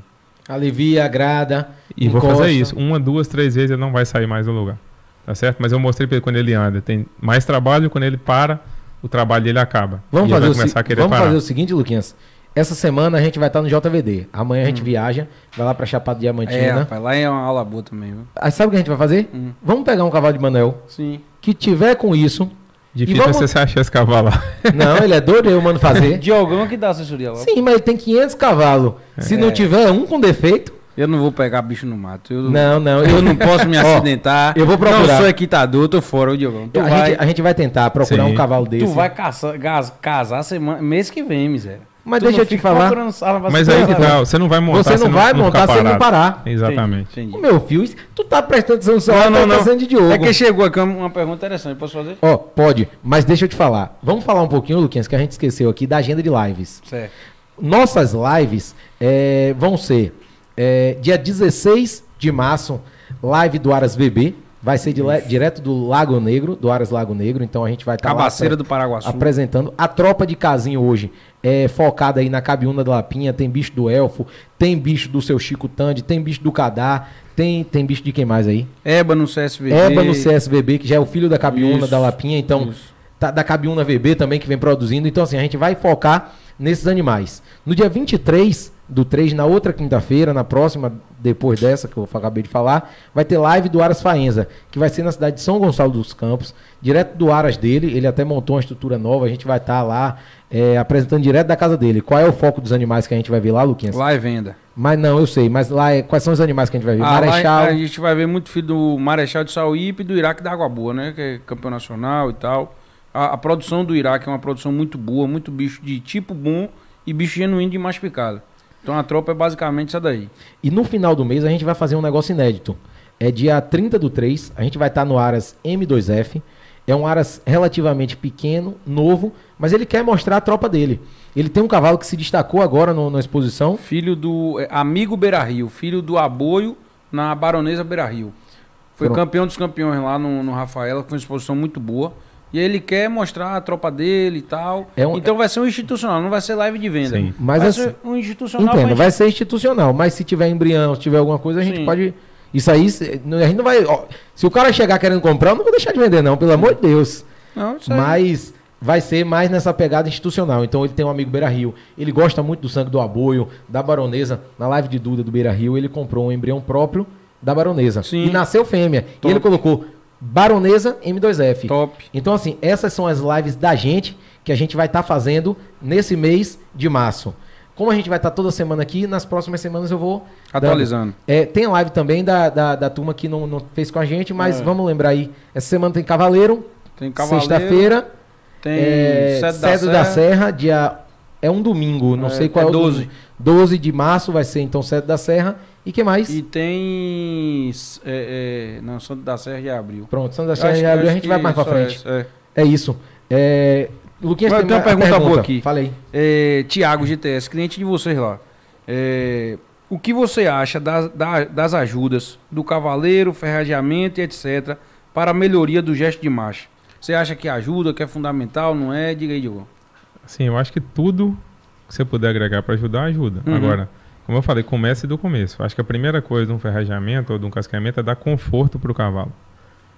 Alivia, agrada. E encosta. vou fazer isso. Uma, duas, três vezes ele não vai sair mais do lugar. Tá certo? Mas eu mostrei para ele quando ele anda. Tem mais trabalho, quando ele para, o trabalho dele acaba. Vamos, fazer, vai começar a querer Vamos parar. fazer o seguinte, Luquinhas. Essa semana a gente vai estar no JVD. Amanhã a gente hum. viaja, vai lá pra Chapada Diamantina. É, rapaz, lá é uma aula boa também, viu? Aí ah, sabe o que a gente vai fazer? Hum. Vamos pegar um cavalo de manel. Sim. Que tiver com isso. Difícil vamos... É você achar esse cavalo Não, ele é doido, eu mando fazer. Diogão é que dá assessoria lá. Sim, mas ele tem 500 cavalos. Se não é. tiver um com defeito, eu não vou pegar bicho no mato. Eu não, não. Eu não posso me acidentar. eu vou procurar. Não sou equitador, tô fora, o Diogão. A, vai... gente, a gente vai tentar procurar Sim. um cavalo desse. Tu vai caçar, casar semana, mês que vem, miséria. Mas tu deixa eu te falar. Sala, mas aí que tá, você não vai montar. Você não, vai não montar se não parar. Exatamente. Entendi, entendi. O meu fio, tu tá prestando atenção no celular, tá não, não, tá não. de Diogo. É que chegou aqui uma pergunta interessante, posso fazer? Ó, oh, pode, mas deixa eu te falar. Vamos falar um pouquinho, Luquinhas, que a gente esqueceu aqui da agenda de lives. Certo. Nossas lives é, vão ser é, dia 16 de março, live do Aras Bebê Vai ser de, direto do Lago Negro, do Aras Lago Negro, então a gente vai estar tá Cabaceira lá, do Paraguaçu. apresentando. A tropa de casinho hoje é focada aí na Cabiúna da Lapinha, tem bicho do Elfo, tem bicho do seu Chico Tande, tem bicho do Cadá, tem, tem bicho de quem mais aí? Eba no CSVB. Eba no CSVB que já é o filho da Cabiúna isso, da Lapinha, então isso tá, da Cabiúna VB também, que vem produzindo. Então, assim, a gente vai focar nesses animais. No dia 23 do 3, na outra quinta-feira, na próxima, depois dessa que eu acabei de falar, vai ter live do Aras Faenza, que vai ser na cidade de São Gonçalo dos Campos, direto do Aras dele. Ele até montou uma estrutura nova, a gente vai estar tá lá é, apresentando direto da casa dele. Qual é o foco dos animais que a gente vai ver lá, Luquinhas? Lá é venda. Mas não, eu sei, mas lá é, quais são os animais que a gente vai ver? Ah, Marechal. a gente vai ver muito filho do Marechal de Sauípe e do Iraque da Água Boa, né? Que é campeão nacional e tal. A, a, produção do Iraque é uma produção muito boa, muito bicho de tipo bom e bicho genuíno de masticado. Então a tropa é basicamente essa daí. E no final do mês a gente vai fazer um negócio inédito. É dia 30 do 3, a gente vai estar tá no Aras M2F. É um Aras relativamente pequeno, novo, mas ele quer mostrar a tropa dele. Ele tem um cavalo que se destacou agora no, na exposição. Filho do é, amigo Beira Rio, filho do Aboio na Baronesa Beira Rio. Foi Pronto. campeão dos campeões lá no, no Rafaela, com uma exposição muito boa. E ele quer mostrar a tropa dele e tal. É um, então vai ser um institucional, não vai ser live de venda. Sim. Mas vai assim, ser um institucional. Entendo, vai ser institucional, mas se tiver embrião, se tiver alguma coisa, a gente Sim. pode. Isso aí, a gente não vai. Ó, se o cara chegar querendo comprar, eu não vou deixar de vender, não, pelo amor de Deus. Não, isso aí. Mas vai ser mais nessa pegada institucional. Então ele tem um amigo Beira Rio, ele gosta muito do sangue do aboio, da baronesa. Na live de Duda do Beira Rio, ele comprou um embrião próprio da baronesa. Sim. E nasceu fêmea. E ele colocou Baronesa M2F. Top. Então, assim, essas são as lives da gente que a gente vai estar tá fazendo nesse mês de março. Como a gente vai estar tá toda semana aqui, nas próximas semanas eu vou. Atualizando. Dar, é, tem live também da, da, da turma que não, não, fez com a gente, mas é. vamos lembrar aí. Essa semana tem Cavaleiro. Tem Cavaleiro. Sexta-feira. Tem é, Cedo, Cedo da, Serra. da, Serra. dia. É um domingo, não é, sei qual é, é o. 12 de março vai ser então Cedo da Serra. E que mais? E tem. É, é, não, Santo da Serra já abriu. Pronto, Santo da Serra já abriu, a gente vai mais pra frente. É, é. isso. É, Luquinhas, tem, tem uma pergunta, pergunta, boa aqui. Falei. É, Tiago GTS, cliente de vocês lá. É, o que você acha das, das ajudas do cavaleiro, ferrageamento e etc. para a melhoria do gesto de marcha? Você acha que ajuda, que é fundamental, não é? Diga aí, Diogo. Sim, eu acho que tudo que você puder agregar para ajudar, ajuda. Uhum. Agora, como eu falei, comece do começo. Acho que a primeira coisa de um ferrajamento ou de um casqueamento é dar conforto para o cavalo.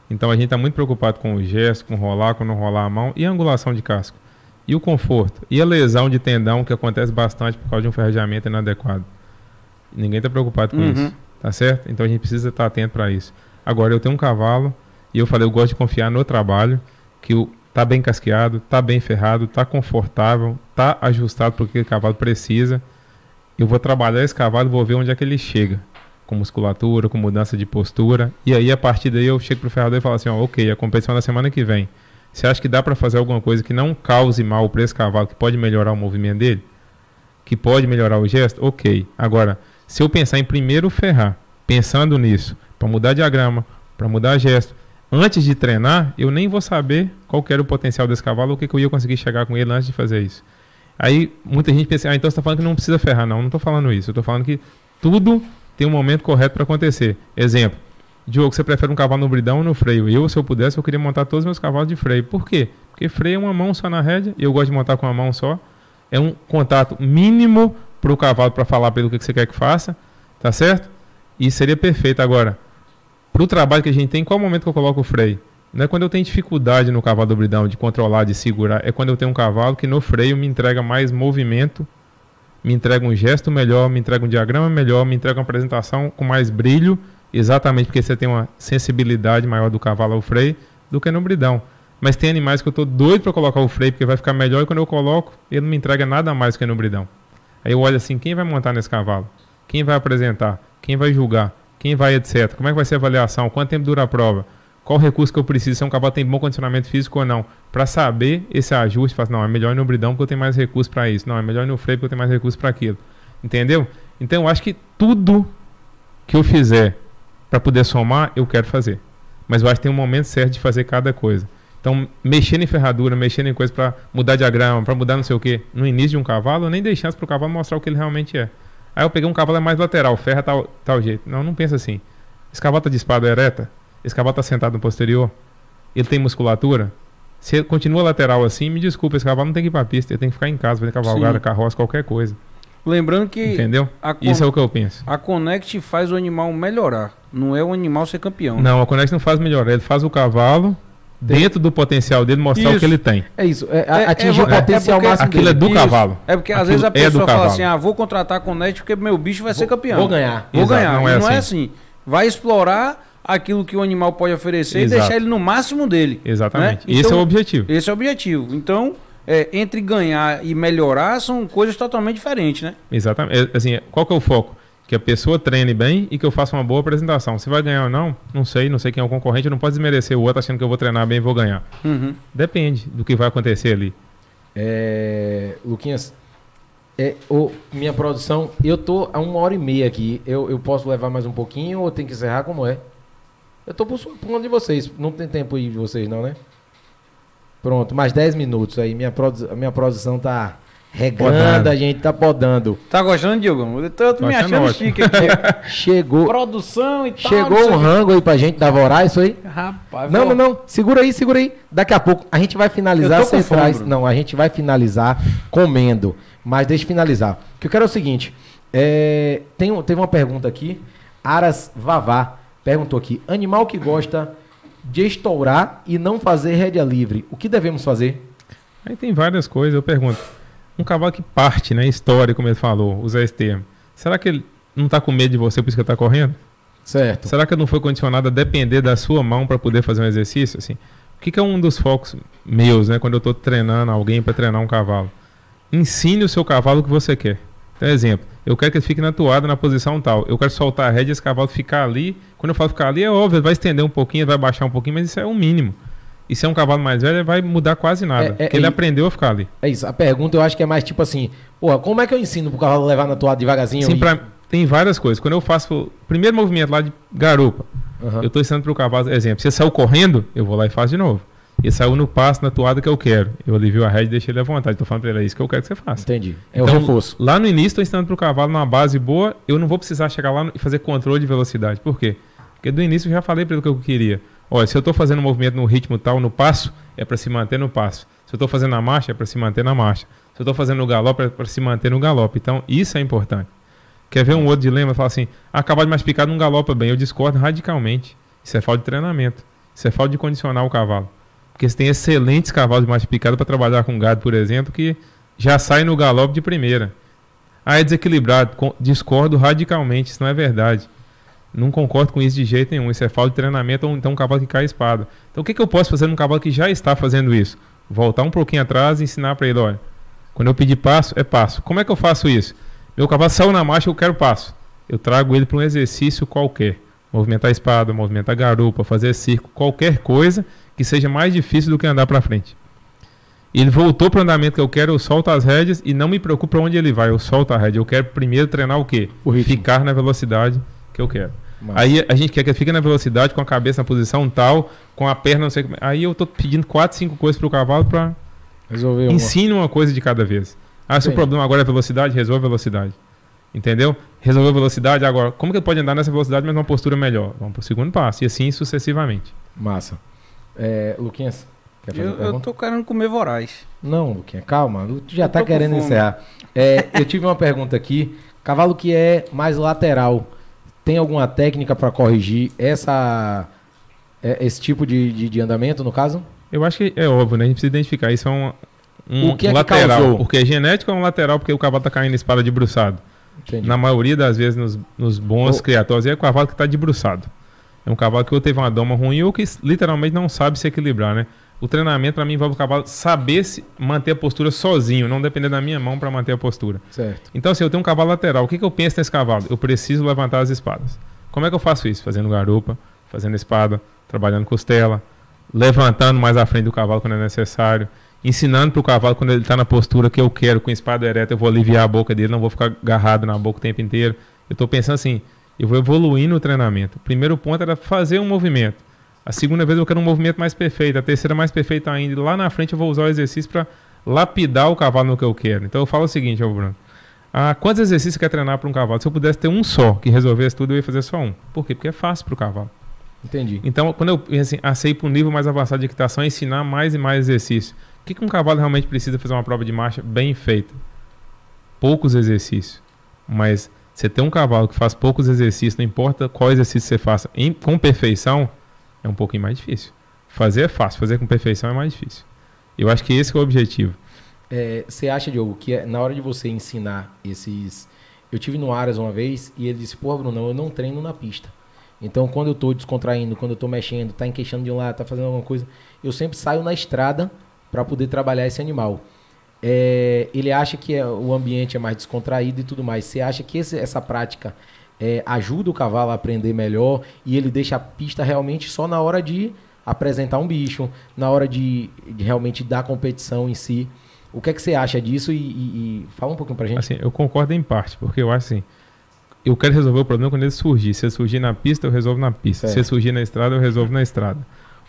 Então a gente está muito preocupado com o gesto, com rolar, com não rolar a mão e a angulação de casco. E o conforto. E a lesão de tendão, que acontece bastante por causa de um ferrajamento inadequado. Ninguém está preocupado com uhum. isso. Tá certo? Então a gente precisa estar tá atento para isso. Agora, eu tenho um cavalo e eu falei, eu gosto de confiar no trabalho, que está bem casqueado, está bem ferrado, está confortável, está ajustado para o que o cavalo precisa eu vou trabalhar esse cavalo, vou ver onde é que ele chega. Com musculatura, com mudança de postura. E aí, a partir daí, eu chego pro ferrador e falo assim: ó, ok, a competição é na semana que vem. Você acha que dá para fazer alguma coisa que não cause mal para esse cavalo, que pode melhorar o movimento dele? Que pode melhorar o gesto? Ok. Agora, se eu pensar em primeiro ferrar, pensando nisso, para mudar diagrama, para mudar gesto, antes de treinar, eu nem vou saber qual era o potencial desse cavalo, o que, que eu ia conseguir chegar com ele antes de fazer isso. Aí muita gente pensa, ah, então você está falando que não precisa ferrar. Não, não estou falando isso. Eu estou falando que tudo tem um momento correto para acontecer. Exemplo, Diogo, você prefere um cavalo no bridão ou no freio? Eu, se eu pudesse, eu queria montar todos os meus cavalos de freio. Por quê? Porque freio é uma mão só na rédea, e eu gosto de montar com uma mão só. É um contato mínimo para o cavalo para falar pelo que você quer que faça, tá certo? E seria perfeito. Agora, para o trabalho que a gente tem, qual o momento que eu coloco o freio? É Quando eu tenho dificuldade no cavalo bridão de controlar, de segurar, é quando eu tenho um cavalo que no freio me entrega mais movimento, me entrega um gesto melhor, me entrega um diagrama melhor, me entrega uma apresentação com mais brilho, exatamente porque você tem uma sensibilidade maior do cavalo ao freio do que no bridão. Mas tem animais que eu estou doido para colocar o freio porque vai ficar melhor e quando eu coloco, ele não me entrega nada mais que no bridão. Aí eu olho assim, quem vai montar nesse cavalo? Quem vai apresentar? Quem vai julgar? Quem vai etc? Como é que vai ser a avaliação? Quanto tempo dura a prova? qual recurso que eu preciso, se é um cavalo tem bom condicionamento físico ou não, para saber esse ajuste, faz assim, não, é melhor no bridão porque eu tenho mais recurso para isso, não, é melhor no freio porque eu tenho mais recurso para aquilo. Entendeu? Então eu acho que tudo que eu fizer para poder somar, eu quero fazer. Mas eu acho que tem um momento certo de fazer cada coisa. Então, mexendo em ferradura, mexendo em coisa para mudar diagrama, para mudar não sei o que, no início de um cavalo, eu nem dei chance para o cavalo mostrar o que ele realmente é. Aí eu peguei um cavalo é mais lateral, ferra tal, tal jeito. Não, não pensa assim. Esse cavalo tá de espada ereta? Esse cavalo está sentado no posterior? Ele tem musculatura? Se ele continua lateral assim, me desculpa, esse cavalo não tem que ir para pista, ele tem que ficar em casa, fazer cavalgada, Sim. carroça, qualquer coisa. Lembrando que. Entendeu? Isso é o que eu penso. A Connect faz o animal melhorar. Não é o animal ser campeão. Não, a Connect não faz melhorar. Ele faz o cavalo dentro do potencial dele mostrar isso. o que ele tem. É isso. É, é, atingir é, o é potencial porque, máximo. Aquilo dele. é do cavalo. Isso. É porque às vezes a é pessoa fala assim: ah, vou contratar a Connect porque meu bicho vai vou, ser campeão. Vou ganhar. Vou Exato, ganhar. Não, não, é assim. não é assim. assim. Vai explorar aquilo que o animal pode oferecer Exato. e deixar ele no máximo dele. Né? Exatamente. Né? Então, esse é o objetivo. Esse é o objetivo. Então, é, entre ganhar e melhorar são coisas totalmente diferentes, né? Exatamente. É, assim, qual que é o foco? Que a pessoa treine bem e que eu faça uma boa apresentação. Se vai ganhar ou não, não sei, não sei quem é o concorrente, não pode desmerecer o outro achando que eu vou treinar bem e vou ganhar. Uhum. Depende do que vai acontecer ali. É, Luquinhas, é, o minha produção, eu tô a uma hora e meia aqui. Eu, eu posso levar mais um pouquinho ou tem que encerrar como é? Eu tô pulando de vocês. Não tem tempo aí de vocês, não, né? Pronto, mais 10 minutos aí. Minha, produ minha produção tá regando, a gente tá podando. Tá gostando, Diogo? Eu tô, tô me tá achando ótimo. chique aqui. Chegou. Produção e tal. Chegou um rango aí pra gente da Voraz, isso aí? Rapaz, Não, não, não. Segura aí, segura aí. Daqui a pouco a gente vai finalizar centrais. não, a gente vai finalizar comendo. Mas deixa eu finalizar. O que eu quero é o seguinte. É... Tem, teve uma pergunta aqui. Aras Vavá. Perguntou aqui: animal que gosta de estourar e não fazer rédea livre, o que devemos fazer? Aí tem várias coisas. Eu pergunto: um cavalo que parte, né? História, como ele falou, usar esse Será que ele não está com medo de você por isso que ele está correndo? Certo. Será que ele não foi condicionado a depender da sua mão para poder fazer um exercício? Assim, o que, que é um dos focos meus, né? Quando eu estou treinando alguém para treinar um cavalo? Ensine o seu cavalo o que você quer. Então, exemplo, eu quero que ele fique na toada, na posição tal. Eu quero soltar a rédea e esse cavalo ficar ali. Quando eu falo ficar ali, é óbvio, ele vai estender um pouquinho, vai baixar um pouquinho, mas isso é o um mínimo. E se é um cavalo mais velho, vai mudar quase nada. É, é, ele é aprendeu a ficar ali. É isso. A pergunta eu acho que é mais tipo assim: porra, como é que eu ensino pro cavalo levar na toada devagarzinho? Sim, e... pra... tem várias coisas. Quando eu faço o primeiro movimento lá de garupa, uhum. eu estou ensinando pro cavalo, exemplo, se você saiu correndo, eu vou lá e faço de novo. Ele saiu no passo, na toada que eu quero. Eu alivio a rédea e deixei ele à vontade. Estou falando para ele, é isso que eu quero que você faça. Entendi. É então, o reforço. Lá no início, estou ensinando para o cavalo numa base boa, eu não vou precisar chegar lá e fazer controle de velocidade. Por quê? Porque do início eu já falei para ele o que eu queria. Olha, se eu estou fazendo um movimento no ritmo tal, no passo, é para se manter no passo. Se eu estou fazendo na marcha, é para se manter na marcha. Se eu estou fazendo no galope, é para se manter no galope. Então, isso é importante. Quer ver um outro dilema? Fala assim, acabar de picado não galopa bem. Eu discordo radicalmente. Isso é falta de treinamento. Isso é falta de condicionar o cavalo. Porque você tem excelentes cavalos de marcha picada para trabalhar com gado, por exemplo, que já sai no galope de primeira. Ah, é desequilibrado. Discordo radicalmente, isso não é verdade. Não concordo com isso de jeito nenhum. Isso é falta de treinamento ou então um cavalo que cai a espada. Então o que, que eu posso fazer num cavalo que já está fazendo isso? Voltar um pouquinho atrás e ensinar para ele, olha, quando eu pedir passo, é passo. Como é que eu faço isso? Meu cavalo saiu na marcha, eu quero passo. Eu trago ele para um exercício qualquer. Movimentar a espada, movimentar a garupa, fazer circo, qualquer coisa que seja mais difícil do que andar para frente. Ele voltou para o andamento que eu quero, eu solto as rédeas e não me preocupa onde ele vai, eu solto a rédea. Eu quero primeiro treinar o quê? O Ficar na velocidade que eu quero. Mas... Aí a gente quer que ele fique na velocidade, com a cabeça na posição tal, com a perna, não sei como. Aí eu tô pedindo quatro, cinco coisas para o cavalo para. Resolver uma. Ensina uma coisa de cada vez. Ah, se o problema agora é velocidade, resolve a velocidade. Entendeu? Resolveu velocidade, agora, como que ele pode andar nessa velocidade, mas numa postura melhor? Vamos para o segundo passo, e assim sucessivamente. Massa. É, Luquinhas, quer fazer eu, eu tô querendo comer voraz. Não, Luquinha, calma. Tu já eu tá querendo encerrar. É, eu tive uma pergunta aqui. Cavalo que é mais lateral, tem alguma técnica para corrigir essa, é, esse tipo de, de, de, andamento, no caso? Eu acho que é óbvio, né? A gente precisa identificar. Isso é um, um, o que um é lateral. Que Porque é genético é um lateral, porque o cavalo tá caindo espada debruçado. Entendi. Na maioria das vezes, nos, nos bons o... criatórios, é o cavalo que está debruçado. É um cavalo que ou teve uma doma ruim ou que literalmente não sabe se equilibrar, né? O treinamento para mim envolve o cavalo saber se manter a postura sozinho, não depender da minha mão para manter a postura. Certo. Então, se assim, eu tenho um cavalo lateral, o que, que eu penso nesse cavalo? Eu preciso levantar as espadas. Como é que eu faço isso? Fazendo garupa, fazendo espada, trabalhando costela, levantando mais à frente do cavalo quando é necessário, ensinando para o cavalo quando ele está na postura que eu quero, com a espada ereta, eu vou aliviar a boca dele, não vou ficar agarrado na boca o tempo inteiro. Eu estou pensando assim, eu vou evoluindo o treinamento. O primeiro ponto era fazer um movimento. A segunda vez eu quero um movimento mais perfeito. A terceira mais perfeita ainda. E lá na frente eu vou usar o exercício para lapidar o cavalo no que eu quero. Então eu falo o seguinte, Bruno. Ah, quantos exercícios você quer treinar para um cavalo? Se eu pudesse ter um só que resolvesse tudo, eu ia fazer só um. Por quê? Porque é fácil para o cavalo. Entendi. Então, quando eu assim, acei para um nível mais avançado de equitação, é ensinar mais e mais exercícios. O que, que um cavalo realmente precisa fazer uma prova de marcha bem feita? Poucos exercícios, mas você ter um cavalo que faz poucos exercícios, não importa qual exercício você faça, em, com perfeição, é um pouquinho mais difícil. Fazer é fácil, fazer com perfeição é mais difícil. Eu acho que esse é o objetivo. É, você acha, Diogo, que é, na hora de você ensinar esses. Eu tive no Aras uma vez e ele disse: Pô, Bruno, eu não treino na pista. Então, quando eu estou descontraindo, quando eu estou mexendo, tá enqueixando de um lado, tá fazendo alguma coisa, eu sempre saio na estrada para poder trabalhar esse animal é, ele acha que é, o ambiente é mais descontraído e tudo mais. Você acha que esse, essa prática é, ajuda o cavalo a aprender melhor e ele deixa a pista realmente só na hora de apresentar um bicho, na hora de, de realmente dar competição em si? O que é que você acha disso e, e, e, fala um pouquinho pra gente. Assim, eu concordo em parte, porque eu acho assim, eu quero resolver o problema quando ele surgir. Se ele surgir na pista, eu resolvo na pista. Se ele surgir na estrada, eu resolvo na estrada.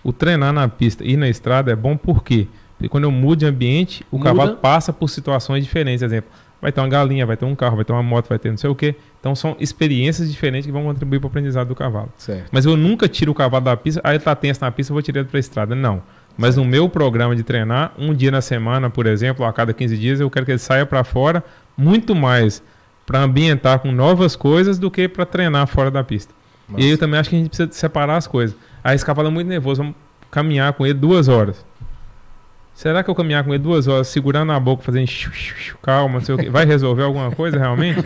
O treinar na pista e na estrada é bom por quê? Porque e quando eu mudo de ambiente, o Muda. cavalo passa por situações diferentes. Exemplo, vai ter uma galinha, vai ter um carro, vai ter uma moto, vai ter não sei o quê. Então são experiências diferentes que vão contribuir para o aprendizado do cavalo. Certo. Mas eu nunca tiro o cavalo da pista, aí está tenso na pista, eu vou tirar ele para a estrada. Não. Mas no meu programa de treinar, um dia na semana, por exemplo, a cada 15 dias, eu quero que ele saia para fora muito mais para ambientar com novas coisas do que para treinar fora da pista. Nossa. E aí eu também acho que a gente precisa separar as coisas. Aí esse cavalo é muito nervoso, vamos caminhar com ele duas horas. Será que eu caminhar com ele duas horas, segurando a boca, fazendo xiu, xiu, xiu, calma, sei o quê, vai resolver alguma coisa realmente?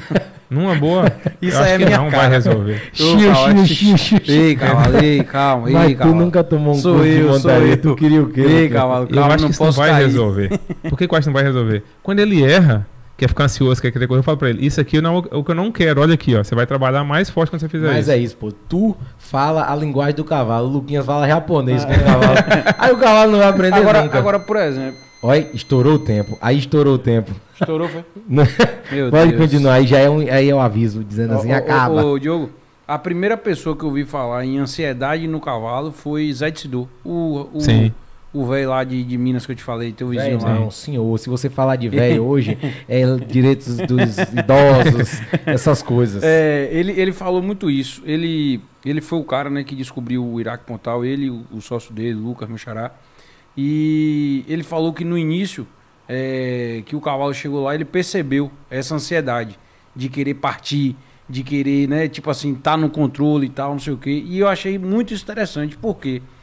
Numa boa, isso aí é minha não cara. vai resolver. Xiu, xiu, xiu, xiu. Ei, cavalo, ei, calma, ei, cavalo. Tu nunca tomou um sou eu, de montaria, tu queria o quê? Ei, cavalo, calma, eu acho que não isso não vai cair. resolver. Por que, que eu acho que não vai resolver? Quando ele erra, quer ficar ansioso, quer querer coisa, eu falo pra ele, isso aqui não, é o que eu não quero, olha aqui, ó. Você vai trabalhar mais forte quando você fizer Mas isso. Mas é isso, pô. Tu fala a linguagem do cavalo, o Luquinhas fala japonês ah. com o ah. cavalo. Aí o cavalo não vai aprender agora, nunca. Agora, por exemplo... Olha, estourou o tempo. Aí estourou o tempo. Estourou, foi? Pode Deus. continuar, aí já é um, aí é um aviso, dizendo assim, acaba. Ô, Diogo, a primeira pessoa que eu ouvi falar em ansiedade no cavalo foi Zé Tsidu, o, o, Sim. O, o velho lá de, de, Minas que eu te falei, teu vizinho véio, lá. Não, senhor, se você falar de velho hoje, é direitos dos idosos, essas coisas. É, ele, ele falou muito isso. Ele, ele foi o cara né, que descobriu o Iraque Pontal, ele, o, o sócio dele, Lucas Machará E ele falou que no início, é, que o cavalo chegou lá, ele percebeu essa ansiedade de querer partir, de querer, né, tipo assim, tá no controle e tal, não sei o quê. E eu achei muito interessante, porque quê?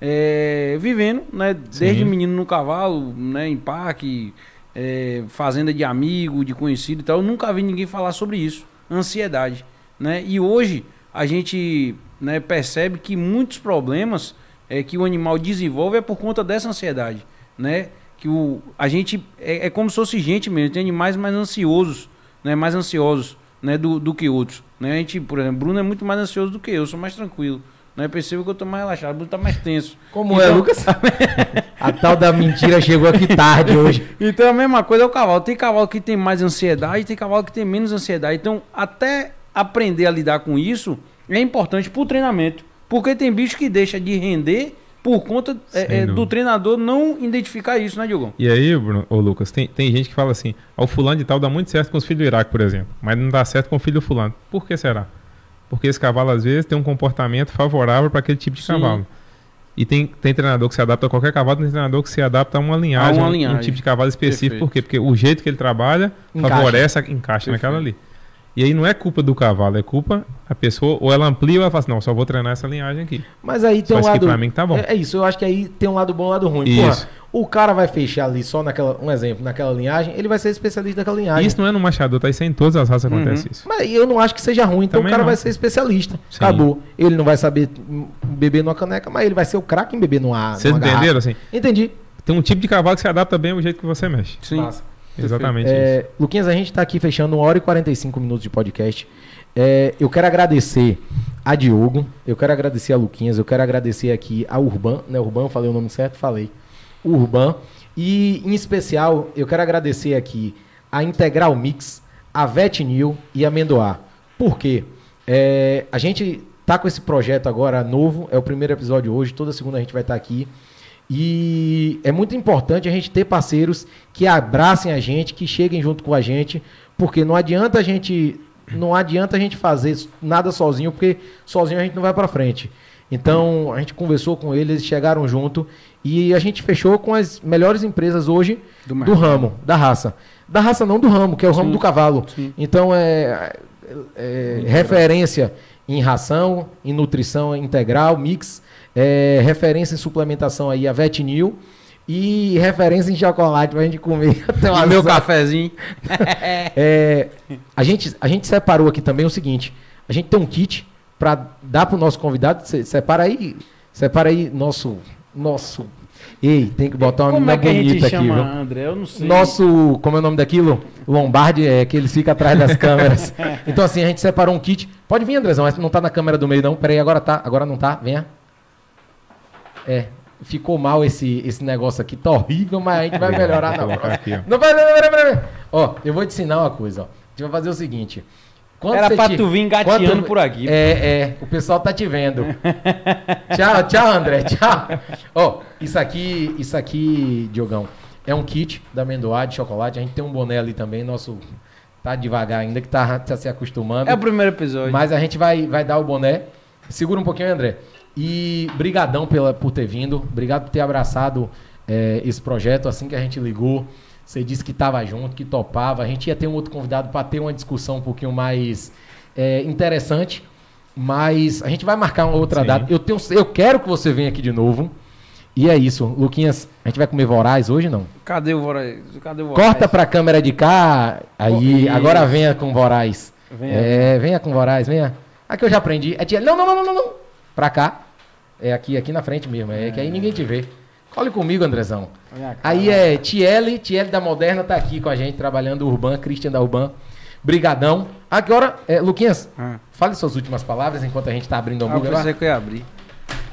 é, vivendo, né? Desde Sim. menino no cavalo, né? Em parque, é, fazenda de amigo, de conhecido e tal. Eu nunca vi ninguém falar sobre isso. Ansiedade, né? E hoje a gente né, percebe que muitos problemas é, que o animal desenvolve é por conta dessa ansiedade, né? Que o, a gente é, é como se fosse gente mesmo, tem animais mais ansiosos, né? Mais ansiosos, né? Do, do que outros, né? A gente, por exemplo, Bruno é muito mais ansioso do que eu, sou mais tranquilo. Não é possível que eu tô mais relaxado, eu tá mais tenso. Como é, então, é, Lucas? a tal da mentira chegou aqui tarde hoje. Então é a mesma coisa é o cavalo. Tem cavalo que tem mais ansiedade, tem cavalo que tem menos ansiedade. Então, até aprender a lidar com isso é importante pro treinamento. Porque tem bicho que deixa de render por conta é, é do treinador não identificar isso, né, Diogo? E aí, Bruno, ô Lucas, tem, tem gente que fala assim: ah, o fulano de tal dá muito certo com os filhos do Iraque, por exemplo, mas não dá certo com o filho do fulano. Por que será? porque esse cavalo às vezes tem um comportamento favorável para aquele tipo de Sim. cavalo. E tem, tem treinador que se adapta a qualquer cavalo, tem treinador que se adapta a uma linhagem, a uma linhagem. um tipo de cavalo específico. Perfeito. Por quê? Porque o jeito que ele trabalha encaixa. favorece, encaixa Perfeito. naquela ali. E aí não é culpa do cavalo, é culpa a pessoa, ou ela amplia ou ela fala assim, não, só vou treinar essa linhagem aqui. Mas aí tem só um lado. Pra mim tá bom. É, é, isso, eu acho que aí tem um lado bom e um lado ruim. Isso. Porra, o cara vai fechar ali só naquela, um exemplo, naquela linhagem, ele vai ser especialista naquela linhagem. Isso não é no machado, tá? Isso é em todas as raças uhum. acontece isso. Mas eu não acho que seja ruim, então Também o cara não. vai ser especialista. Sim. Acabou. Ele não vai saber beber numa caneca, mas ele vai ser o craque em beber numa ar. Vocês entenderam assim? Entendi. Tem um tipo de cavalo que se adapta bem ao jeito que você mexe. Sim. Passa. Exatamente. É, isso. Luquinhas, a gente está aqui fechando 1 hora e 45 minutos de podcast. É, eu quero agradecer a Diogo, eu quero agradecer a Luquinhas, eu quero agradecer aqui a Urban, né? Urban, eu falei o nome certo? Falei. Urban. E, em especial, eu quero agradecer aqui a Integral Mix, a Vetinil e a Mendoá. Por quê? É, a gente tá com esse projeto agora novo, é o primeiro episódio hoje, toda segunda a gente vai estar tá aqui. E é muito importante a gente ter parceiros que abracem a gente, que cheguem junto com a gente, porque não adianta a gente não adianta a gente fazer nada sozinho, porque sozinho a gente não vai para frente. Então, a gente conversou com eles, chegaram junto e a gente fechou com as melhores empresas hoje do, do ramo, da raça. Da raça não do ramo, que é o sim, ramo do cavalo. Sim. Então, é, é, é referência em ração, em nutrição integral, mix, é, referência em suplementação aí a Vetinil e referência em chocolate pra gente comer. Até o meu cafezinho. é, a, gente, a gente separou aqui também o seguinte, a gente tem um kit para dar pro nosso convidado, cê, separa aí, separa aí nosso nosso Ei, tem que botar uma como é menina é bonita aqui, chama? André? Eu não sei. Nosso, como é o nome daquilo? Lombardi, é que ele fica atrás das câmeras. então, assim, a gente separou um kit. Pode vir, Andrezão, mas não tá na câmera do meio, não. Peraí, agora tá, agora não tá. Venha. É, ficou mal esse, esse negócio aqui, tá horrível, mas a gente vai melhorar na tá próxima. Não vai, não, não, não, Ó, eu vou te ensinar uma coisa, ó. A gente vai fazer o seguinte. Quando Era pra te... tu vir engateando Quando... por aqui. É, é, o pessoal tá te vendo. tchau, tchau, André, tchau. Ó, isso aqui, isso aqui, Diogão, é um kit da Mendoa de chocolate. A gente tem um boné ali também, nosso... Tá devagar ainda, que tá, tá se acostumando. É o primeiro episódio. Mas a gente vai, vai dar o boné. Segura um pouquinho, André. E brigadão pela, por ter vindo, obrigado por ter abraçado é, esse projeto assim que a gente ligou. Você disse que estava junto, que topava. A gente ia ter um outro convidado para ter uma discussão um pouquinho mais é, interessante, mas a gente vai marcar uma outra Sim. data. Eu, tenho, eu quero que você venha aqui de novo. E é isso. Luquinhas, a gente vai comer voraz hoje não? Cadê o voraz? Cadê o voraz? Corta a câmera de cá. Aí, agora venha com voraz. Venha. É, venha com voraz, venha. Aqui eu já aprendi. É tia... Não, não, não, não, não. Para cá. É aqui, aqui na frente mesmo. É, é. que aí é. ninguém te vê. Olha comigo, Andrezão. Olha aí é Tiele, Tiele da Moderna tá aqui com a gente, trabalhando Urban, Christian da Urban. Brigadão. Agora, é, Luquinhas, ah. fale suas últimas palavras enquanto a gente tá abrindo a hambúrguer ah, eu lá. que eu ia abrir.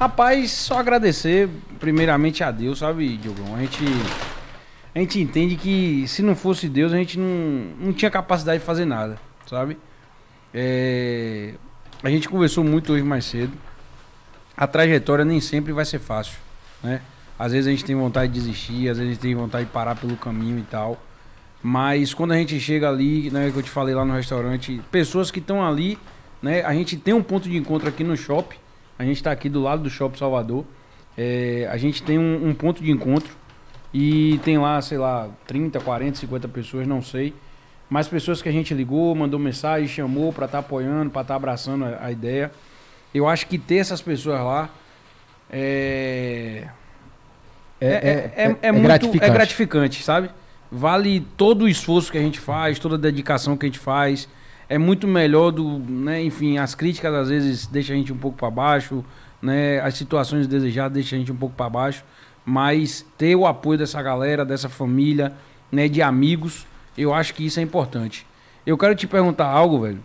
Rapaz, só agradecer primeiramente a Deus, sabe, Diogão? A gente, a gente entende que se não fosse Deus, a gente não, não tinha capacidade de fazer nada, sabe? É, a gente conversou muito hoje mais cedo a trajetória nem sempre vai ser fácil, né? Às vezes a gente tem vontade de desistir, às vezes a gente tem vontade de parar pelo caminho e tal. Mas quando a gente chega ali, né, que eu te falei lá no restaurante, pessoas que estão ali, né, a gente tem um ponto de encontro aqui no shopping, a gente está aqui do lado do Shopping Salvador, é, a gente tem um, um, ponto de encontro e tem lá, sei lá, 30, 40, 50 pessoas, não sei, mas pessoas que a gente ligou, mandou mensagem, chamou para estar tá apoiando, para estar tá abraçando a, a ideia. Eu acho que ter essas pessoas lá é. É, é, é, é, é muito, é gratificante. é gratificante, sabe? Vale todo o esforço que a gente faz, toda a dedicação que a gente faz. É muito melhor do. Né, enfim, as críticas às vezes deixam a gente um pouco para baixo, né, as situações desejadas deixam a gente um pouco para baixo. Mas ter o apoio dessa galera, dessa família, né, de amigos, eu acho que isso é importante. Eu quero te perguntar algo, velho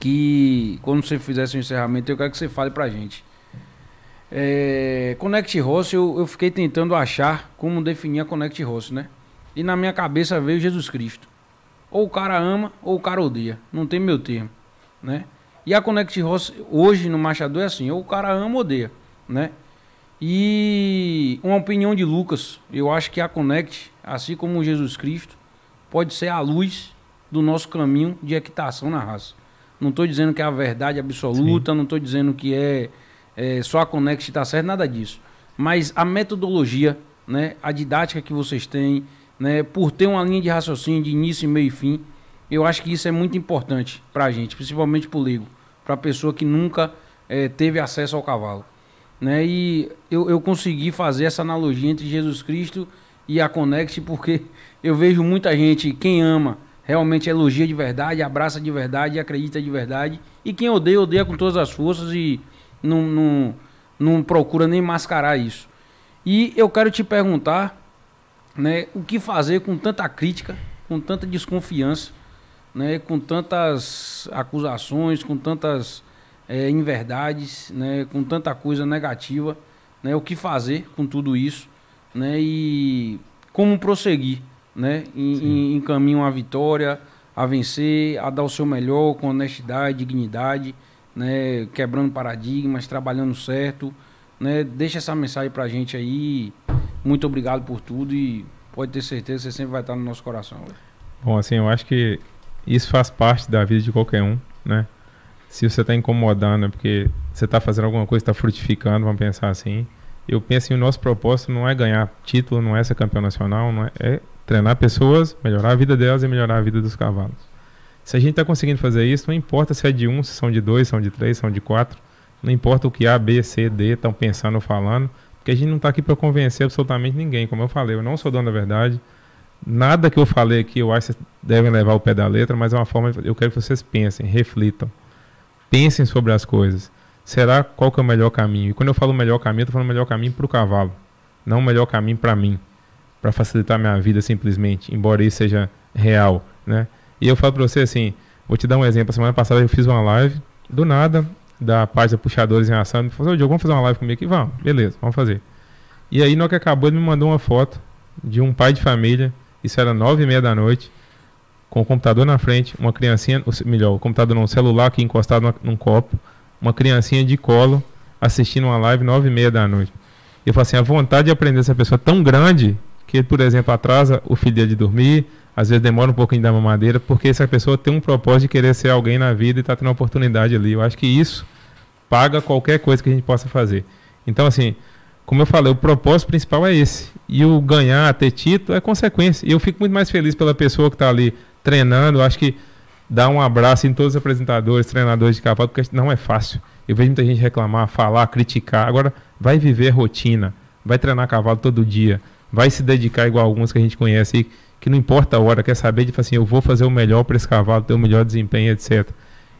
que quando você fizesse o encerramento, eu quero que você fale pra gente. É, Connect Host, eu, eu, fiquei tentando achar como definir a Connect Host, né? E na minha cabeça veio Jesus Cristo. Ou o cara ama, ou o cara odeia. Não tem meu termo, né? E a Connect Host hoje no machado é assim, ou o cara ama ou odeia, né? E uma opinião de Lucas, eu acho que a Connect, assim como Jesus Cristo, pode ser a luz do nosso caminho de equitação na raça. Não estou dizendo que é a verdade absoluta, Sim. não estou dizendo que é, é só a Conex está certo, nada disso. Mas a metodologia, né, a didática que vocês têm, né, por ter uma linha de raciocínio de início, meio e fim, eu acho que isso é muito importante para a gente, principalmente para o leigo, para a pessoa que nunca é, teve acesso ao cavalo. Né? E eu, eu consegui fazer essa analogia entre Jesus Cristo e a Conex, porque eu vejo muita gente, quem ama, realmente elogia de verdade, abraça de verdade, acredita de verdade. E quem odeia, odeia com todas as forças e não, não, não procura nem mascarar isso. E eu quero te perguntar né, o que fazer com tanta crítica, com tanta desconfiança, né, com tantas acusações, com tantas é, inverdades, né, com tanta coisa negativa, né, o que fazer com tudo isso né, e como prosseguir né? Em, em, caminho à vitória, a vencer, a dar o seu melhor com honestidade, dignidade, né? Quebrando paradigmas, trabalhando certo, né? Deixa essa mensagem pra gente aí. Muito obrigado por tudo e pode ter certeza que você sempre vai estar no nosso coração. Bom, assim, eu acho que isso faz parte da vida de qualquer um, né? Se você está incomodando, é porque você está fazendo alguma coisa, está frutificando, vamos pensar assim. Eu penso que assim, o nosso propósito não é ganhar título, não é ser campeão nacional, não é, é treinar pessoas, melhorar a vida delas e melhorar a vida dos cavalos. Se a gente está conseguindo fazer isso, não importa se é de um, se são de dois, são de três, são de quatro, não importa o que A, B, C, D estão pensando ou falando, porque a gente não está aqui para convencer absolutamente ninguém. Como eu falei, eu não sou dono da verdade. Nada que eu falei aqui, eu acho que vocês devem levar o pé da letra, mas é uma forma, eu quero que vocês pensem, reflitam. Pensem sobre as coisas. Será qual que é o melhor caminho? E quando eu falo melhor caminho, eu estou falando melhor caminho para o cavalo, não melhor caminho para mim para facilitar minha vida simplesmente, embora isso seja real, né? E eu falo para você assim, vou te dar um exemplo. Semana passada eu fiz uma live, do nada, da página Puxadores em Ação, me falou, oh, Diogo, vamos fazer uma live comigo aqui? Vamos, beleza, vamos fazer. E aí, no que acabou, ele me mandou uma foto de um pai de família, isso era nove e meia da noite, com o computador na frente, uma criancinha, melhor, o computador não, o celular aqui encostado num copo, uma criancinha de colo, assistindo uma live nove e meia da noite. Eu falo assim, a vontade de aprender essa pessoa é tão grande que ele, por exemplo, atrasa o filho dele de dormir, às vezes demora um pouquinho da mamadeira, porque essa pessoa tem um propósito de querer ser alguém na vida e está tendo uma oportunidade ali. Eu acho que isso paga qualquer coisa que a gente possa fazer. Então, assim, como eu falei, o propósito principal é esse. E o ganhar, ter título, é consequência. E eu fico muito mais feliz pela pessoa que está ali treinando. Eu acho que dá um abraço em todos os apresentadores, treinadores de cavalo, porque não é fácil. Eu vejo muita gente reclamar, falar, criticar. Agora, vai viver rotina, vai treinar cavalo todo dia vai se dedicar igual alguns que a gente conhece aí, que não importa a hora, quer saber de tipo assim, eu vou fazer o melhor para esse cavalo, ter o melhor desempenho, etc.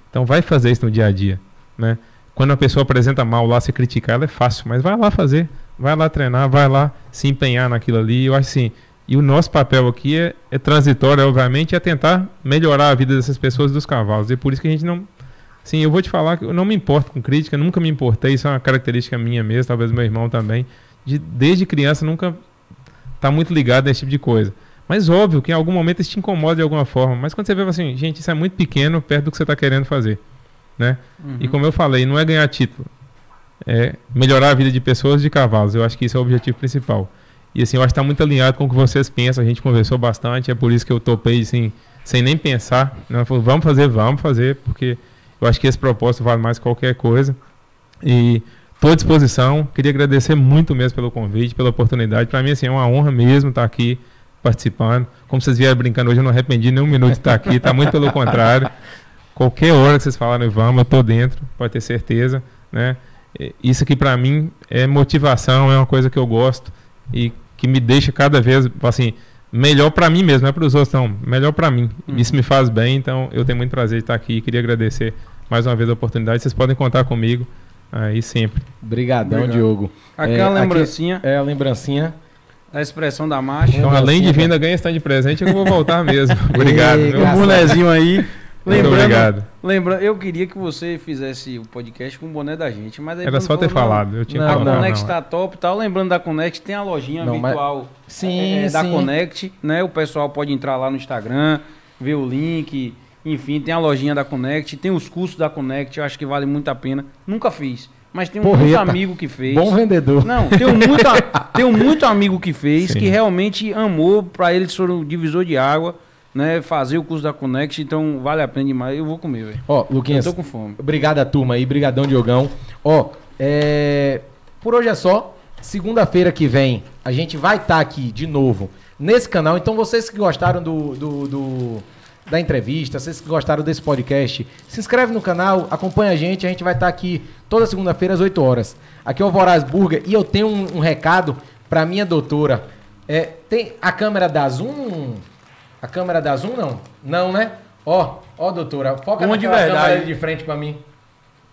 Então vai fazer isso no dia a dia, né? Quando a pessoa apresenta mal lá, se criticar, ela é fácil, mas vai lá fazer, vai lá treinar, vai lá se empenhar naquilo ali. Eu acho assim, e o nosso papel aqui é, é transitório, obviamente, é tentar melhorar a vida dessas pessoas e dos cavalos. E é por isso que a gente não. Sim, eu vou te falar que eu não me importo com crítica, nunca me importei, isso é uma característica minha mesmo, talvez meu irmão também. De, desde criança nunca tá muito ligado a esse tipo de coisa. Mas óbvio que em algum momento isso te incomoda de alguma forma. Mas quando você vê assim, gente, isso é muito pequeno perto do que você está querendo fazer. Né? Uhum. E como eu falei, não é ganhar título. É melhorar a vida de pessoas e de cavalos. Eu acho que isso é o objetivo principal. E assim, eu acho que está muito alinhado com o que vocês pensam. A gente conversou bastante, é por isso que eu topei assim, sem nem pensar. Né? Falei, vamos fazer, vamos fazer, porque eu acho que esse propósito vale mais que qualquer coisa. E Estou à disposição. Queria agradecer muito mesmo pelo convite, pela oportunidade. Para mim, assim, é uma honra mesmo estar tá aqui participando. Como vocês vieram brincando hoje, eu não arrependi nem um minuto de estar tá aqui. Está muito pelo contrário. Qualquer hora que vocês falarem, vamos, eu estou dentro, pode ter certeza. Né? Isso aqui, para mim, é motivação, é uma coisa que eu gosto e que me deixa cada vez, assim, melhor para mim mesmo, não é para os outros, não. Melhor para mim. Uhum. Isso me faz bem, então eu tenho muito prazer de estar tá aqui. Queria agradecer mais uma vez a oportunidade. Vocês podem contar comigo. Aí sempre. Obrigadão, Diogo. Aquela é, é lembrancinha. Aqui, é a lembrancinha. Da expressão da marcha. Então, além de vinda ganha está de presente, eu vou voltar mesmo. obrigado. Ei, meu bonezinho aí. Lembrando, Muito obrigado. Lembrando, eu queria que você fizesse o podcast com o boné da gente, mas aí era só falou, ter falado. Eu tinha não, falado. A Conect está é. top, tal. Tá? Lembrando da Conect, tem a lojinha não, virtual. Mas... Sim, é, é, sim, da Conect, né? O pessoal pode entrar lá no Instagram, ver o link enfim, tem a lojinha da Connect, tem os cursos da Connect, eu acho que vale muito a pena. Nunca fiz, mas tenho um muito amigo que fez. Bom vendedor. Não, tenho muito, tenho muito amigo que fez, Sim. que realmente amou, para eles foram um divisor de água, né? Fazer o curso da Connect, então vale a pena demais. Eu vou comer, velho. Ó, Luquinhas. Eu tô com fome. Obrigado turma aí, brigadão Diogão. Ó, é... por hoje é só. Segunda-feira que vem a gente vai estar tá aqui de novo nesse canal. Então vocês que gostaram do, do... do da entrevista, vocês que gostaram desse podcast, se inscreve no canal, acompanha a gente, a gente vai estar aqui toda segunda-feira às 8 horas. Aqui é o Voraz Burger e eu tenho um, um recado para minha doutora. É, tem a câmera da Zoom? A câmera da Zoom não? Não, né? Ó, ó, doutora, foca Uma naquela câmera ali de frente para mim.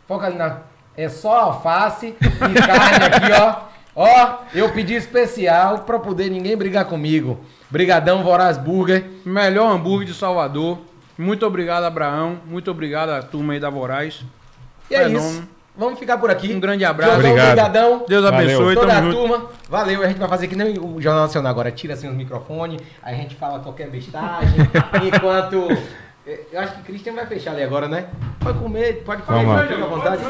Foca ali na... É só alface e carne aqui, ó. Ó, eu pedi especial para poder ninguém brigar comigo. Brigadão Voraz Burger, melhor hambúrguer de Salvador. Muito obrigado, Abraão. Muito obrigado à turma aí da Voraz. E é Fenômeno. isso. Vamos ficar por aqui. Um grande abraço. obrigado. Obrigadão. Deus abençoe. Toda Tamo a junto. turma. Valeu. A gente vai fazer que nem o Jornal Nacional agora. Tira assim os microfones. A gente fala qualquer bestagem. enquanto... Eh, eu acho que o Christian vai fechar ali agora, né? Pode comer, pode comer, fica à vontade.